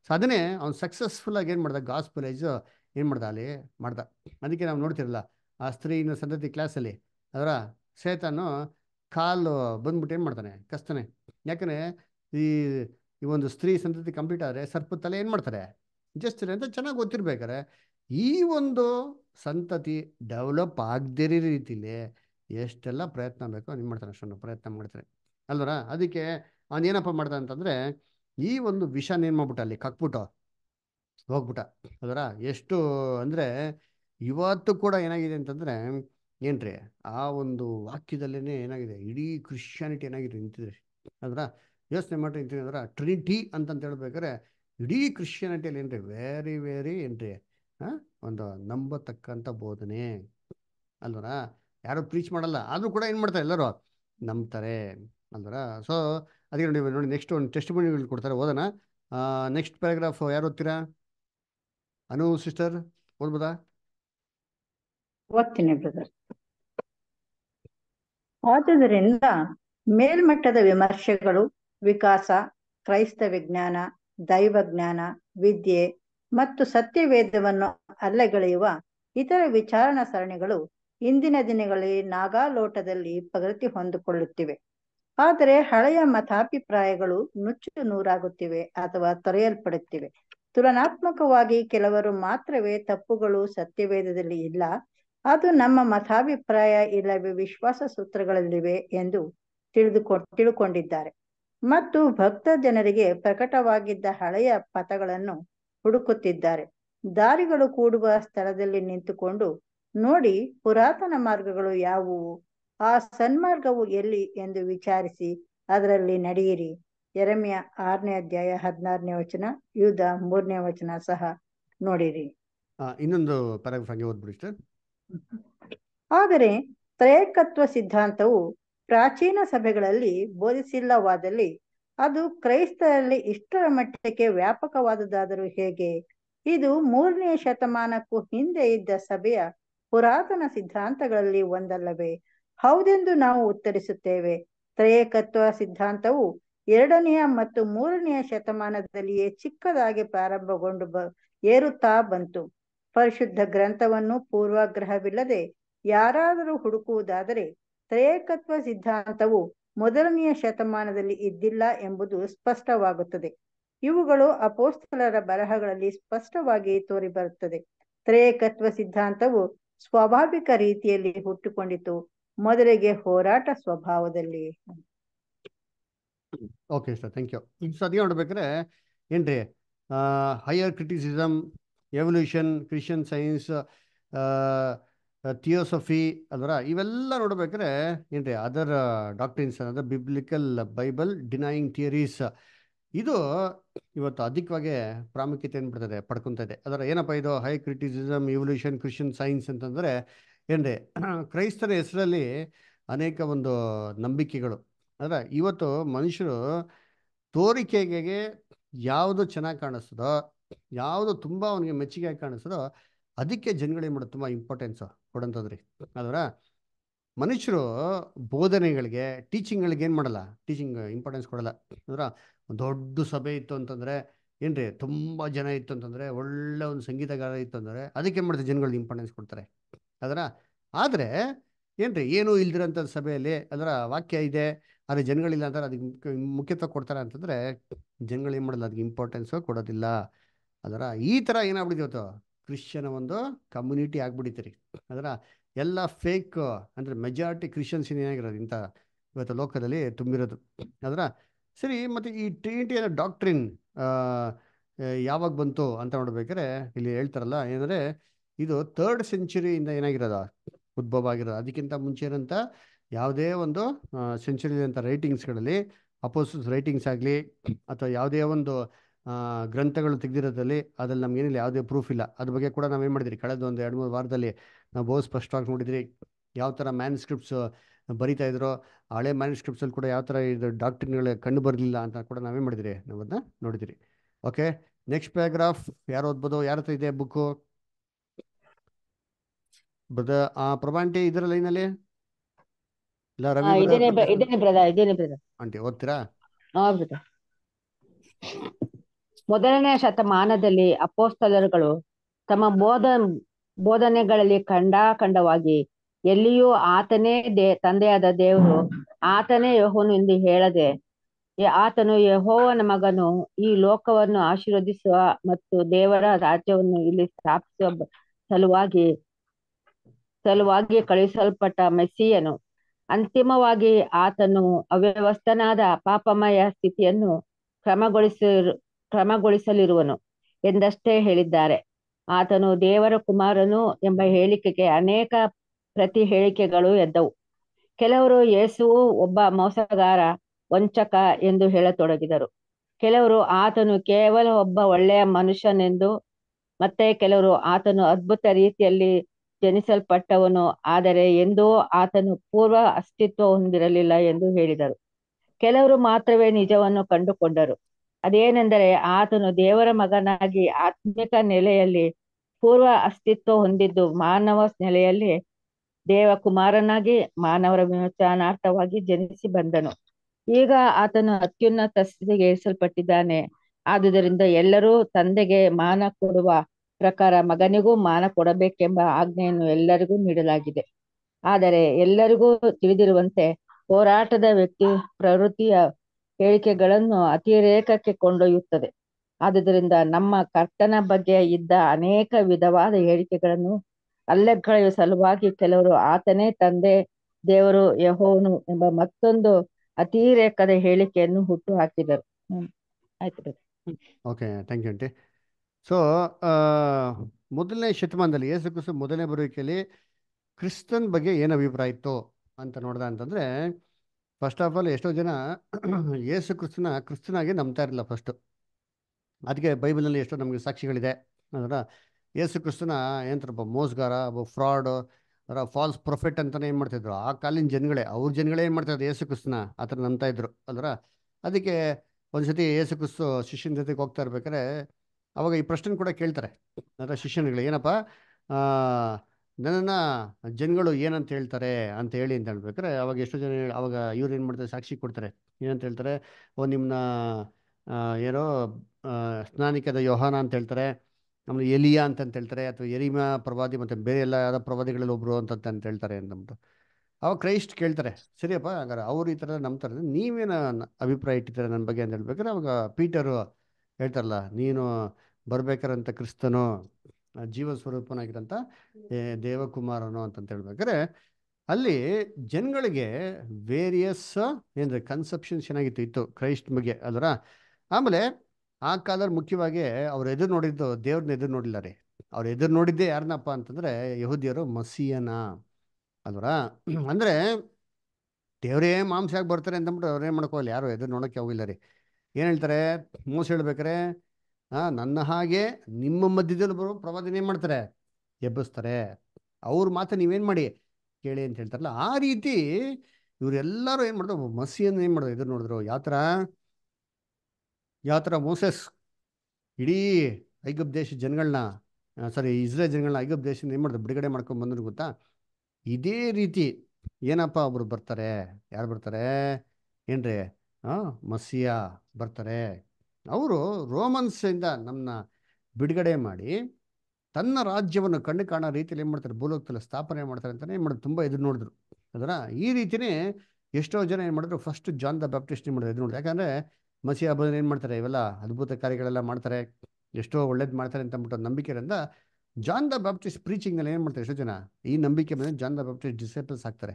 ಸೊ ಅದನ್ನೇ ಅವ್ನು ಸಕ್ಸಸ್ಫುಲ್ಲಾಗಿ ಏನು ಮಾಡ್ದ ಗಾಸ್ಪುಲೇಜು ಏನು ಮಾಡ್ದೆ ಅಲ್ಲಿ ಮಾಡ್ದೆ ಅದಕ್ಕೆ ನಾವು ನೋಡ್ತಿರಲ್ಲ ಆ ಸ್ತ್ರೀ ಇನ್ನೊಂದು ಸಂತತಿ ಕ್ಲಾಸಲ್ಲಿ ಅದರ ಸೇತನು ಕಾಲು ಬಂದ್ಬಿಟ್ಟು ಏನು ಮಾಡ್ತಾನೆ ಕಸ್ತಾನೆ ಯಾಕಂದರೆ ಈ ಈ ಒಂದು ಸ್ತ್ರೀ ಸಂತತಿ ಕಂಪ್ಲೀಟ್ ಆದರೆ ಸರ್ಪ ತಲೆ ಏನು ಮಾಡ್ತಾರೆ ಜಸ್ಟ್ ಅಂತ ಚೆನ್ನಾಗಿ ಗೊತ್ತಿರ್ಬೇಕಾರೆ ಈ ಒಂದು ಸಂತತಿ ಡೆವಲಪ್ ಆಗದಿರೋ ರೀತಿಲಿ ಎಷ್ಟೆಲ್ಲ ಪ್ರಯತ್ನ ಬೇಕೋ ನೀವು ಮಾಡ್ತಾನೆ ಅಷ್ಟೊಂದು ಪ್ರಯತ್ನ ಮಾಡ್ತಾರೆ ಅಲ್ವರ ಅದಕ್ಕೆ ಅವನೇನಪ್ಪ ಮಾಡ್ದ ಅಂತಂದ್ರೆ ಈ ಒಂದು ವಿಷ ಏನು ಮಾಡ್ಬಿಟ್ಟ ಅಲ್ಲಿ ಕಕ್ಬಿಟ್ಟು ಹೋಗ್ಬಿಟ್ಟ ಅದರ ಎಷ್ಟು ಅಂದರೆ ಇವತ್ತು ಕೂಡ ಏನಾಗಿದೆ ಅಂತಂದರೆ ಏನ್ರಿ ಆ ಒಂದು ವಾಕ್ಯದಲ್ಲೇ ಏನಾಗಿದೆ ಇಡೀ ಕ್ರಿಶ್ಚಿಯಾನಿಟಿ ಏನಾಗಿದೆ ನಿಂತಿದ್ರೆ ಅದರ ಯೋಚನೆ ಮಾಡಿ ನಿಂತಿದೆ ಅಂದ್ರೆ ಟ್ರಿನಿಟಿ ಅಂತಂತ ಹೇಳ್ಬೇಕಾದ್ರೆ ಇಡೀ ಕ್ರಿಶ್ಚಿಯಾನಿಟಿಯಲ್ಲಿ ಏನ್ರಿ ವೆರಿ ವೆರಿ ಏನ್ರಿ ಒಂದು ನಂಬತಕ್ಕಂಥ ಬೋಧನೆ ಅಲ್ವರ ಯಾರು ಪ್ರೀಚ್ ಮಾಡಲ್ಲ ಆದರೂ ಕೂಡ ಏನು ಮಾಡ್ತಾರೆ ಎಲ್ಲರೂ ನಂಬ್ತಾರೆ ಅಂದ್ರೆ ಸೊ ಅದಕ್ಕೆ ನೋಡಿ ನೋಡಿ ನೆಕ್ಸ್ಟ್ ಒಂದು ಟೆಸ್ಟ್ ಮಣಿಗಳು ಕೊಡ್ತಾರೆ ಓದೋಣ ನೆಕ್ಸ್ಟ್ ಪ್ಯಾರಾಗ್ರಾಫ್ ಯಾರು ಓದ್ತೀರಾ ಅನು ಸಿಸ್ಟರ್ ಓದ್ಬೋದಾ ಓದ್ತೀನಿ ಬ್ರದರ್ ಆದುದರಿಂದ ಮೇಲ್ಮಟ್ಟದ ವಿಮರ್ಶೆಗಳು ವಿಕಾಸ ಕ್ರೈಸ್ತ ವಿಜ್ಞಾನ ದೈವಜ್ಞಾನ ವಿದ್ಯೆ ಮತ್ತು ಸತ್ಯವೇದವನ್ನು ಅಲ್ಲಗಳೆಯುವ ಇತರ ವಿಚಾರಣಾ ಸರಣಿಗಳು ಇಂದಿನ ದಿನಗಳಲ್ಲಿ ನಾಗಾಲೋಟದಲ್ಲಿ ಪ್ರಗತಿ ಹೊಂದಿಕೊಳ್ಳುತ್ತಿವೆ ಆದರೆ ಹಳೆಯ ಮತಾಭಿಪ್ರಾಯಗಳು ನುಚ್ಚು ನೂರಾಗುತ್ತಿವೆ ಅಥವಾ ತೊರೆಯಲ್ಪಡುತ್ತಿವೆ ತುಲನಾತ್ಮಕವಾಗಿ ಕೆಲವರು ಮಾತ್ರವೇ ತಪ್ಪುಗಳು ಸತ್ಯವೇದದಲ್ಲಿ ಇಲ್ಲ ಅದು ನಮ್ಮ ಮತಾಭಿಪ್ರಾಯ ಇಲ್ಲವೇ ವಿಶ್ವಾಸ ಸೂತ್ರಗಳಲ್ಲಿವೆ ಎಂದು ತಿಳಿದುಕೊ ತಿಳ್ಕೊಂಡಿದ್ದಾರೆ ಮತ್ತು ಭಕ್ತ ಜನರಿಗೆ ಪ್ರಕಟವಾಗಿದ್ದ ಹಳೆಯ ಪಥಗಳನ್ನು ಹುಡುಕುತ್ತಿದ್ದಾರೆ ದಾರಿಗಳು ಕೂಡುವ ಸ್ಥಳದಲ್ಲಿ ನಿಂತುಕೊಂಡು ನೋಡಿ ಪುರಾತನ ಮಾರ್ಗಗಳು ಯಾವುವು ಆ ಸನ್ಮಾರ್ಗವು ಎಲ್ಲಿ ಎಂದು ವಿಚಾರಿಸಿ ಅದರಲ್ಲಿ ನಡೆಯಿರಿ ಎರಮಿಯ ಆರನೇ ಅಧ್ಯಾಯ ಹದಿನಾರನೇ ವಚನ ಯುದ್ಧ ಮೂರನೇ ವಚನ ಸಹ ನೋಡಿರಿ ಇನ್ನೊಂದು ಆದರೆ ತ್ರಯಕತ್ವ ಸಿದ್ಧಾಂತವು ಪ್ರಾಚೀನ ಸಭೆಗಳಲ್ಲಿ ಬೋಧಿಸಿಲ್ಲವಾದಲ್ಲಿ ಅದು ಕ್ರೈಸ್ತರಲ್ಲಿ ಇಷ್ಟರ ಮಟ್ಟಕ್ಕೆ ವ್ಯಾಪಕವಾದುದಾದರೂ ಹೇಗೆ ಇದು ಮೂರನೇ ಶತಮಾನಕ್ಕೂ ಹಿಂದೆ ಇದ್ದ ಸಭೆಯ ಪುರಾತನ ಸಿದ್ಧಾಂತಗಳಲ್ಲಿ ಒಂದಲ್ಲವೇ ಹೌದೆಂದು ನಾವು ಉತ್ತರಿಸುತ್ತೇವೆ ತ್ರಯಕತ್ವ ಸಿದ್ಧಾಂತವು ಎರಡನೆಯ ಮತ್ತು ಮೂರನೆಯ ಶತಮಾನದಲ್ಲಿಯೇ ಚಿಕ್ಕದಾಗಿ ಪ್ರಾರಂಭಗೊಂಡು ಬ ಏರುತ್ತಾ ಬಂತು ಪರಿಶುದ್ಧ ಗ್ರಂಥವನ್ನು ಪೂರ್ವಾಗ್ರಹವಿಲ್ಲದೆ ಯಾರಾದರೂ ಹುಡುಕುವುದಾದರೆ ತ್ರಯಕತ್ವ ಸಿದ್ಧಾಂತವು ಮೊದಲನೆಯ ಶತಮಾನದಲ್ಲಿ ಇದ್ದಿಲ್ಲ ಎಂಬುದು ಸ್ಪಷ್ಟವಾಗುತ್ತದೆ ಇವುಗಳು ಅಪೋಸ್ತಲರ ಬರಹಗಳಲ್ಲಿ ಸ್ಪಷ್ಟವಾಗಿ ತೋರಿಬರುತ್ತದೆ ತ್ರಯೇಕತ್ವ ಸಿದ್ಧಾಂತವು ಸ್ವಾಭಾವಿಕ ರೀತಿಯಲ್ಲಿ ಹುಟ್ಟಿಕೊಂಡಿತು ಮೊದಲಿಗೆ ಹೋರಾಟ ಸ್ವಭಾವದಲ್ಲಿ ಓಕೆ ಸರ್ ಥ್ಯಾಂಕ್ ಯು ಸದ್ಯ ನೋಡ್ಬೇಕ್ರೆ ಏನ್ರಿ higher criticism evolution Christian Science theosophy ಅದರ ಇವೆಲ್ಲ ನೋಡ್ಬೇಕ್ರೆ ಏನ್ರಿ ಅದರ್ ಡಾಕ್ಟ್ರಿನ್ಸ್ ಅಂದ್ರೆ ಬಿಬ್ಲಿಕಲ್ ಬೈಬಲ್ ಡಿನೈಯಿಂಗ್ ಥಿಯರೀಸ್ ಇದು ಇವತ್ತು ಅಧಿಕವಾಗಿ ಪ್ರಾಮುಖ್ಯತೆ ಬಿಡ್ತದೆ ಪಡ್ಕೊತ ಇದೆ ಅದರ ಏನಪ್ಪ ಇದು high criticism evolution Christian Science ಅಂತಂದರೆ ಏನ್ರಿ ಕ್ರೈಸ್ತರ ಹೆಸರಲ್ಲಿ ಅನೇಕ ಒಂದು ನಂಬಿಕೆಗಳು ಅಂದರೆ ಇವತ್ತು ಮನುಷ್ಯರು ತೋರಿಕೆಗೆ ಯಾವುದು ಚೆನ್ನಾಗಿ ಕಾಣಿಸ್ತದೋ ಯಾವುದು ತುಂಬ ಅವನಿಗೆ ಮೆಚ್ಚುಗೆ ಕಾಣಿಸ್ತದೋ ಅದಕ್ಕೆ ಜನಗಳು ಮಾಡೋದು ತುಂಬ ಇಂಪಾರ್ಟೆನ್ಸು ರೀ ಅದರ ಮನುಷ್ಯರು ಬೋಧನೆಗಳಿಗೆ ಟೀಚಿಂಗ್ಗಳಿಗೆ ಏನು ಮಾಡಲ್ಲ ಟೀಚಿಂಗ್ ಇಂಪಾರ್ಟೆನ್ಸ್ ಕೊಡಲ್ಲ ಅಂದ್ರೆ ದೊಡ್ಡ ಸಭೆ ಇತ್ತು ಅಂತಂದರೆ ಏನ್ರಿ ತುಂಬ ಜನ ಇತ್ತು ಅಂತಂದರೆ ಒಳ್ಳೆ ಒಂದು ಸಂಗೀತಗಾರ ಇತ್ತು ಅಂದರೆ ಅದಕ್ಕೆ ಏನು ಮಾಡ್ತಾರೆ ಜನಗಳು ಇಂಪಾರ್ಟೆನ್ಸ್ ಕೊಡ್ತಾರೆ ಅದರ ಆದರೆ ಏನ್ರಿ ಏನು ಇಲ್ದಿರೋಂಥ ಸಭೆಯಲ್ಲಿ ಅದರ ವಾಕ್ಯ ಇದೆ ಆದರೆ ಜನಗಳಿಲ್ಲ ಅಂತಾರೆ ಅದಕ್ಕೆ ಮುಖ್ಯತ್ವ ಕೊಡ್ತಾರೆ ಅಂತಂದರೆ ಜನಗಳು ಏನು ಮಾಡಲ್ಲ ಅದಕ್ಕೆ ಇಂಪಾರ್ಟೆನ್ಸು ಕೊಡೋದಿಲ್ಲ ಅದರ ಈ ಥರ ಏನಾಗ್ಬಿಟ್ಟಿದೆ ಕ್ರಿಶ್ಚಿಯನ್ ಒಂದು ಕಮ್ಯುನಿಟಿ ರೀ ಅದರ ಎಲ್ಲ ಫೇಕ್ ಅಂದರೆ ಮೆಜಾರಿಟಿ ಕ್ರಿಶ್ಚಿಯನ್ಸ್ ಏನಾಗಿರೋದು ಇಂಥ ಇವತ್ತು ಲೋಕದಲ್ಲಿ ತುಂಬಿರೋದು ಅದರ ಸರಿ ಮತ್ತೆ ಈ ಅನ್ನೋ ಡಾಕ್ಟ್ರಿನ್ ಯಾವಾಗ ಬಂತು ಅಂತ ನೋಡ್ಬೇಕಾರೆ ಇಲ್ಲಿ ಹೇಳ್ತಾರಲ್ಲ ಏನಂದ್ರೆ ಇದು ಥರ್ಡ್ ಸೆಂಚುರಿಯಿಂದ ಏನಾಗಿರೋದ ಉದ್ಭವ ಆಗಿರೋದು ಅದಕ್ಕಿಂತ ಮುಂಚೆ ಏನಂತ ಯಾವುದೇ ಒಂದು ಸೆಂಚುರಿ ಅಂತ ರೈಟಿಂಗ್ಸ್ಗಳಲ್ಲಿ ಅಪೋಸಿಸ್ ರೈಟಿಂಗ್ಸ್ ಆಗಲಿ ಅಥವಾ ಯಾವುದೇ ಒಂದು ಗ್ರಂಥಗಳು ತೆಗೆದಿರೋದಲ್ಲಿ ಅದ್ರಲ್ಲಿ ನಮಗೇನಿಲ್ಲ ಯಾವುದೇ ಪ್ರೂಫ್ ಇಲ್ಲ ಅದ್ರ ಬಗ್ಗೆ ಕೂಡ ನಾವೇನು ಮಾಡಿದ್ರಿ ಕಳೆದ ಒಂದು ಎರಡು ಮೂರು ವಾರದಲ್ಲಿ ನಾವು ಬಹು ಸ್ಪಷ್ಟವಾಗಿ ನೋಡಿದ್ರಿ ಯಾವ ಥರ ಮ್ಯಾನ್ಸ್ಕ್ರಿಪ್ಟ್ಸ್ ಬರಿತಾ ಇದ್ರು ಹಳೆ ಅಲ್ಲಿ ಕೂಡ ಯಾವ ಥರ ಇದು ಡಾಕ್ಟರ್ ಕಂಡು ಬರಲಿಲ್ಲ ಅಂತ ಕೂಡ ನಾವೇ ಮಾಡಿದಿರಿ ನಾವದನ್ನ ನೋಡಿದಿರಿ ಓಕೆ ನೆಕ್ಸ್ಟ್ ಪ್ಯಾರಾಗ್ರಾಫ್ ಯಾರು ಓದ್ಬೋದು ಯಾರ ಹತ್ರ ಇದೆ ಬುಕ್ ಬದ ಆ ಪ್ರಭಾಂಟಿ ಇದರ ಲೈನಲ್ಲಿ ಇಲ್ಲ ರವಿ ಆಂಟಿ ಓದ್ತೀರಾ ಮೊದಲನೇ ಶತಮಾನದಲ್ಲಿ ಅಪೋಸ್ತಲರುಗಳು ತಮ್ಮ ಬೋಧ ಬೋಧನೆಗಳಲ್ಲಿ ಖಂಡಾಖಂಡವಾಗಿ ಎಲ್ಲಿಯೂ ಆತನೇ ದೇ ತಂದೆಯಾದ ದೇವರು ಆತನೇ ಯಹೋನು ಎಂದು ಹೇಳದೆ ಆತನು ಯಹೋವನ ಮಗನು ಈ ಲೋಕವನ್ನು ಆಶೀರ್ವದಿಸುವ ಮತ್ತು ದೇವರ ರಾಜ್ಯವನ್ನು ಇಲ್ಲಿ ಸ್ಥಾಪಿಸುವ ಸಲುವಾಗಿ ಸಲುವಾಗಿ ಕಳುಹಿಸಲ್ಪಟ್ಟ ಮೆಸ್ಸಿಯನು ಅಂತಿಮವಾಗಿ ಆತನು ಅವ್ಯವಸ್ಥನಾದ ಪಾಪಮಯ ಸ್ಥಿತಿಯನ್ನು ಕ್ರಮಗೊಳಿಸ ಕ್ರಮಗೊಳಿಸಲಿರುವನು ಎಂದಷ್ಟೇ ಹೇಳಿದ್ದಾರೆ ಆತನು ದೇವರ ಕುಮಾರನು ಎಂಬ ಹೇಳಿಕೆಗೆ ಅನೇಕ ಪ್ರತಿ ಹೇಳಿಕೆಗಳು ಎದ್ದವು ಕೆಲವರು ಯೇಸುವು ಒಬ್ಬ ಮೋಸಗಾರ ವಂಚಕ ಎಂದು ಹೇಳತೊಡಗಿದರು ಕೆಲವರು ಆತನು ಕೇವಲ ಒಬ್ಬ ಒಳ್ಳೆಯ ಮನುಷ್ಯನೆಂದು ಮತ್ತೆ ಕೆಲವರು ಆತನು ಅದ್ಭುತ ರೀತಿಯಲ್ಲಿ ಜನಿಸಲ್ಪಟ್ಟವನು ಆದರೆ ಎಂದೂ ಆತನು ಪೂರ್ವ ಅಸ್ತಿತ್ವ ಹೊಂದಿರಲಿಲ್ಲ ಎಂದು ಹೇಳಿದರು ಕೆಲವರು ಮಾತ್ರವೇ ನಿಜವನ್ನು ಕಂಡುಕೊಂಡರು ಅದೇನೆಂದರೆ ಆತನು ದೇವರ ಮಗನಾಗಿ ಆತ್ಮಿಕ ನೆಲೆಯಲ್ಲಿ ಪೂರ್ವ ಅಸ್ತಿತ್ವ ಹೊಂದಿದ್ದು ಮಾನವ ನೆಲೆಯಲ್ಲಿ ದೇವಕುಮಾರನಾಗಿ ಮಾನವರ ವಿಮೋಚನಾರ್ಥವಾಗಿ ಜನಿಸಿ ಬಂದನು ಈಗ ಆತನು ಅತ್ಯುನ್ನತ ಸ್ಥಿತಿಗೆ ಏರಿಸಲ್ಪಟ್ಟಿದ್ದಾನೆ ಆದುದರಿಂದ ಎಲ್ಲರೂ ತಂದೆಗೆ ಮಾನ ಕೊಡುವ ಪ್ರಕಾರ ಮಗನಿಗೂ ಮಾನ ಕೊಡಬೇಕೆಂಬ ಆಜ್ಞೆಯನ್ನು ಎಲ್ಲರಿಗೂ ನೀಡಲಾಗಿದೆ ಆದರೆ ಎಲ್ಲರಿಗೂ ತಿಳಿದಿರುವಂತೆ ಹೋರಾಟದ ವ್ಯಕ್ತಿ ಪ್ರವೃತ್ತಿಯ ಹೇಳಿಕೆಗಳನ್ನು ಅತಿರೇಕಕ್ಕೆ ಕೊಂಡೊಯ್ಯುತ್ತದೆ ಆದುದರಿಂದ ನಮ್ಮ ಕರ್ತನ ಬಗ್ಗೆ ಇದ್ದ ಅನೇಕ ವಿಧವಾದ ಹೇಳಿಕೆಗಳನ್ನು ಕಳೆಯುವ ಸಲುವಾಗಿ ಕೆಲವರು ಆತನೇ ತಂದೆ ದೇವರು ಯಹೋನು ಎಂಬ ಮತ್ತೊಂದು ಅತಿರೇಕದ ಹೇಳಿಕೆಯನ್ನು ಹುಟ್ಟು ಹಾಕಿದರು ಆಯ್ತು ಓಕೆ ಥ್ಯಾಂಕ್ ಯು ಸೊ ಮೊದಲನೇ ಶತಮಾನದಲ್ಲಿ ಯೇಸು ಮೊದಲನೇ ಬರುವಿಕೆಯಲ್ಲಿ ಕ್ರಿಸ್ತನ್ ಬಗ್ಗೆ ಏನು ಅಭಿಪ್ರಾಯ ಇತ್ತು ಅಂತ ನೋಡ್ದ ಅಂತಂದ್ರೆ ಫಸ್ಟ್ ಆಫ್ ಆಲ್ ಎಷ್ಟೋ ಜನ ಯೇಸು ಕ್ರಿಸ್ತನ ಕ್ರಿಸ್ತನಾಗಿ ನಂಬ್ತಾ ಇರಲಿಲ್ಲ ಫಸ್ಟು ಅದಕ್ಕೆ ಬೈಬಲಲ್ಲಿ ಎಷ್ಟೋ ನಮಗೆ ಸಾಕ್ಷಿಗಳಿದೆ ಅದರ ಯೇಸು ಕ್ರಿಸ್ತನ ಏನಂತಾರಪ್ಪ ಮೋಸ್ಗಾರ ಒಬ್ಬ ಫ್ರಾಡ್ ಫಾಲ್ಸ್ ಪ್ರೊಫೆಟ್ ಅಂತಲೇ ಏನು ಮಾಡ್ತಿದ್ರು ಆ ಕಾಲಿನ ಜನಗಳೇ ಅವ್ರ ಜನಗಳೇ ಏನು ಮಾಡ್ತಾಯಿದ್ರು ಯೇಸು ಕ್ರಿಸ್ತನ ಆ ಥರ ನಂಬ್ತಾ ಇದ್ರು ಅಲ್ರ ಅದಕ್ಕೆ ಒಂದು ಸತಿ ಯೇಸು ಕ್ರಿಸ್ತು ಶಿಷ್ಯನ ಜೊತೆಗೆ ಹೋಗ್ತಾ ಇರ್ಬೇಕಾದ್ರೆ ಅವಾಗ ಈ ಪ್ರಶ್ನೆ ಕೂಡ ಕೇಳ್ತಾರೆ ಅಂದರೆ ಶಿಷ್ಯನಗಳು ಏನಪ್ಪ ನನ್ನನ್ನು ಜನಗಳು ಏನಂತ ಹೇಳ್ತಾರೆ ಅಂತ ಹೇಳಿ ಅಂತ ಹೇಳ್ಬೇಕಾರೆ ಅವಾಗ ಎಷ್ಟೋ ಜನ ಅವಾಗ ಇವ್ರು ಏನು ಮಾಡ್ತಾರೆ ಸಾಕ್ಷಿ ಕೊಡ್ತಾರೆ ಏನಂತ ಹೇಳ್ತಾರೆ ಓ ನಿಮ್ಮನ್ನ ಏನೋ ಸ್ನಾನಿಕದ ಯೋಹಾನ ಅಂತ ಹೇಳ್ತಾರೆ ಆಮೇಲೆ ಎಲಿಯಾ ಅಂತ ಹೇಳ್ತಾರೆ ಅಥವಾ ಎರಿಮ ಪ್ರವಾದಿ ಮತ್ತು ಬೇರೆ ಎಲ್ಲ ಯಾವ ಪ್ರವಾದಿಗಳಲ್ಲಿ ಒಬ್ಬರು ಅಂತ ಅಂತ ಹೇಳ್ತಾರೆ ಅಂತಂದ್ಬಿಟ್ಟು ಅವಾಗ ಕ್ರೈಸ್ಟ್ ಕೇಳ್ತಾರೆ ಸರಿಯಪ್ಪ ಹಂಗಾರೆ ಅವ್ರು ಈ ಥರ ನಂಬ್ತಾರೆ ನೀವೇನು ಅಭಿಪ್ರಾಯ ಇಟ್ಟಿದ್ದಾರೆ ನನ್ನ ಬಗ್ಗೆ ಅಂತ ಹೇಳ್ಬೇಕಾದ್ರೆ ಅವಾಗ ಪೀಟರು ಹೇಳ್ತಾರಲ್ಲ ನೀನು ಬರಬೇಕಾರಂಥ ಕ್ರಿಸ್ತನು ಜೀವ ಸ್ವರೂಪನಾಗಿರಂಥ ದೇವಕುಮಾರನು ಅಂತಂತ ಹೇಳ್ಬೇಕಾದ್ರೆ ಅಲ್ಲಿ ಜನಗಳಿಗೆ ವೇರಿಯಸ್ ಏನಂದರೆ ಕನ್ಸೆಪ್ಷನ್ಸ್ ಏನಾಗಿತ್ತು ಇತ್ತು ಕ್ರೈಸ್ಟ್ ಬಗ್ಗೆ ಅದರ ಆಮೇಲೆ ಆ ಕಾಲದಲ್ಲಿ ಮುಖ್ಯವಾಗಿ ಅವ್ರು ಎದುರು ನೋಡಿದ್ದು ದೇವ್ರನ್ನ ಎದುರು ನೋಡಿಲ್ಲ ರೀ ಅವ್ರು ಎದುರು ನೋಡಿದ್ದೆ ಯಾರನ್ನಪ್ಪ ಅಂತಂದ್ರೆ ಯಹೂದಿಯರು ಮಸಿಯನ ಅಲ್ವರ ಅಂದ್ರೆ ದೇವರೇ ಮಾಂಸಾಗಿ ಬರ್ತಾರೆ ಅಂತಂದ್ಬಿಟ್ಟು ಅವ್ರೇನು ಮಾಡ್ಕೋಲ್ಲ ಯಾರು ಎದುರು ನೋಡಕ್ಕೆ ಹೋಗಿಲ್ಲ ರೀ ಏನ್ ಹೇಳ್ತಾರೆ ಮೋಸ ಹೇಳ್ಬೇಕಾರೆ ನನ್ನ ಹಾಗೆ ನಿಮ್ಮ ಮಧ್ಯದಲ್ಲಿ ಬರೋ ಪ್ರವಾದ ಏನ್ ಮಾಡ್ತಾರೆ ಎಬ್ಬಿಸ್ತಾರೆ ಅವ್ರ ಮಾತು ನೀವೇನ್ ಮಾಡಿ ಕೇಳಿ ಅಂತ ಹೇಳ್ತಾರಲ್ಲ ಆ ರೀತಿ ಇವರೆಲ್ಲರೂ ಏನು ಮಾಡಿದ್ರು ಮಸಿಯನ್ನು ಏನು ಮಾಡಿದ್ರು ಎದುರು ನೋಡಿದ್ರು ಯಾವ ಥರ ಯಾವ ಥರ ಮೋಸೆಸ್ ಇಡೀ ಐಗಬ್ ದೇಶ ಜನಗಳನ್ನ ಸಾರಿ ಇಸ್ರೇಲ್ ಜನಗಳನ್ನ ಐಗಬ್ ದೇಶದಿಂದ ಏನು ಮಾಡಿದ್ರು ಬಿಡುಗಡೆ ಮಾಡ್ಕೊಂಡು ಬಂದ್ರು ಗೊತ್ತಾ ಇದೇ ರೀತಿ ಏನಪ್ಪ ಒಬ್ರು ಬರ್ತಾರೆ ಯಾರು ಬರ್ತಾರೆ ಏನ್ರಿ ಹಾಂ ಮಸಿಯಾ ಬರ್ತಾರೆ ಅವರು ರೋಮನ್ಸಿಂದ ನಮ್ಮನ್ನ ಬಿಡುಗಡೆ ಮಾಡಿ ತನ್ನ ರಾಜ್ಯವನ್ನು ಕಂಡು ಕಾಣೋ ರೀತಿಯಲ್ಲಿ ಏನು ಮಾಡ್ತಾರೆ ಭೂಲೋಕದಲ್ಲಿ ಸ್ಥಾಪನೆ ಮಾಡ್ತಾರೆ ಅಂತಲೇ ಏನು ಮಾಡೋದು ತುಂಬ ಎದುರು ನೋಡಿದ್ರು ಅದರ ಈ ರೀತಿಯೇ ಎಷ್ಟೋ ಜನ ಏನು ಮಾಡಿದ್ರು ಫಸ್ಟ್ ಜಾನ್ ದ ಬ್ಯಾಪ್ಟಿಸ್ಟ್ ಏನು ಮಾಡಿದ್ರು ಎದುರು ನೋಡಿದ್ರು ಯಾಕಂದರೆ ಮಸಿ ಹಬ್ಬದಲ್ಲಿ ಏನು ಮಾಡ್ತಾರೆ ಇವೆಲ್ಲ ಅದ್ಭುತ ಕಾರ್ಯಗಳೆಲ್ಲ ಮಾಡ್ತಾರೆ ಎಷ್ಟೋ ಒಳ್ಳೇದು ಮಾಡ್ತಾರೆ ಅಂತ ಅಂದ್ಬಿಟ್ಟು ನಂಬಿಕೆ ಇರೋದ್ರಿಂದ ಜಾನ್ ದ ಬ್ಯಾಪ್ಟಿಸ್ಟ್ ಪ್ರೀಚಿಂಗ್ನಲ್ಲಿ ಏನು ಮಾಡ್ತಾರೆ ಎಷ್ಟೋ ಜನ ಈ ನಂಬಿಕೆ ಮೇಲೆ ಜಾನ್ ದ ಬ್ಯಾಪ್ಟಿಸ್ಟ್ ಡಿಸೈಪಲ್ಸ್ ಆಗ್ತಾರೆ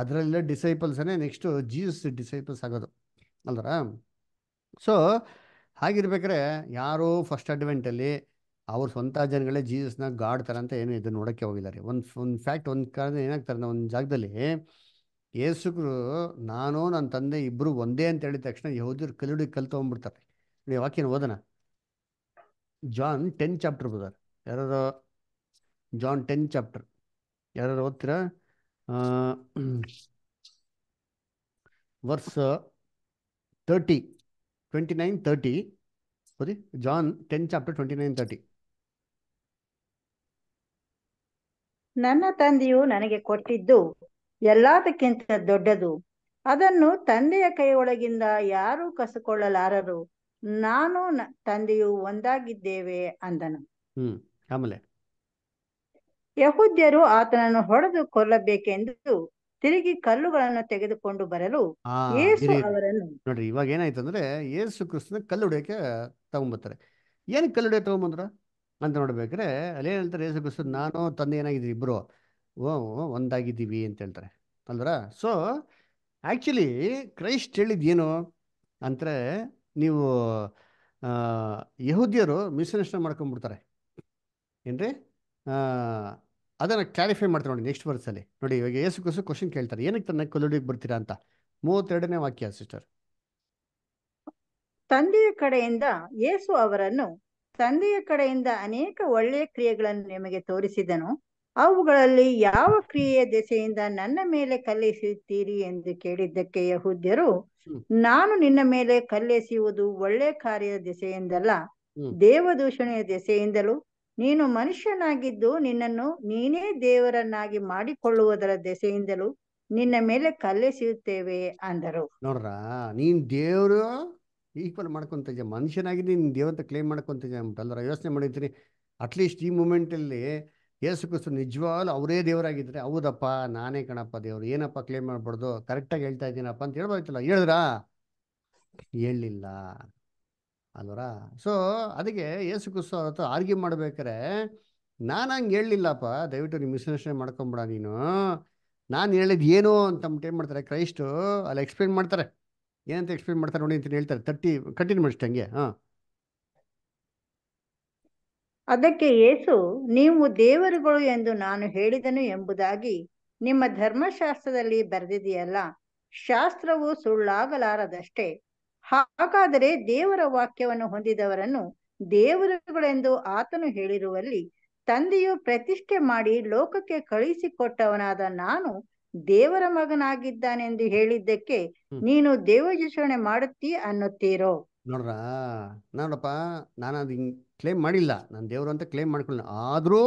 ಅದರಲ್ಲೇ ಡಿಸೈಪಲ್ಸನ್ನೇ ನೆಕ್ಸ್ಟು ಜೀಸಸ್ ಡಿಸೈಪಲ್ಸ್ ಆಗೋದು ಅಲ್ದರ ಸೊ ಹಾಗಿರ್ಬೇಕಾದ್ರೆ ಯಾರೋ ಫಸ್ಟ್ ಅಡ್ವೆಂಟಲ್ಲಿ ಅವ್ರ ಸ್ವಂತ ಜನಗಳೇ ಜೀಸಸ್ನ ಗಾಡ್ತಾರೆ ಅಂತ ಏನು ಇದನ್ನು ನೋಡೋಕ್ಕೆ ಹೋಗಿದ್ದಾರೆ ಒಂದು ಒಂದು ಫ್ಯಾಕ್ಟ್ ಒಂದು ಕಾರಣ ಏನಾಗ್ತಾರೆ ಒಂದು ಜಾಗದಲ್ಲಿ ಯೇಸುಗಳು ನಾನು ನನ್ನ ತಂದೆ ಇಬ್ಬರು ಒಂದೇ ಅಂತ ಹೇಳಿದ ತಕ್ಷಣ ಯಹೋದಿರು ಕಲಿಡಿ ಕಲ್ ತೊಗೊಂಡ್ಬಿಡ್ತಾರೆ ನೀ ವಾಕ್ಯನ ಓದನ ಜಾನ್ ಟೆನ್ ಚಾಪ್ಟರ್ ಬದಾರೆ ಯಾರು ಜಾನ್ ಟೆನ್ ಚಾಪ್ಟರ್ ಯಾರು ಓದ್ತೀರಾ verse thirty twenty nine thirty ಓದಿ John ten chapter twenty nine thirty ನನ್ನ ತಂದೆಯು ನನಗೆ ಕೊಟ್ಟಿದ್ದು ಎಲ್ಲದಕ್ಕಿಂತ ದೊಡ್ಡದು ಅದನ್ನು ತಂದೆಯ ಕೈಯೊಳಗಿಂದ ಯಾರು ಕಸಕೊಳ್ಳಲಾರರು ನಾನು ತಂದೆಯು ಒಂದಾಗಿದ್ದೇವೆ ಅಂದನು ಆಮೇಲೆ ಯಹುದ್ಯರು ಆತನನ್ನು ಹೊಡೆದು ಕೊಲ್ಲಬೇಕೆಂದು ತಿರುಗಿ ಕಲ್ಲುಗಳನ್ನು ತೆಗೆದುಕೊಂಡು ಬರಲು ನೋಡ್ರಿ ಇವಾಗ ಏನಾಯ್ತು ಅಂದ್ರೆ ಯೇಸು ಕ್ರಿಸ್ತನ ಕಲ್ಲು ಹೊಡೆಯಕ್ಕೆ ತಗೊಂಬರ್ತಾರೆ ಏನ್ ಕಲ್ಲು ಹೊಡೆಯ ಅಂತ ನೋಡ್ಬೇಕ್ರೆ ಹೇಳ್ತಾರೆ ಯೇಸು ಕ್ರಿಸ್ತನ್ ನಾನು ತಂದೆ ಏನಾಗಿದ್ರಿ ಇಬ್ರು ಒಂದಾಗಿದ್ದೀವಿ ಅಂತ ಹೇಳ್ತಾರೆ ಅಲ್ವರಾ ಸೊ ಆ್ಯಕ್ಚುಲಿ ಕ್ರೈಸ್ಟ್ ಹೇಳಿದ ಏನು ಅಂದರೆ ನೀವು ಯಹೂದಿಯರು ಮಿಸ್ಅಂಡರ್ಸ್ಟ್ಯಾಂಡ್ ಮಾಡ್ಕೊಂಡ್ಬಿಡ್ತಾರೆ ಏನ್ರಿ ಅದನ್ನು ಕ್ಲಾರಿಫೈ ಮಾಡ್ತಾರೆ ನೋಡಿ ನೆಕ್ಸ್ಟ್ ವರ್ಸಲ್ಲಿ ನೋಡಿ ಇವಾಗ ಏಸು ಕೋಸು ಕ್ವಶನ್ ಕೇಳ್ತಾರೆ ಏನಕ್ಕೆ ತನ್ನ ಕೊಲುಡಿಗೆ ಬರ್ತೀರಾ ಅಂತ ಮೂವತ್ತೆರಡನೇ ವಾಕ್ಯ ಸಿಸ್ಟರ್ ತಂದೆಯ ಕಡೆಯಿಂದ ಏಸು ಅವರನ್ನು ತಂದೆಯ ಕಡೆಯಿಂದ ಅನೇಕ ಒಳ್ಳೆಯ ಕ್ರಿಯೆಗಳನ್ನು ನಿಮಗೆ ತೋರಿಸಿದನು ಅವುಗಳಲ್ಲಿ ಯಾವ ಕ್ರಿಯೆಯ ದೆಸೆಯಿಂದ ನನ್ನ ಮೇಲೆ ಕಲ್ಲೆಸೆಯುತ್ತೀರಿ ಎಂದು ಕೇಳಿದ್ದಕ್ಕೆ ಯಹೂದ್ಯರು ನಾನು ನಿನ್ನ ಮೇಲೆ ಕಲ್ಲೆಸೆಯುವುದು ಒಳ್ಳೆ ಕಾರ್ಯದ ದೆಸೆಯಿಂದಲ್ಲ ದೇವದೂಷಣೆಯ ದೆಸೆಯಿಂದಲೂ ನೀನು ಮನುಷ್ಯನಾಗಿದ್ದು ನಿನ್ನನ್ನು ನೀನೇ ದೇವರನ್ನಾಗಿ ಮಾಡಿಕೊಳ್ಳುವುದರ ದೆಸೆಯಿಂದಲೂ ನಿನ್ನ ಮೇಲೆ ಕಲ್ಲೆಸೆಯುತ್ತೇವೆ ಅಂದರು ನೋಡ್ರ ನೀನ್ ದೇವರು ಈಕ್ವಲ್ ಮಾಡ್ಕೊಂತ ಮನುಷ್ಯನಾಗಿ ನೀನ್ ದೇವರ ಕ್ಲೇಮ್ ಮಾಡ್ಕೊಂತ ಯೋಚನೆ ಮಾಡಿದ್ರಿ ಅಟ್ಲೀಸ್ಟ್ ಈ ಮೂಮೆಂಟ್ ಅಲ್ಲಿ ಯೇಸು ಕ್ರಿಸ್ತು ಅವರೇ ದೇವರಾಗಿದ್ದರೆ ಹೌದಪ್ಪ ನಾನೇ ಕಣಪ್ಪ ದೇವರು ಏನಪ್ಪ ಕ್ಲೇಮ್ ಮಾಡ್ಬಾರ್ದು ಕರೆಕ್ಟಾಗಿ ಹೇಳ್ತಾ ಇದ್ದೀನಪ್ಪ ಅಂತ ಹೇಳ್ಬೋದಿತ್ತಲ್ಲ ಹೇಳಿದ್ರ ಹೇಳಿಲ್ಲ ಅಲ್ವರಾ ಸೊ ಅದಕ್ಕೆ ಯೇಸು ಕ್ರಿಸ್ತು ಅವ್ರ ಹತ್ರ ಆರ್ಗ್ಯೂ ಮಾಡ್ಬೇಕಾರೆ ನಾನು ಹಂಗೆ ಹೇಳಲಿಲ್ಲಪ್ಪ ದಯವಿಟ್ಟು ನೀವು ಮಿಸ್ಲೇಷಣೆ ಮಾಡ್ಕೊಂಬಿಡ ನೀನು ನಾನು ಹೇಳಿದ ಏನು ಅಂತ ಏನು ಮಾಡ್ತಾರೆ ಕ್ರೈಸ್ಟು ಅಲ್ಲಿ ಎಕ್ಸ್ಪ್ಲೇನ್ ಮಾಡ್ತಾರೆ ಏನಂತ ಎಕ್ಸ್ಪ್ಲೇನ್ ಮಾಡ್ತಾರೆ ನೋಡಿ ಅಂತ ಹೇಳ್ತಾರೆ ತಟ್ಟಿ ಕಂಟಿನ್ಯೂ ಮಾಡಿ ಹಂಗೆ ಹಾಂ ಅದಕ್ಕೆ ಏಸು ನೀವು ದೇವರುಗಳು ಎಂದು ನಾನು ಹೇಳಿದನು ಎಂಬುದಾಗಿ ನಿಮ್ಮ ಧರ್ಮಶಾಸ್ತ್ರದಲ್ಲಿ ಬರೆದಿದೆಯಲ್ಲ ಶಾಸ್ತ್ರವು ಸುಳ್ಳಾಗಲಾರದಷ್ಟೇ ಹಾಗಾದರೆ ದೇವರ ವಾಕ್ಯವನ್ನು ಹೊಂದಿದವರನ್ನು ದೇವರುಗಳೆಂದು ಆತನು ಹೇಳಿರುವಲ್ಲಿ ತಂದೆಯು ಪ್ರತಿಷ್ಠೆ ಮಾಡಿ ಲೋಕಕ್ಕೆ ಕಳುಹಿಸಿಕೊಟ್ಟವನಾದ ನಾನು ದೇವರ ಮಗನಾಗಿದ್ದಾನೆಂದು ಹೇಳಿದ್ದಕ್ಕೆ ನೀನು ದೇವಜೂಷಣೆ ಮಾಡುತ್ತಿ ಅನ್ನುತ್ತೀರೋ ನೋಡ್ರ ನೋಡಪ್ಪ ನಾನು ಕ್ಲೇಮ್ ಮಾಡಿಲ್ಲ ನಾನು ದೇವರು ಅಂತ ಕ್ಲೇಮ್ ಮಾಡ್ಕೊಳ್ಳಿ ಆದರೂ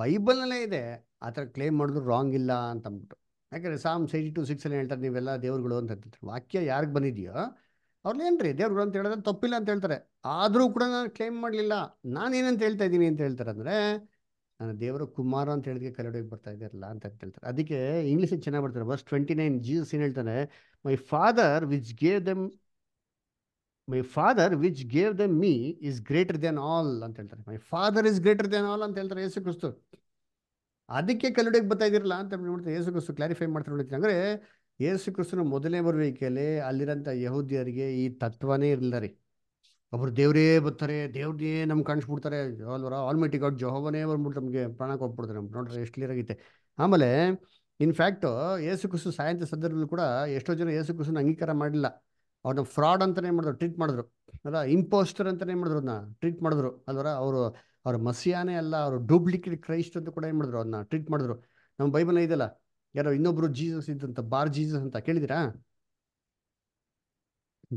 ಬೈಬಲ್ನಲ್ಲೇ ಇದೆ ಆ ಥರ ಕ್ಲೇಮ್ ಮಾಡಿದ್ರು ರಾಂಗ್ ಇಲ್ಲ ಅಂತ ಅಂದ್ಬಿಟ್ಟು ಯಾಕಂದರೆ ಸಾಮ್ ಸೈಟಿ ಟು ಸಿಕ್ಸಲ್ಲಿ ಹೇಳ್ತಾರೆ ನೀವೆಲ್ಲ ದೇವರುಗಳು ಅಂತ ಹೇಳ್ತಾರೆ ವಾಕ್ಯ ಯಾರಿಗೆ ಬಂದಿದೆಯೋ ಏನು ರೀ ದೇವ್ರುಗಳು ಅಂತ ಹೇಳಿದ್ರೆ ತಪ್ಪಿಲ್ಲ ಅಂತ ಹೇಳ್ತಾರೆ ಆದರೂ ಕೂಡ ನಾನು ಕ್ಲೇಮ್ ಮಾಡಲಿಲ್ಲ ನಾನೇನಂತ ಹೇಳ್ತಾ ಇದ್ದೀನಿ ಅಂತ ಹೇಳ್ತಾರೆ ಅಂದರೆ ನಾನು ದೇವರ ಕುಮಾರ ಅಂತ ಹೇಳಿದ್ರೆ ಕನ್ನಡಕ್ಕೆ ಬರ್ತಾ ಇದ್ದಾರಲ್ಲ ಅಂತ ಹೇಳ್ತಾರೆ ಅದಕ್ಕೆ ಇಂಗ್ಲೀಷಲ್ಲಿ ಚೆನ್ನಾಗಿ ಬರ್ತಾರೆ ಬಸ್ಟ್ ಟ್ವೆಂಟಿ ನೈನ್ ಜೀಸಸ್ ಏನು ಹೇಳ್ತಾನೆ my father which gave them my father which gave the me is greater than all ಅಂತ ಹೇಳ್ತಾರೆ my father is greater than all ಅಂತ ಹೇಳ್ತಾರೆ ಯೇಸು ಕ್ರಿಸ್ತು ಅದಕ್ಕೆ ಕಲ್ಲುಡಿಗೆ ಬರ್ತಾ ಇದಿರಲ್ಲ ಅಂತ ನೋಡ್ತಾರೆ ಯೇಸು ಕ್ರಿಸ್ತು ಕ್ಲಾರಿಫೈ ಮಾಡ್ತಾರೆ ನೋಡಿದ್ರೆ ಅಂದರೆ ಯೇಸು ಕ್ರಿಸ್ತನ ಮೊದಲನೇ ಬರುವಿಕೆಯಲ್ಲಿ ಅಲ್ಲಿರೋಂಥ ಯಹೂದಿಯರಿಗೆ ಈ ತತ್ವನೇ ಇರಲಿಲ್ಲ ರೀ ಒಬ್ರು ದೇವರೇ ಬರ್ತಾರೆ ದೇವ್ರೇ ನಮ್ಗೆ ಕಾಣಿಸ್ಬಿಡ್ತಾರೆ ಅಲ್ವರ ಗಾಡ್ ಜೋಹವನೇ ಬಂದ್ಬಿಟ್ಟು ನಮಗೆ ಪ್ರಾಣಕ್ಕೆ ಹೋಗ್ಬಿಡ್ತಾರೆ ನಮ್ಗೆ ನೋಡ್ರಿ ಎಷ್ಟು ಕ್ಲಿಯರ್ ಆಗಿತ್ತೆ ಆಮೇಲೆ ಇನ್ಫ್ಯಾಕ್ಟು ಯೇಸು ಕ್ರಿಸ್ತು ಸಾಯಂತ ಸಂದರ್ಭದಲ್ಲೂ ಕೂಡ ಎಷ್ಟೋ ಜನ ಯೇಸು ಕ್ರಿಸ್ತನ ಅಂಗೀಕಾರ ಮಾಡಿಲ್ಲ ಅವ್ರನ್ನ ಫ್ರಾಡ್ ಅಂತಲೇ ಮಾಡಿದ್ರು ಟ್ರೀಟ್ ಮಾಡಿದ್ರು ಅಲ್ಲ ಇಂಪೋಸ್ಟರ್ ಅಂತಲೇ ಮಾಡಿದ್ರು ಅದನ್ನ ಟ್ರೀಟ್ ಮಾಡಿದ್ರು ಅಲ್ವರ ಅವರು ಅವ್ರ ಮಸಿಯಾನೇ ಅಲ್ಲ ಅವರು ಡೂಪ್ಲಿಕೇಟ್ ಕ್ರೈಸ್ಟ್ ಅಂತ ಕೂಡ ಏನು ಮಾಡಿದ್ರು ಅದನ್ನ ಟ್ರೀಟ್ ಮಾಡಿದ್ರು ನಮ್ಮ ಬೈಬಲ್ ಇದೆಯಲ್ಲ ಯಾರೋ ಇನ್ನೊಬ್ರು ಜೀಸಸ್ ಇದ್ದಂತ ಬಾರ್ ಜೀಸಸ್ ಅಂತ ಕೇಳಿದಿರಾ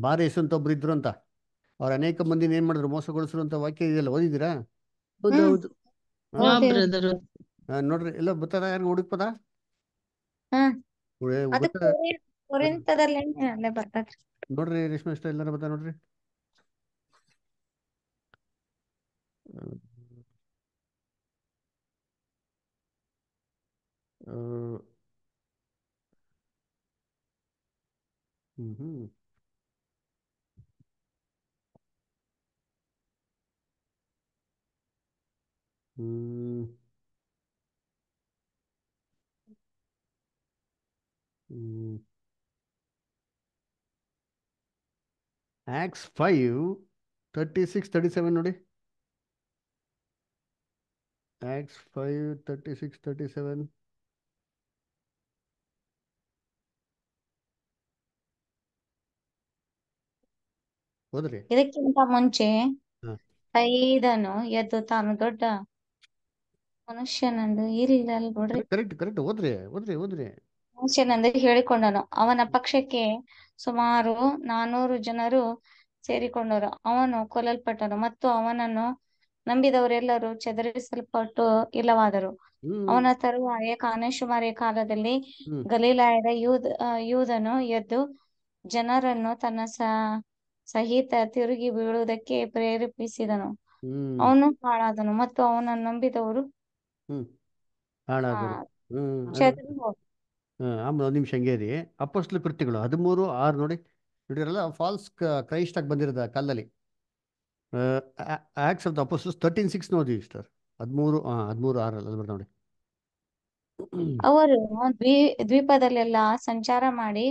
ಬಾರ್ ಯೇಸು ಅಂತ ಒಬ್ರು ಇದ್ರು ಅಂತ ಅವ್ರ ಅನೇಕ ಮಂದಿನ ಏನ್ ಮಾಡಿದ್ರು ಮೋಸಗೊಳಿಸರು ಅಂತ ವಾಕ್ಯ ಇದೆಯಲ್ಲ ಓದಿದಿರಾ ನೋಡ್ರಿ ಎಲ್ಲ ಬರ್ತಾರ ಯಾರು ಹುಡುಕ್ ಪದ ನೋಡ್ರಿ ರೇಷ್ಮೆ ಇಷ್ಟ ಎಲ್ಲಾರ ಬತ್ತ ನೋಡ್ರಿ ಹ್ಮ್ ಹ್ಮ್ ಹ್ಮ್ ಹ್ಮ್ Acts five thirty six thirty seven ನೋಡಿ Acts five thirty six thirty seven ಹೋದ್ರಿ ಇದಕ್ಕಿಂತ ಮುಂಚೆ ಐದನು ಎದ್ದು ತಾನು ದೊಡ್ಡ ಮನುಷ್ಯನಂದು ಇರಿಲ್ಲ ಅಲ್ರಿ ಕರೆಕ್ಟ್ ಕರೆಕ್ಟ್ ಓದ್ರಿ ಓದ್ರಿ ಓದ್ರಿ ಹೇಳಿಕೊಂಡನು ಅವನ ಪಕ್ಷಕ್ಕೆ ಸುಮಾರು ನಾನೂರು ಜನರು ಸೇರಿಕೊಂಡರು ಅವನು ಕೊಲ್ಲಲ್ಪಟ್ಟನು ಮತ್ತು ಅವನನ್ನು ನಂಬಿದವರೆಲ್ಲರೂ ಚದರಿಸಲ್ಪಟ್ಟು ಇಲ್ಲವಾದರು ಅವನ ತರುವಾಯ ಕಾನೇಶುಮಾರಿ ಕಾಲದಲ್ಲಿ ಗಲೀಲಾಯದ ಯೂದ ಯೂದನು ಎದ್ದು ಜನರನ್ನು ತನ್ನ ಸಹಿತ ತಿರುಗಿ ಬೀಳುವುದಕ್ಕೆ ಪ್ರೇರೇಪಿಸಿದನು ಅವನು ಹಾಳಾದನು ಮತ್ತು ಅವನನ್ನು ನಂಬಿದವರು ಚದರಿ ಆಮೇಲೆ ಒಂದು ನಿಮಿಷ ಹಂಗೇರಿ ರೀ ಕೃತ್ಯಗಳು ಹದಿಮೂರು ಆರು ನೋಡಿ ನೋಡಿರಲ್ಲ ಫಾಲ್ಸ್ ಕ್ರೈಸ್ಟ್ ಆಗಿ ಬಂದಿರೋದ ಕಾಲದಲ್ಲಿ Acts of the Apostles thirteen six ನೋಡಿದ್ವಿ ಸರ್ ಹದಿಮೂರು ಹಾಂ ಹದಿಮೂರು ಆರಲ್ಲ ಬರ್ತಾ ನೋಡಿ ಅವರು ದ್ವಿ ದ್ವೀಪದಲ್ಲೆಲ್ಲ ಸಂಚಾರ ಮಾಡಿ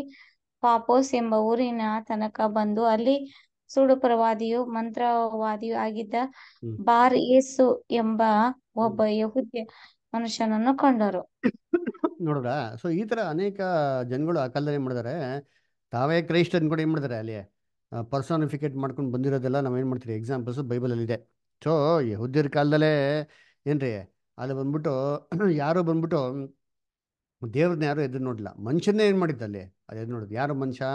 ಪಾಪೋಸ್ ಎಂಬ ಊರಿನ ತನಕ ಬಂದು ಅಲ್ಲಿ ಸುಡು ಪ್ರವಾದಿಯು ಮಂತ್ರವಾದಿಯು ಆಗಿದ್ದ ಬಾರ್ ಯೇಸು ಎಂಬ ಒಬ್ಬ ಯಹೂದ್ಯ ಮನುಷ್ಯನನ್ನು ಕಂಡರು ನೋಡ್ರಾ ಸೊ ಈ ಥರ ಅನೇಕ ಜನಗಳು ಆ ಕಾಲದಲ್ಲಿ ಏನು ಮಾಡಿದ್ದಾರೆ ತಾವೇ ಕ್ರೈಸ್ಟ್ ಅಂದ್ಕೊಂಡು ಏನು ಮಾಡಿದ್ದಾರೆ ಅಲ್ಲಿ ಪರ್ಸೋನಿಫಿಕೇಟ್ ಮಾಡ್ಕೊಂಡು ಬಂದಿರೋದೆಲ್ಲ ನಾವು ಏನು ಮಾಡ್ತೀರಿ ಅಲ್ಲಿ ಇದೆ ಸೊ ಯಹುದ್ಯರ ಕಾಲದಲ್ಲೇ ಏನ್ರಿ ಅಲ್ಲಿ ಬಂದ್ಬಿಟ್ಟು ಯಾರು ಬಂದ್ಬಿಟ್ಟು ದೇವ್ರನ್ನ ಯಾರೂ ಎದುರು ನೋಡ್ಲಿಲ್ಲ ಮನುಷ್ಯನೇ ಏನು ಮಾಡಿದ್ದ ಅಲ್ಲಿ ಅದು ಎದುರು ಯಾರು ಮನುಷ್ಯ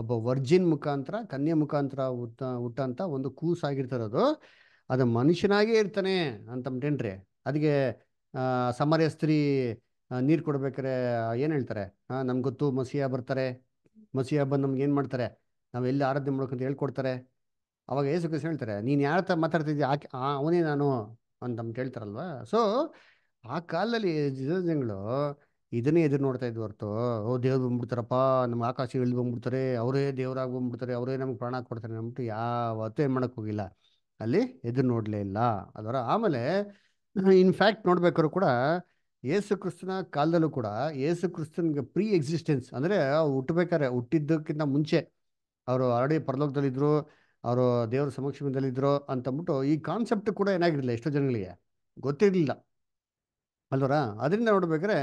ಒಬ್ಬ ವರ್ಜಿನ್ ಮುಖಾಂತರ ಕನ್ಯೆ ಮುಖಾಂತರ ಹುಟ್ಟ ಹುಟ್ಟಂತ ಒಂದು ಕೂಸಾಗಿರ್ತಾರದು ಅದು ಮನುಷ್ಯನಾಗೇ ಇರ್ತಾನೆ ಅಂತಂಬಿಟ್ಟೇನ್ರಿ ಅದಕ್ಕೆ ಸಮರ್ಯ ಸ್ತ್ರೀ ನೀರು ಕೊಡ್ಬೇಕಾರೆ ಏನು ಹೇಳ್ತಾರೆ ಹಾಂ ನಮ್ಗೆ ಗೊತ್ತು ಮಸಿಯ ಬರ್ತಾರೆ ಮಸಿ ಬಂದು ನಮ್ಗೆ ಏನು ಮಾಡ್ತಾರೆ ನಾವು ಎಲ್ಲಿ ಆರಾಧ್ಯ ಮಾಡ್ಕೊಂತ ಹೇಳ್ಕೊಡ್ತಾರೆ ಅವಾಗ ಏಸು ಕೃಷ್ಣ ಹೇಳ್ತಾರೆ ನೀನು ಯಾರ ಥರ ಮಾತಾಡ್ತಿದ್ದೆ ಆಕೆ ಅವನೇ ನಾನು ಅಂತ ಹೇಳ್ತಾರಲ್ವಾ ಸೊ ಆ ಕಾಲದಲ್ಲಿ ಜನಗಳು ಇದನ್ನೇ ಎದುರು ನೋಡ್ತಾ ಇದ್ವಿ ಹೊರತು ಓ ದೇವ್ರು ಬಂದ್ಬಿಡ್ತಾರಪ್ಪ ನಮ್ಮ ಆಕಾಶ ಇಳಿದು ಬಂದ್ಬಿಡ್ತಾರೆ ಅವರೇ ದೇವರಾಗಿ ಬಂದ್ಬಿಡ್ತಾರೆ ಅವರೇ ನಮ್ಗೆ ಪ್ರಾಣ ಕೊಡ್ತಾರೆ ಅಂದ್ಬಿಟ್ಟು ಯಾವತ್ತೂ ಏನು ಮಾಡೋಕ್ಕೆ ಹೋಗಿಲ್ಲ ಅಲ್ಲಿ ಎದುರು ನೋಡಲೇ ಇಲ್ಲ ಅದರ ಆಮೇಲೆ ಇನ್ಫ್ಯಾಕ್ಟ್ ನೋಡ್ಬೇಕಾದ್ರು ಕೂಡ ಯೇಸು ಕ್ರಿಸ್ತನ ಕಾಲದಲ್ಲೂ ಕೂಡ ಯೇಸು ಕ್ರಿಸ್ತನ್ಗೆ ಪ್ರೀ ಎಕ್ಸಿಸ್ಟೆನ್ಸ್ ಅಂದರೆ ಅವ್ರು ಹುಟ್ಟಬೇಕಾರೆ ಹುಟ್ಟಿದ್ದಕ್ಕಿಂತ ಮುಂಚೆ ಅವರು ಆಲ್ರೆಡಿ ಪರಲೋಕದಲ್ಲಿದ್ದರು ಅವರು ದೇವರ ಸಮಕ್ಷಮದಲ್ಲಿದ್ದರು ಅಂತಂದ್ಬಿಟ್ಟು ಈ ಕಾನ್ಸೆಪ್ಟ್ ಕೂಡ ಏನಾಗಿರಲಿಲ್ಲ ಎಷ್ಟೋ ಜನಗಳಿಗೆ ಗೊತ್ತಿರಲಿಲ್ಲ ಅಲ್ವರ ಅದರಿಂದ ನೋಡ್ಬೇಕಾದ್ರೆ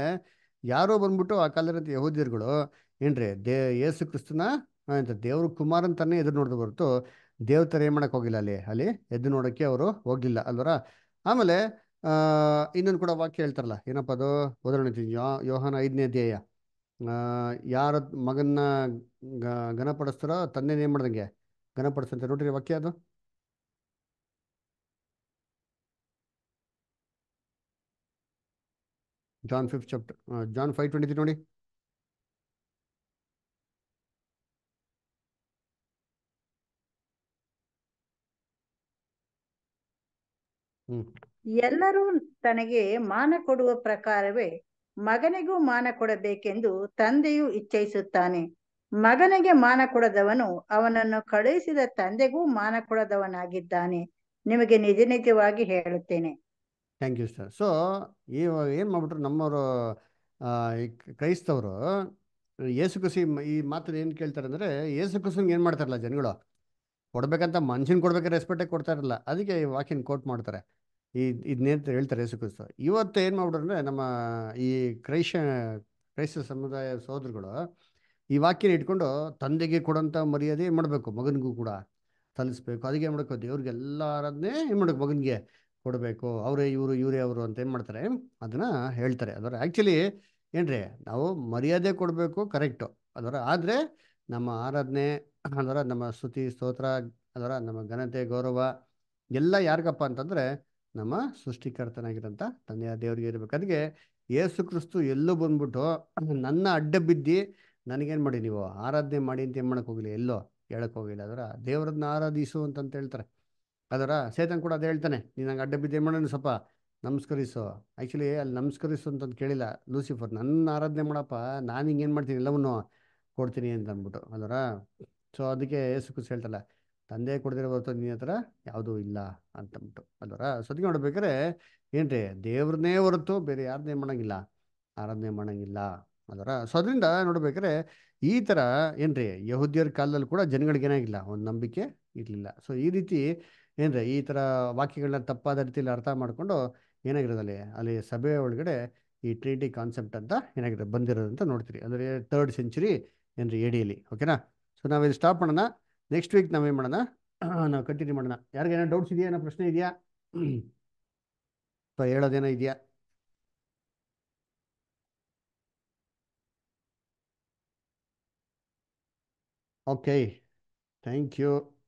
ಯಾರೋ ಬಂದ್ಬಿಟ್ಟು ಆ ಕಾಲದ ಏನು ಏನ್ರಿ ದೇ ಯೇಸು ಕ್ರಿಸ್ತನ ಎಂತ ದೇವ್ರ ಕುಮಾರ್ ಅಂತಾನೆ ಎದುರು ನೋಡ್ದು ಹೊರತು ದೇವ್ರ ಥರ ಏನು ಮಾಡೋಕ್ಕೆ ಹೋಗಿಲ್ಲ ಅಲ್ಲಿ ಅಲ್ಲಿ ಎದ್ದು ನೋಡೋಕ್ಕೆ ಅವರು ಹೋಗಿಲ್ಲ ಅಲ್ವರ ಆಮೇಲೆ ಇನ್ನೊಂದು ಕೂಡ ವಾಕ್ಯ ಹೇಳ್ತಾರಲ್ಲ ಏನಪ್ಪ ಅದು ಉದಾಹರಣೆ ಯೋಹನ ಯೋಹಾನ ಐದನೇ ಧ್ಯೇಯ ಯಾರ ಮಗನ್ನ ಘನಪಡಿಸ್ತಾರೋ ತಂದೆನೇ ಮಾಡ್ದಂಗೆ ಘನಪಡಿಸ್ತಂತೆ ನೋಡ್ರಿ ವಾಕ್ಯ ಅದು John fifth chapter John five twenty ನೋಡಿ ಹ್ಞೂ ಎಲ್ಲರೂ ತನಗೆ ಮಾನ ಕೊಡುವ ಪ್ರಕಾರವೇ ಮಗನಿಗೂ ಮಾನ ಕೊಡಬೇಕೆಂದು ತಂದೆಯು ಇಚ್ಛಿಸುತ್ತಾನೆ ಮಗನಿಗೆ ಮಾನ ಕೊಡದವನು ಅವನನ್ನು ಕಳುಹಿಸಿದ ತಂದೆಗೂ ಮಾನ ಕೊಡದವನಾಗಿದ್ದಾನೆ ನಿಮಗೆ ನಿಜ ನಿಜವಾಗಿ ಹೇಳುತ್ತೇನೆ ಥ್ಯಾಂಕ್ ಯು ಸರ್ ಸೊ ಇವಾಗ ಏನು ಮಾಡ್ಬಿಟ್ರು ನಮ್ಮವರು ಕ್ರೈಸ್ತವರು ಯೇಸು ಈ ಮಾತನ್ನು ಏನು ಕೇಳ್ತಾರೆ ಅಂದ್ರೆ ಯೇಸು ಏನು ಮಾಡ್ತಾರಲ್ಲ ಜನಗಳು ಕೊಡ್ಬೇಕಂತ ಮನುಷ್ಯನ ಕೊಡ್ಬೇಕು ರೆಸ್ಪೆಕ್ಟ್ ಕೊಡ್ತಾ ಇರಲ್ಲ ಅದಕ್ಕೆ ಈ ಕೋಟ್ ಮಾಡ್ತಾರೆ ಈ ಅಂತ ಹೇಳ್ತಾರೆ ಯೇಸುಕ್ರಿಸ್ತ ಇವತ್ತು ಏನು ಮಾಡ್ಬಿಟ್ರೆ ನಮ್ಮ ಈ ಕ್ರೈಶ ಕ್ರೈಸ್ತ ಸಮುದಾಯ ಸೋದರುಗಳು ಈ ವಾಕ್ಯನ ಇಟ್ಕೊಂಡು ತಂದೆಗೆ ಕೊಡೋಂಥ ಮರ್ಯಾದೆ ಮಾಡಬೇಕು ಮಗನಿಗೂ ಕೂಡ ಸಲ್ಲಿಸ್ಬೇಕು ಅದಕ್ಕೆ ಏನು ದೇವ್ರಿಗೆಲ್ಲ ಆರಾಧನೆ ಏನು ಮಾಡಬೇಕು ಮಗನಿಗೆ ಕೊಡಬೇಕು ಅವರೇ ಇವರು ಇವರೇ ಅವರು ಅಂತ ಏನು ಮಾಡ್ತಾರೆ ಅದನ್ನು ಹೇಳ್ತಾರೆ ಅದರ ಆ್ಯಕ್ಚುಲಿ ಏನ್ರಿ ನಾವು ಮರ್ಯಾದೆ ಕೊಡಬೇಕು ಕರೆಕ್ಟು ಅದರ ಆದರೆ ನಮ್ಮ ಆರಾಧನೆ ಅದರ ನಮ್ಮ ಸ್ತುತಿ ಸ್ತೋತ್ರ ಅದರ ನಮ್ಮ ಘನತೆ ಗೌರವ ಎಲ್ಲ ಯಾರಿಗಪ್ಪ ಅಂತಂದರೆ ನಮ್ಮ ಸೃಷ್ಟಿಕರ್ತನಾಗಿರೋಂಥ ತಂದೆಯ ದೇವರಿಗೆ ಇರಬೇಕು ಅದಕ್ಕೆ ಯೇಸು ಕ್ರಿಸ್ತು ಎಲ್ಲೋ ಬಂದ್ಬಿಟ್ಟು ನನ್ನ ಅಡ್ಡ ಬಿದ್ದಿ ನನಗೇನು ಮಾಡಿ ನೀವು ಆರಾಧನೆ ಮಾಡಿ ಅಂತ ಏನು ಮಾಡೋಕೆ ಹೋಗಿಲ್ಲ ಎಲ್ಲೋ ಹೇಳಕ್ಕೆ ಹೋಗಿಲ್ಲ ಅದರ ದೇವರನ್ನ ಆರಾಧಿಸು ಅಂತ ಹೇಳ್ತಾರೆ ಅದರ ಸೇತನ್ ಕೂಡ ಅದು ಹೇಳ್ತಾನೆ ನೀನು ನಂಗೆ ಅಡ್ಡ ಬಿದ್ದೇನು ಮಾಡೋಣ ಸ್ವಲ್ಪ ನಮಸ್ಕರಿಸು ಆ್ಯಕ್ಚುಲಿ ಅಲ್ಲಿ ನಮಸ್ಕರಿಸು ಅಂತಂದು ಕೇಳಿಲ್ಲ ಲೂಸಿಫರ್ ನನ್ನ ಆರಾಧನೆ ಮಾಡಪ್ಪ ನಾನು ಹಿಂಗೆ ಏನು ಮಾಡ್ತೀನಿ ಎಲ್ಲವನ್ನು ಕೊಡ್ತೀನಿ ಅಂತ ಅಂದ್ಬಿಟ್ಟು ಅದರ ಸೊ ಅದಕ್ಕೆ ಯೇಸು ಕ್ರಿಸ್ತು ಹೇಳ್ತಲ್ಲ ತಂದೆ ಕೊಡದಿರೋ ಹೊರತು ನಿನ್ನ ಹತ್ರ ಯಾವುದೂ ಇಲ್ಲ ಅಂತಂದ್ಬಿಟ್ಟು ಅಲ್ವರ ಸದ್ಗೆ ನೋಡ್ಬೇಕಾರೆ ಏನ್ರಿ ದೇವ್ರನ್ನೇ ಹೊರತು ಬೇರೆ ಯಾರನ್ನೇ ಮಾಡಂಗಿಲ್ಲ ಆರಾಧನೆ ಮಾಡಂಗಿಲ್ಲ ಅದರ ಸೊ ಅದರಿಂದ ನೋಡ್ಬೇಕಾದ್ರೆ ಈ ಥರ ಏನ್ರಿ ಯಹೂದ್ಯರ ಕಾಲದಲ್ಲಿ ಕೂಡ ಜನಗಳಿಗೆ ಏನಾಗಿಲ್ಲ ಒಂದು ನಂಬಿಕೆ ಇರಲಿಲ್ಲ ಸೊ ಈ ರೀತಿ ಏನ್ರಿ ಈ ಥರ ವಾಕ್ಯಗಳನ್ನ ತಪ್ಪಾದ ರೀತಿಯಲ್ಲಿ ಅರ್ಥ ಮಾಡಿಕೊಂಡು ಏನಾಗಿರೋದಲ್ಲಿ ಅಲ್ಲಿ ಸಭೆಯ ಒಳಗಡೆ ಈ ಟ್ರಿನಿಟಿ ಕಾನ್ಸೆಪ್ಟ್ ಅಂತ ಏನಾಗಿದೆ ಬಂದಿರೋದಂತ ನೋಡ್ತೀರಿ ಅಂದರೆ ತರ್ಡ್ ಸೆಂಚುರಿ ಏನ್ರಿ ಎಡಿಯಲ್ಲಿ ಓಕೆನಾ ಸೊ ನಾವಿಲ್ಲಿ ಸ್ಟಾಪ್ ಮಾಡೋಣ ನೆಕ್ಸ್ಟ್ ವೀಕ್ ನಾವೇನು ಮಾಡೋಣ ನಾವು ಕಂಟಿನ್ಯೂ ಮಾಡೋಣ ಯಾರಿಗೇನೋ ಡೌಟ್ಸ್ ಇದೆಯಾ ಏನೋ ಪ್ರಶ್ನೆ ಇದೆಯಾ ಅಥವಾ ಹೇಳೋದೇನೋ ಇದೆಯಾ ಓಕೆ ಥ್ಯಾಂಕ್ ಯು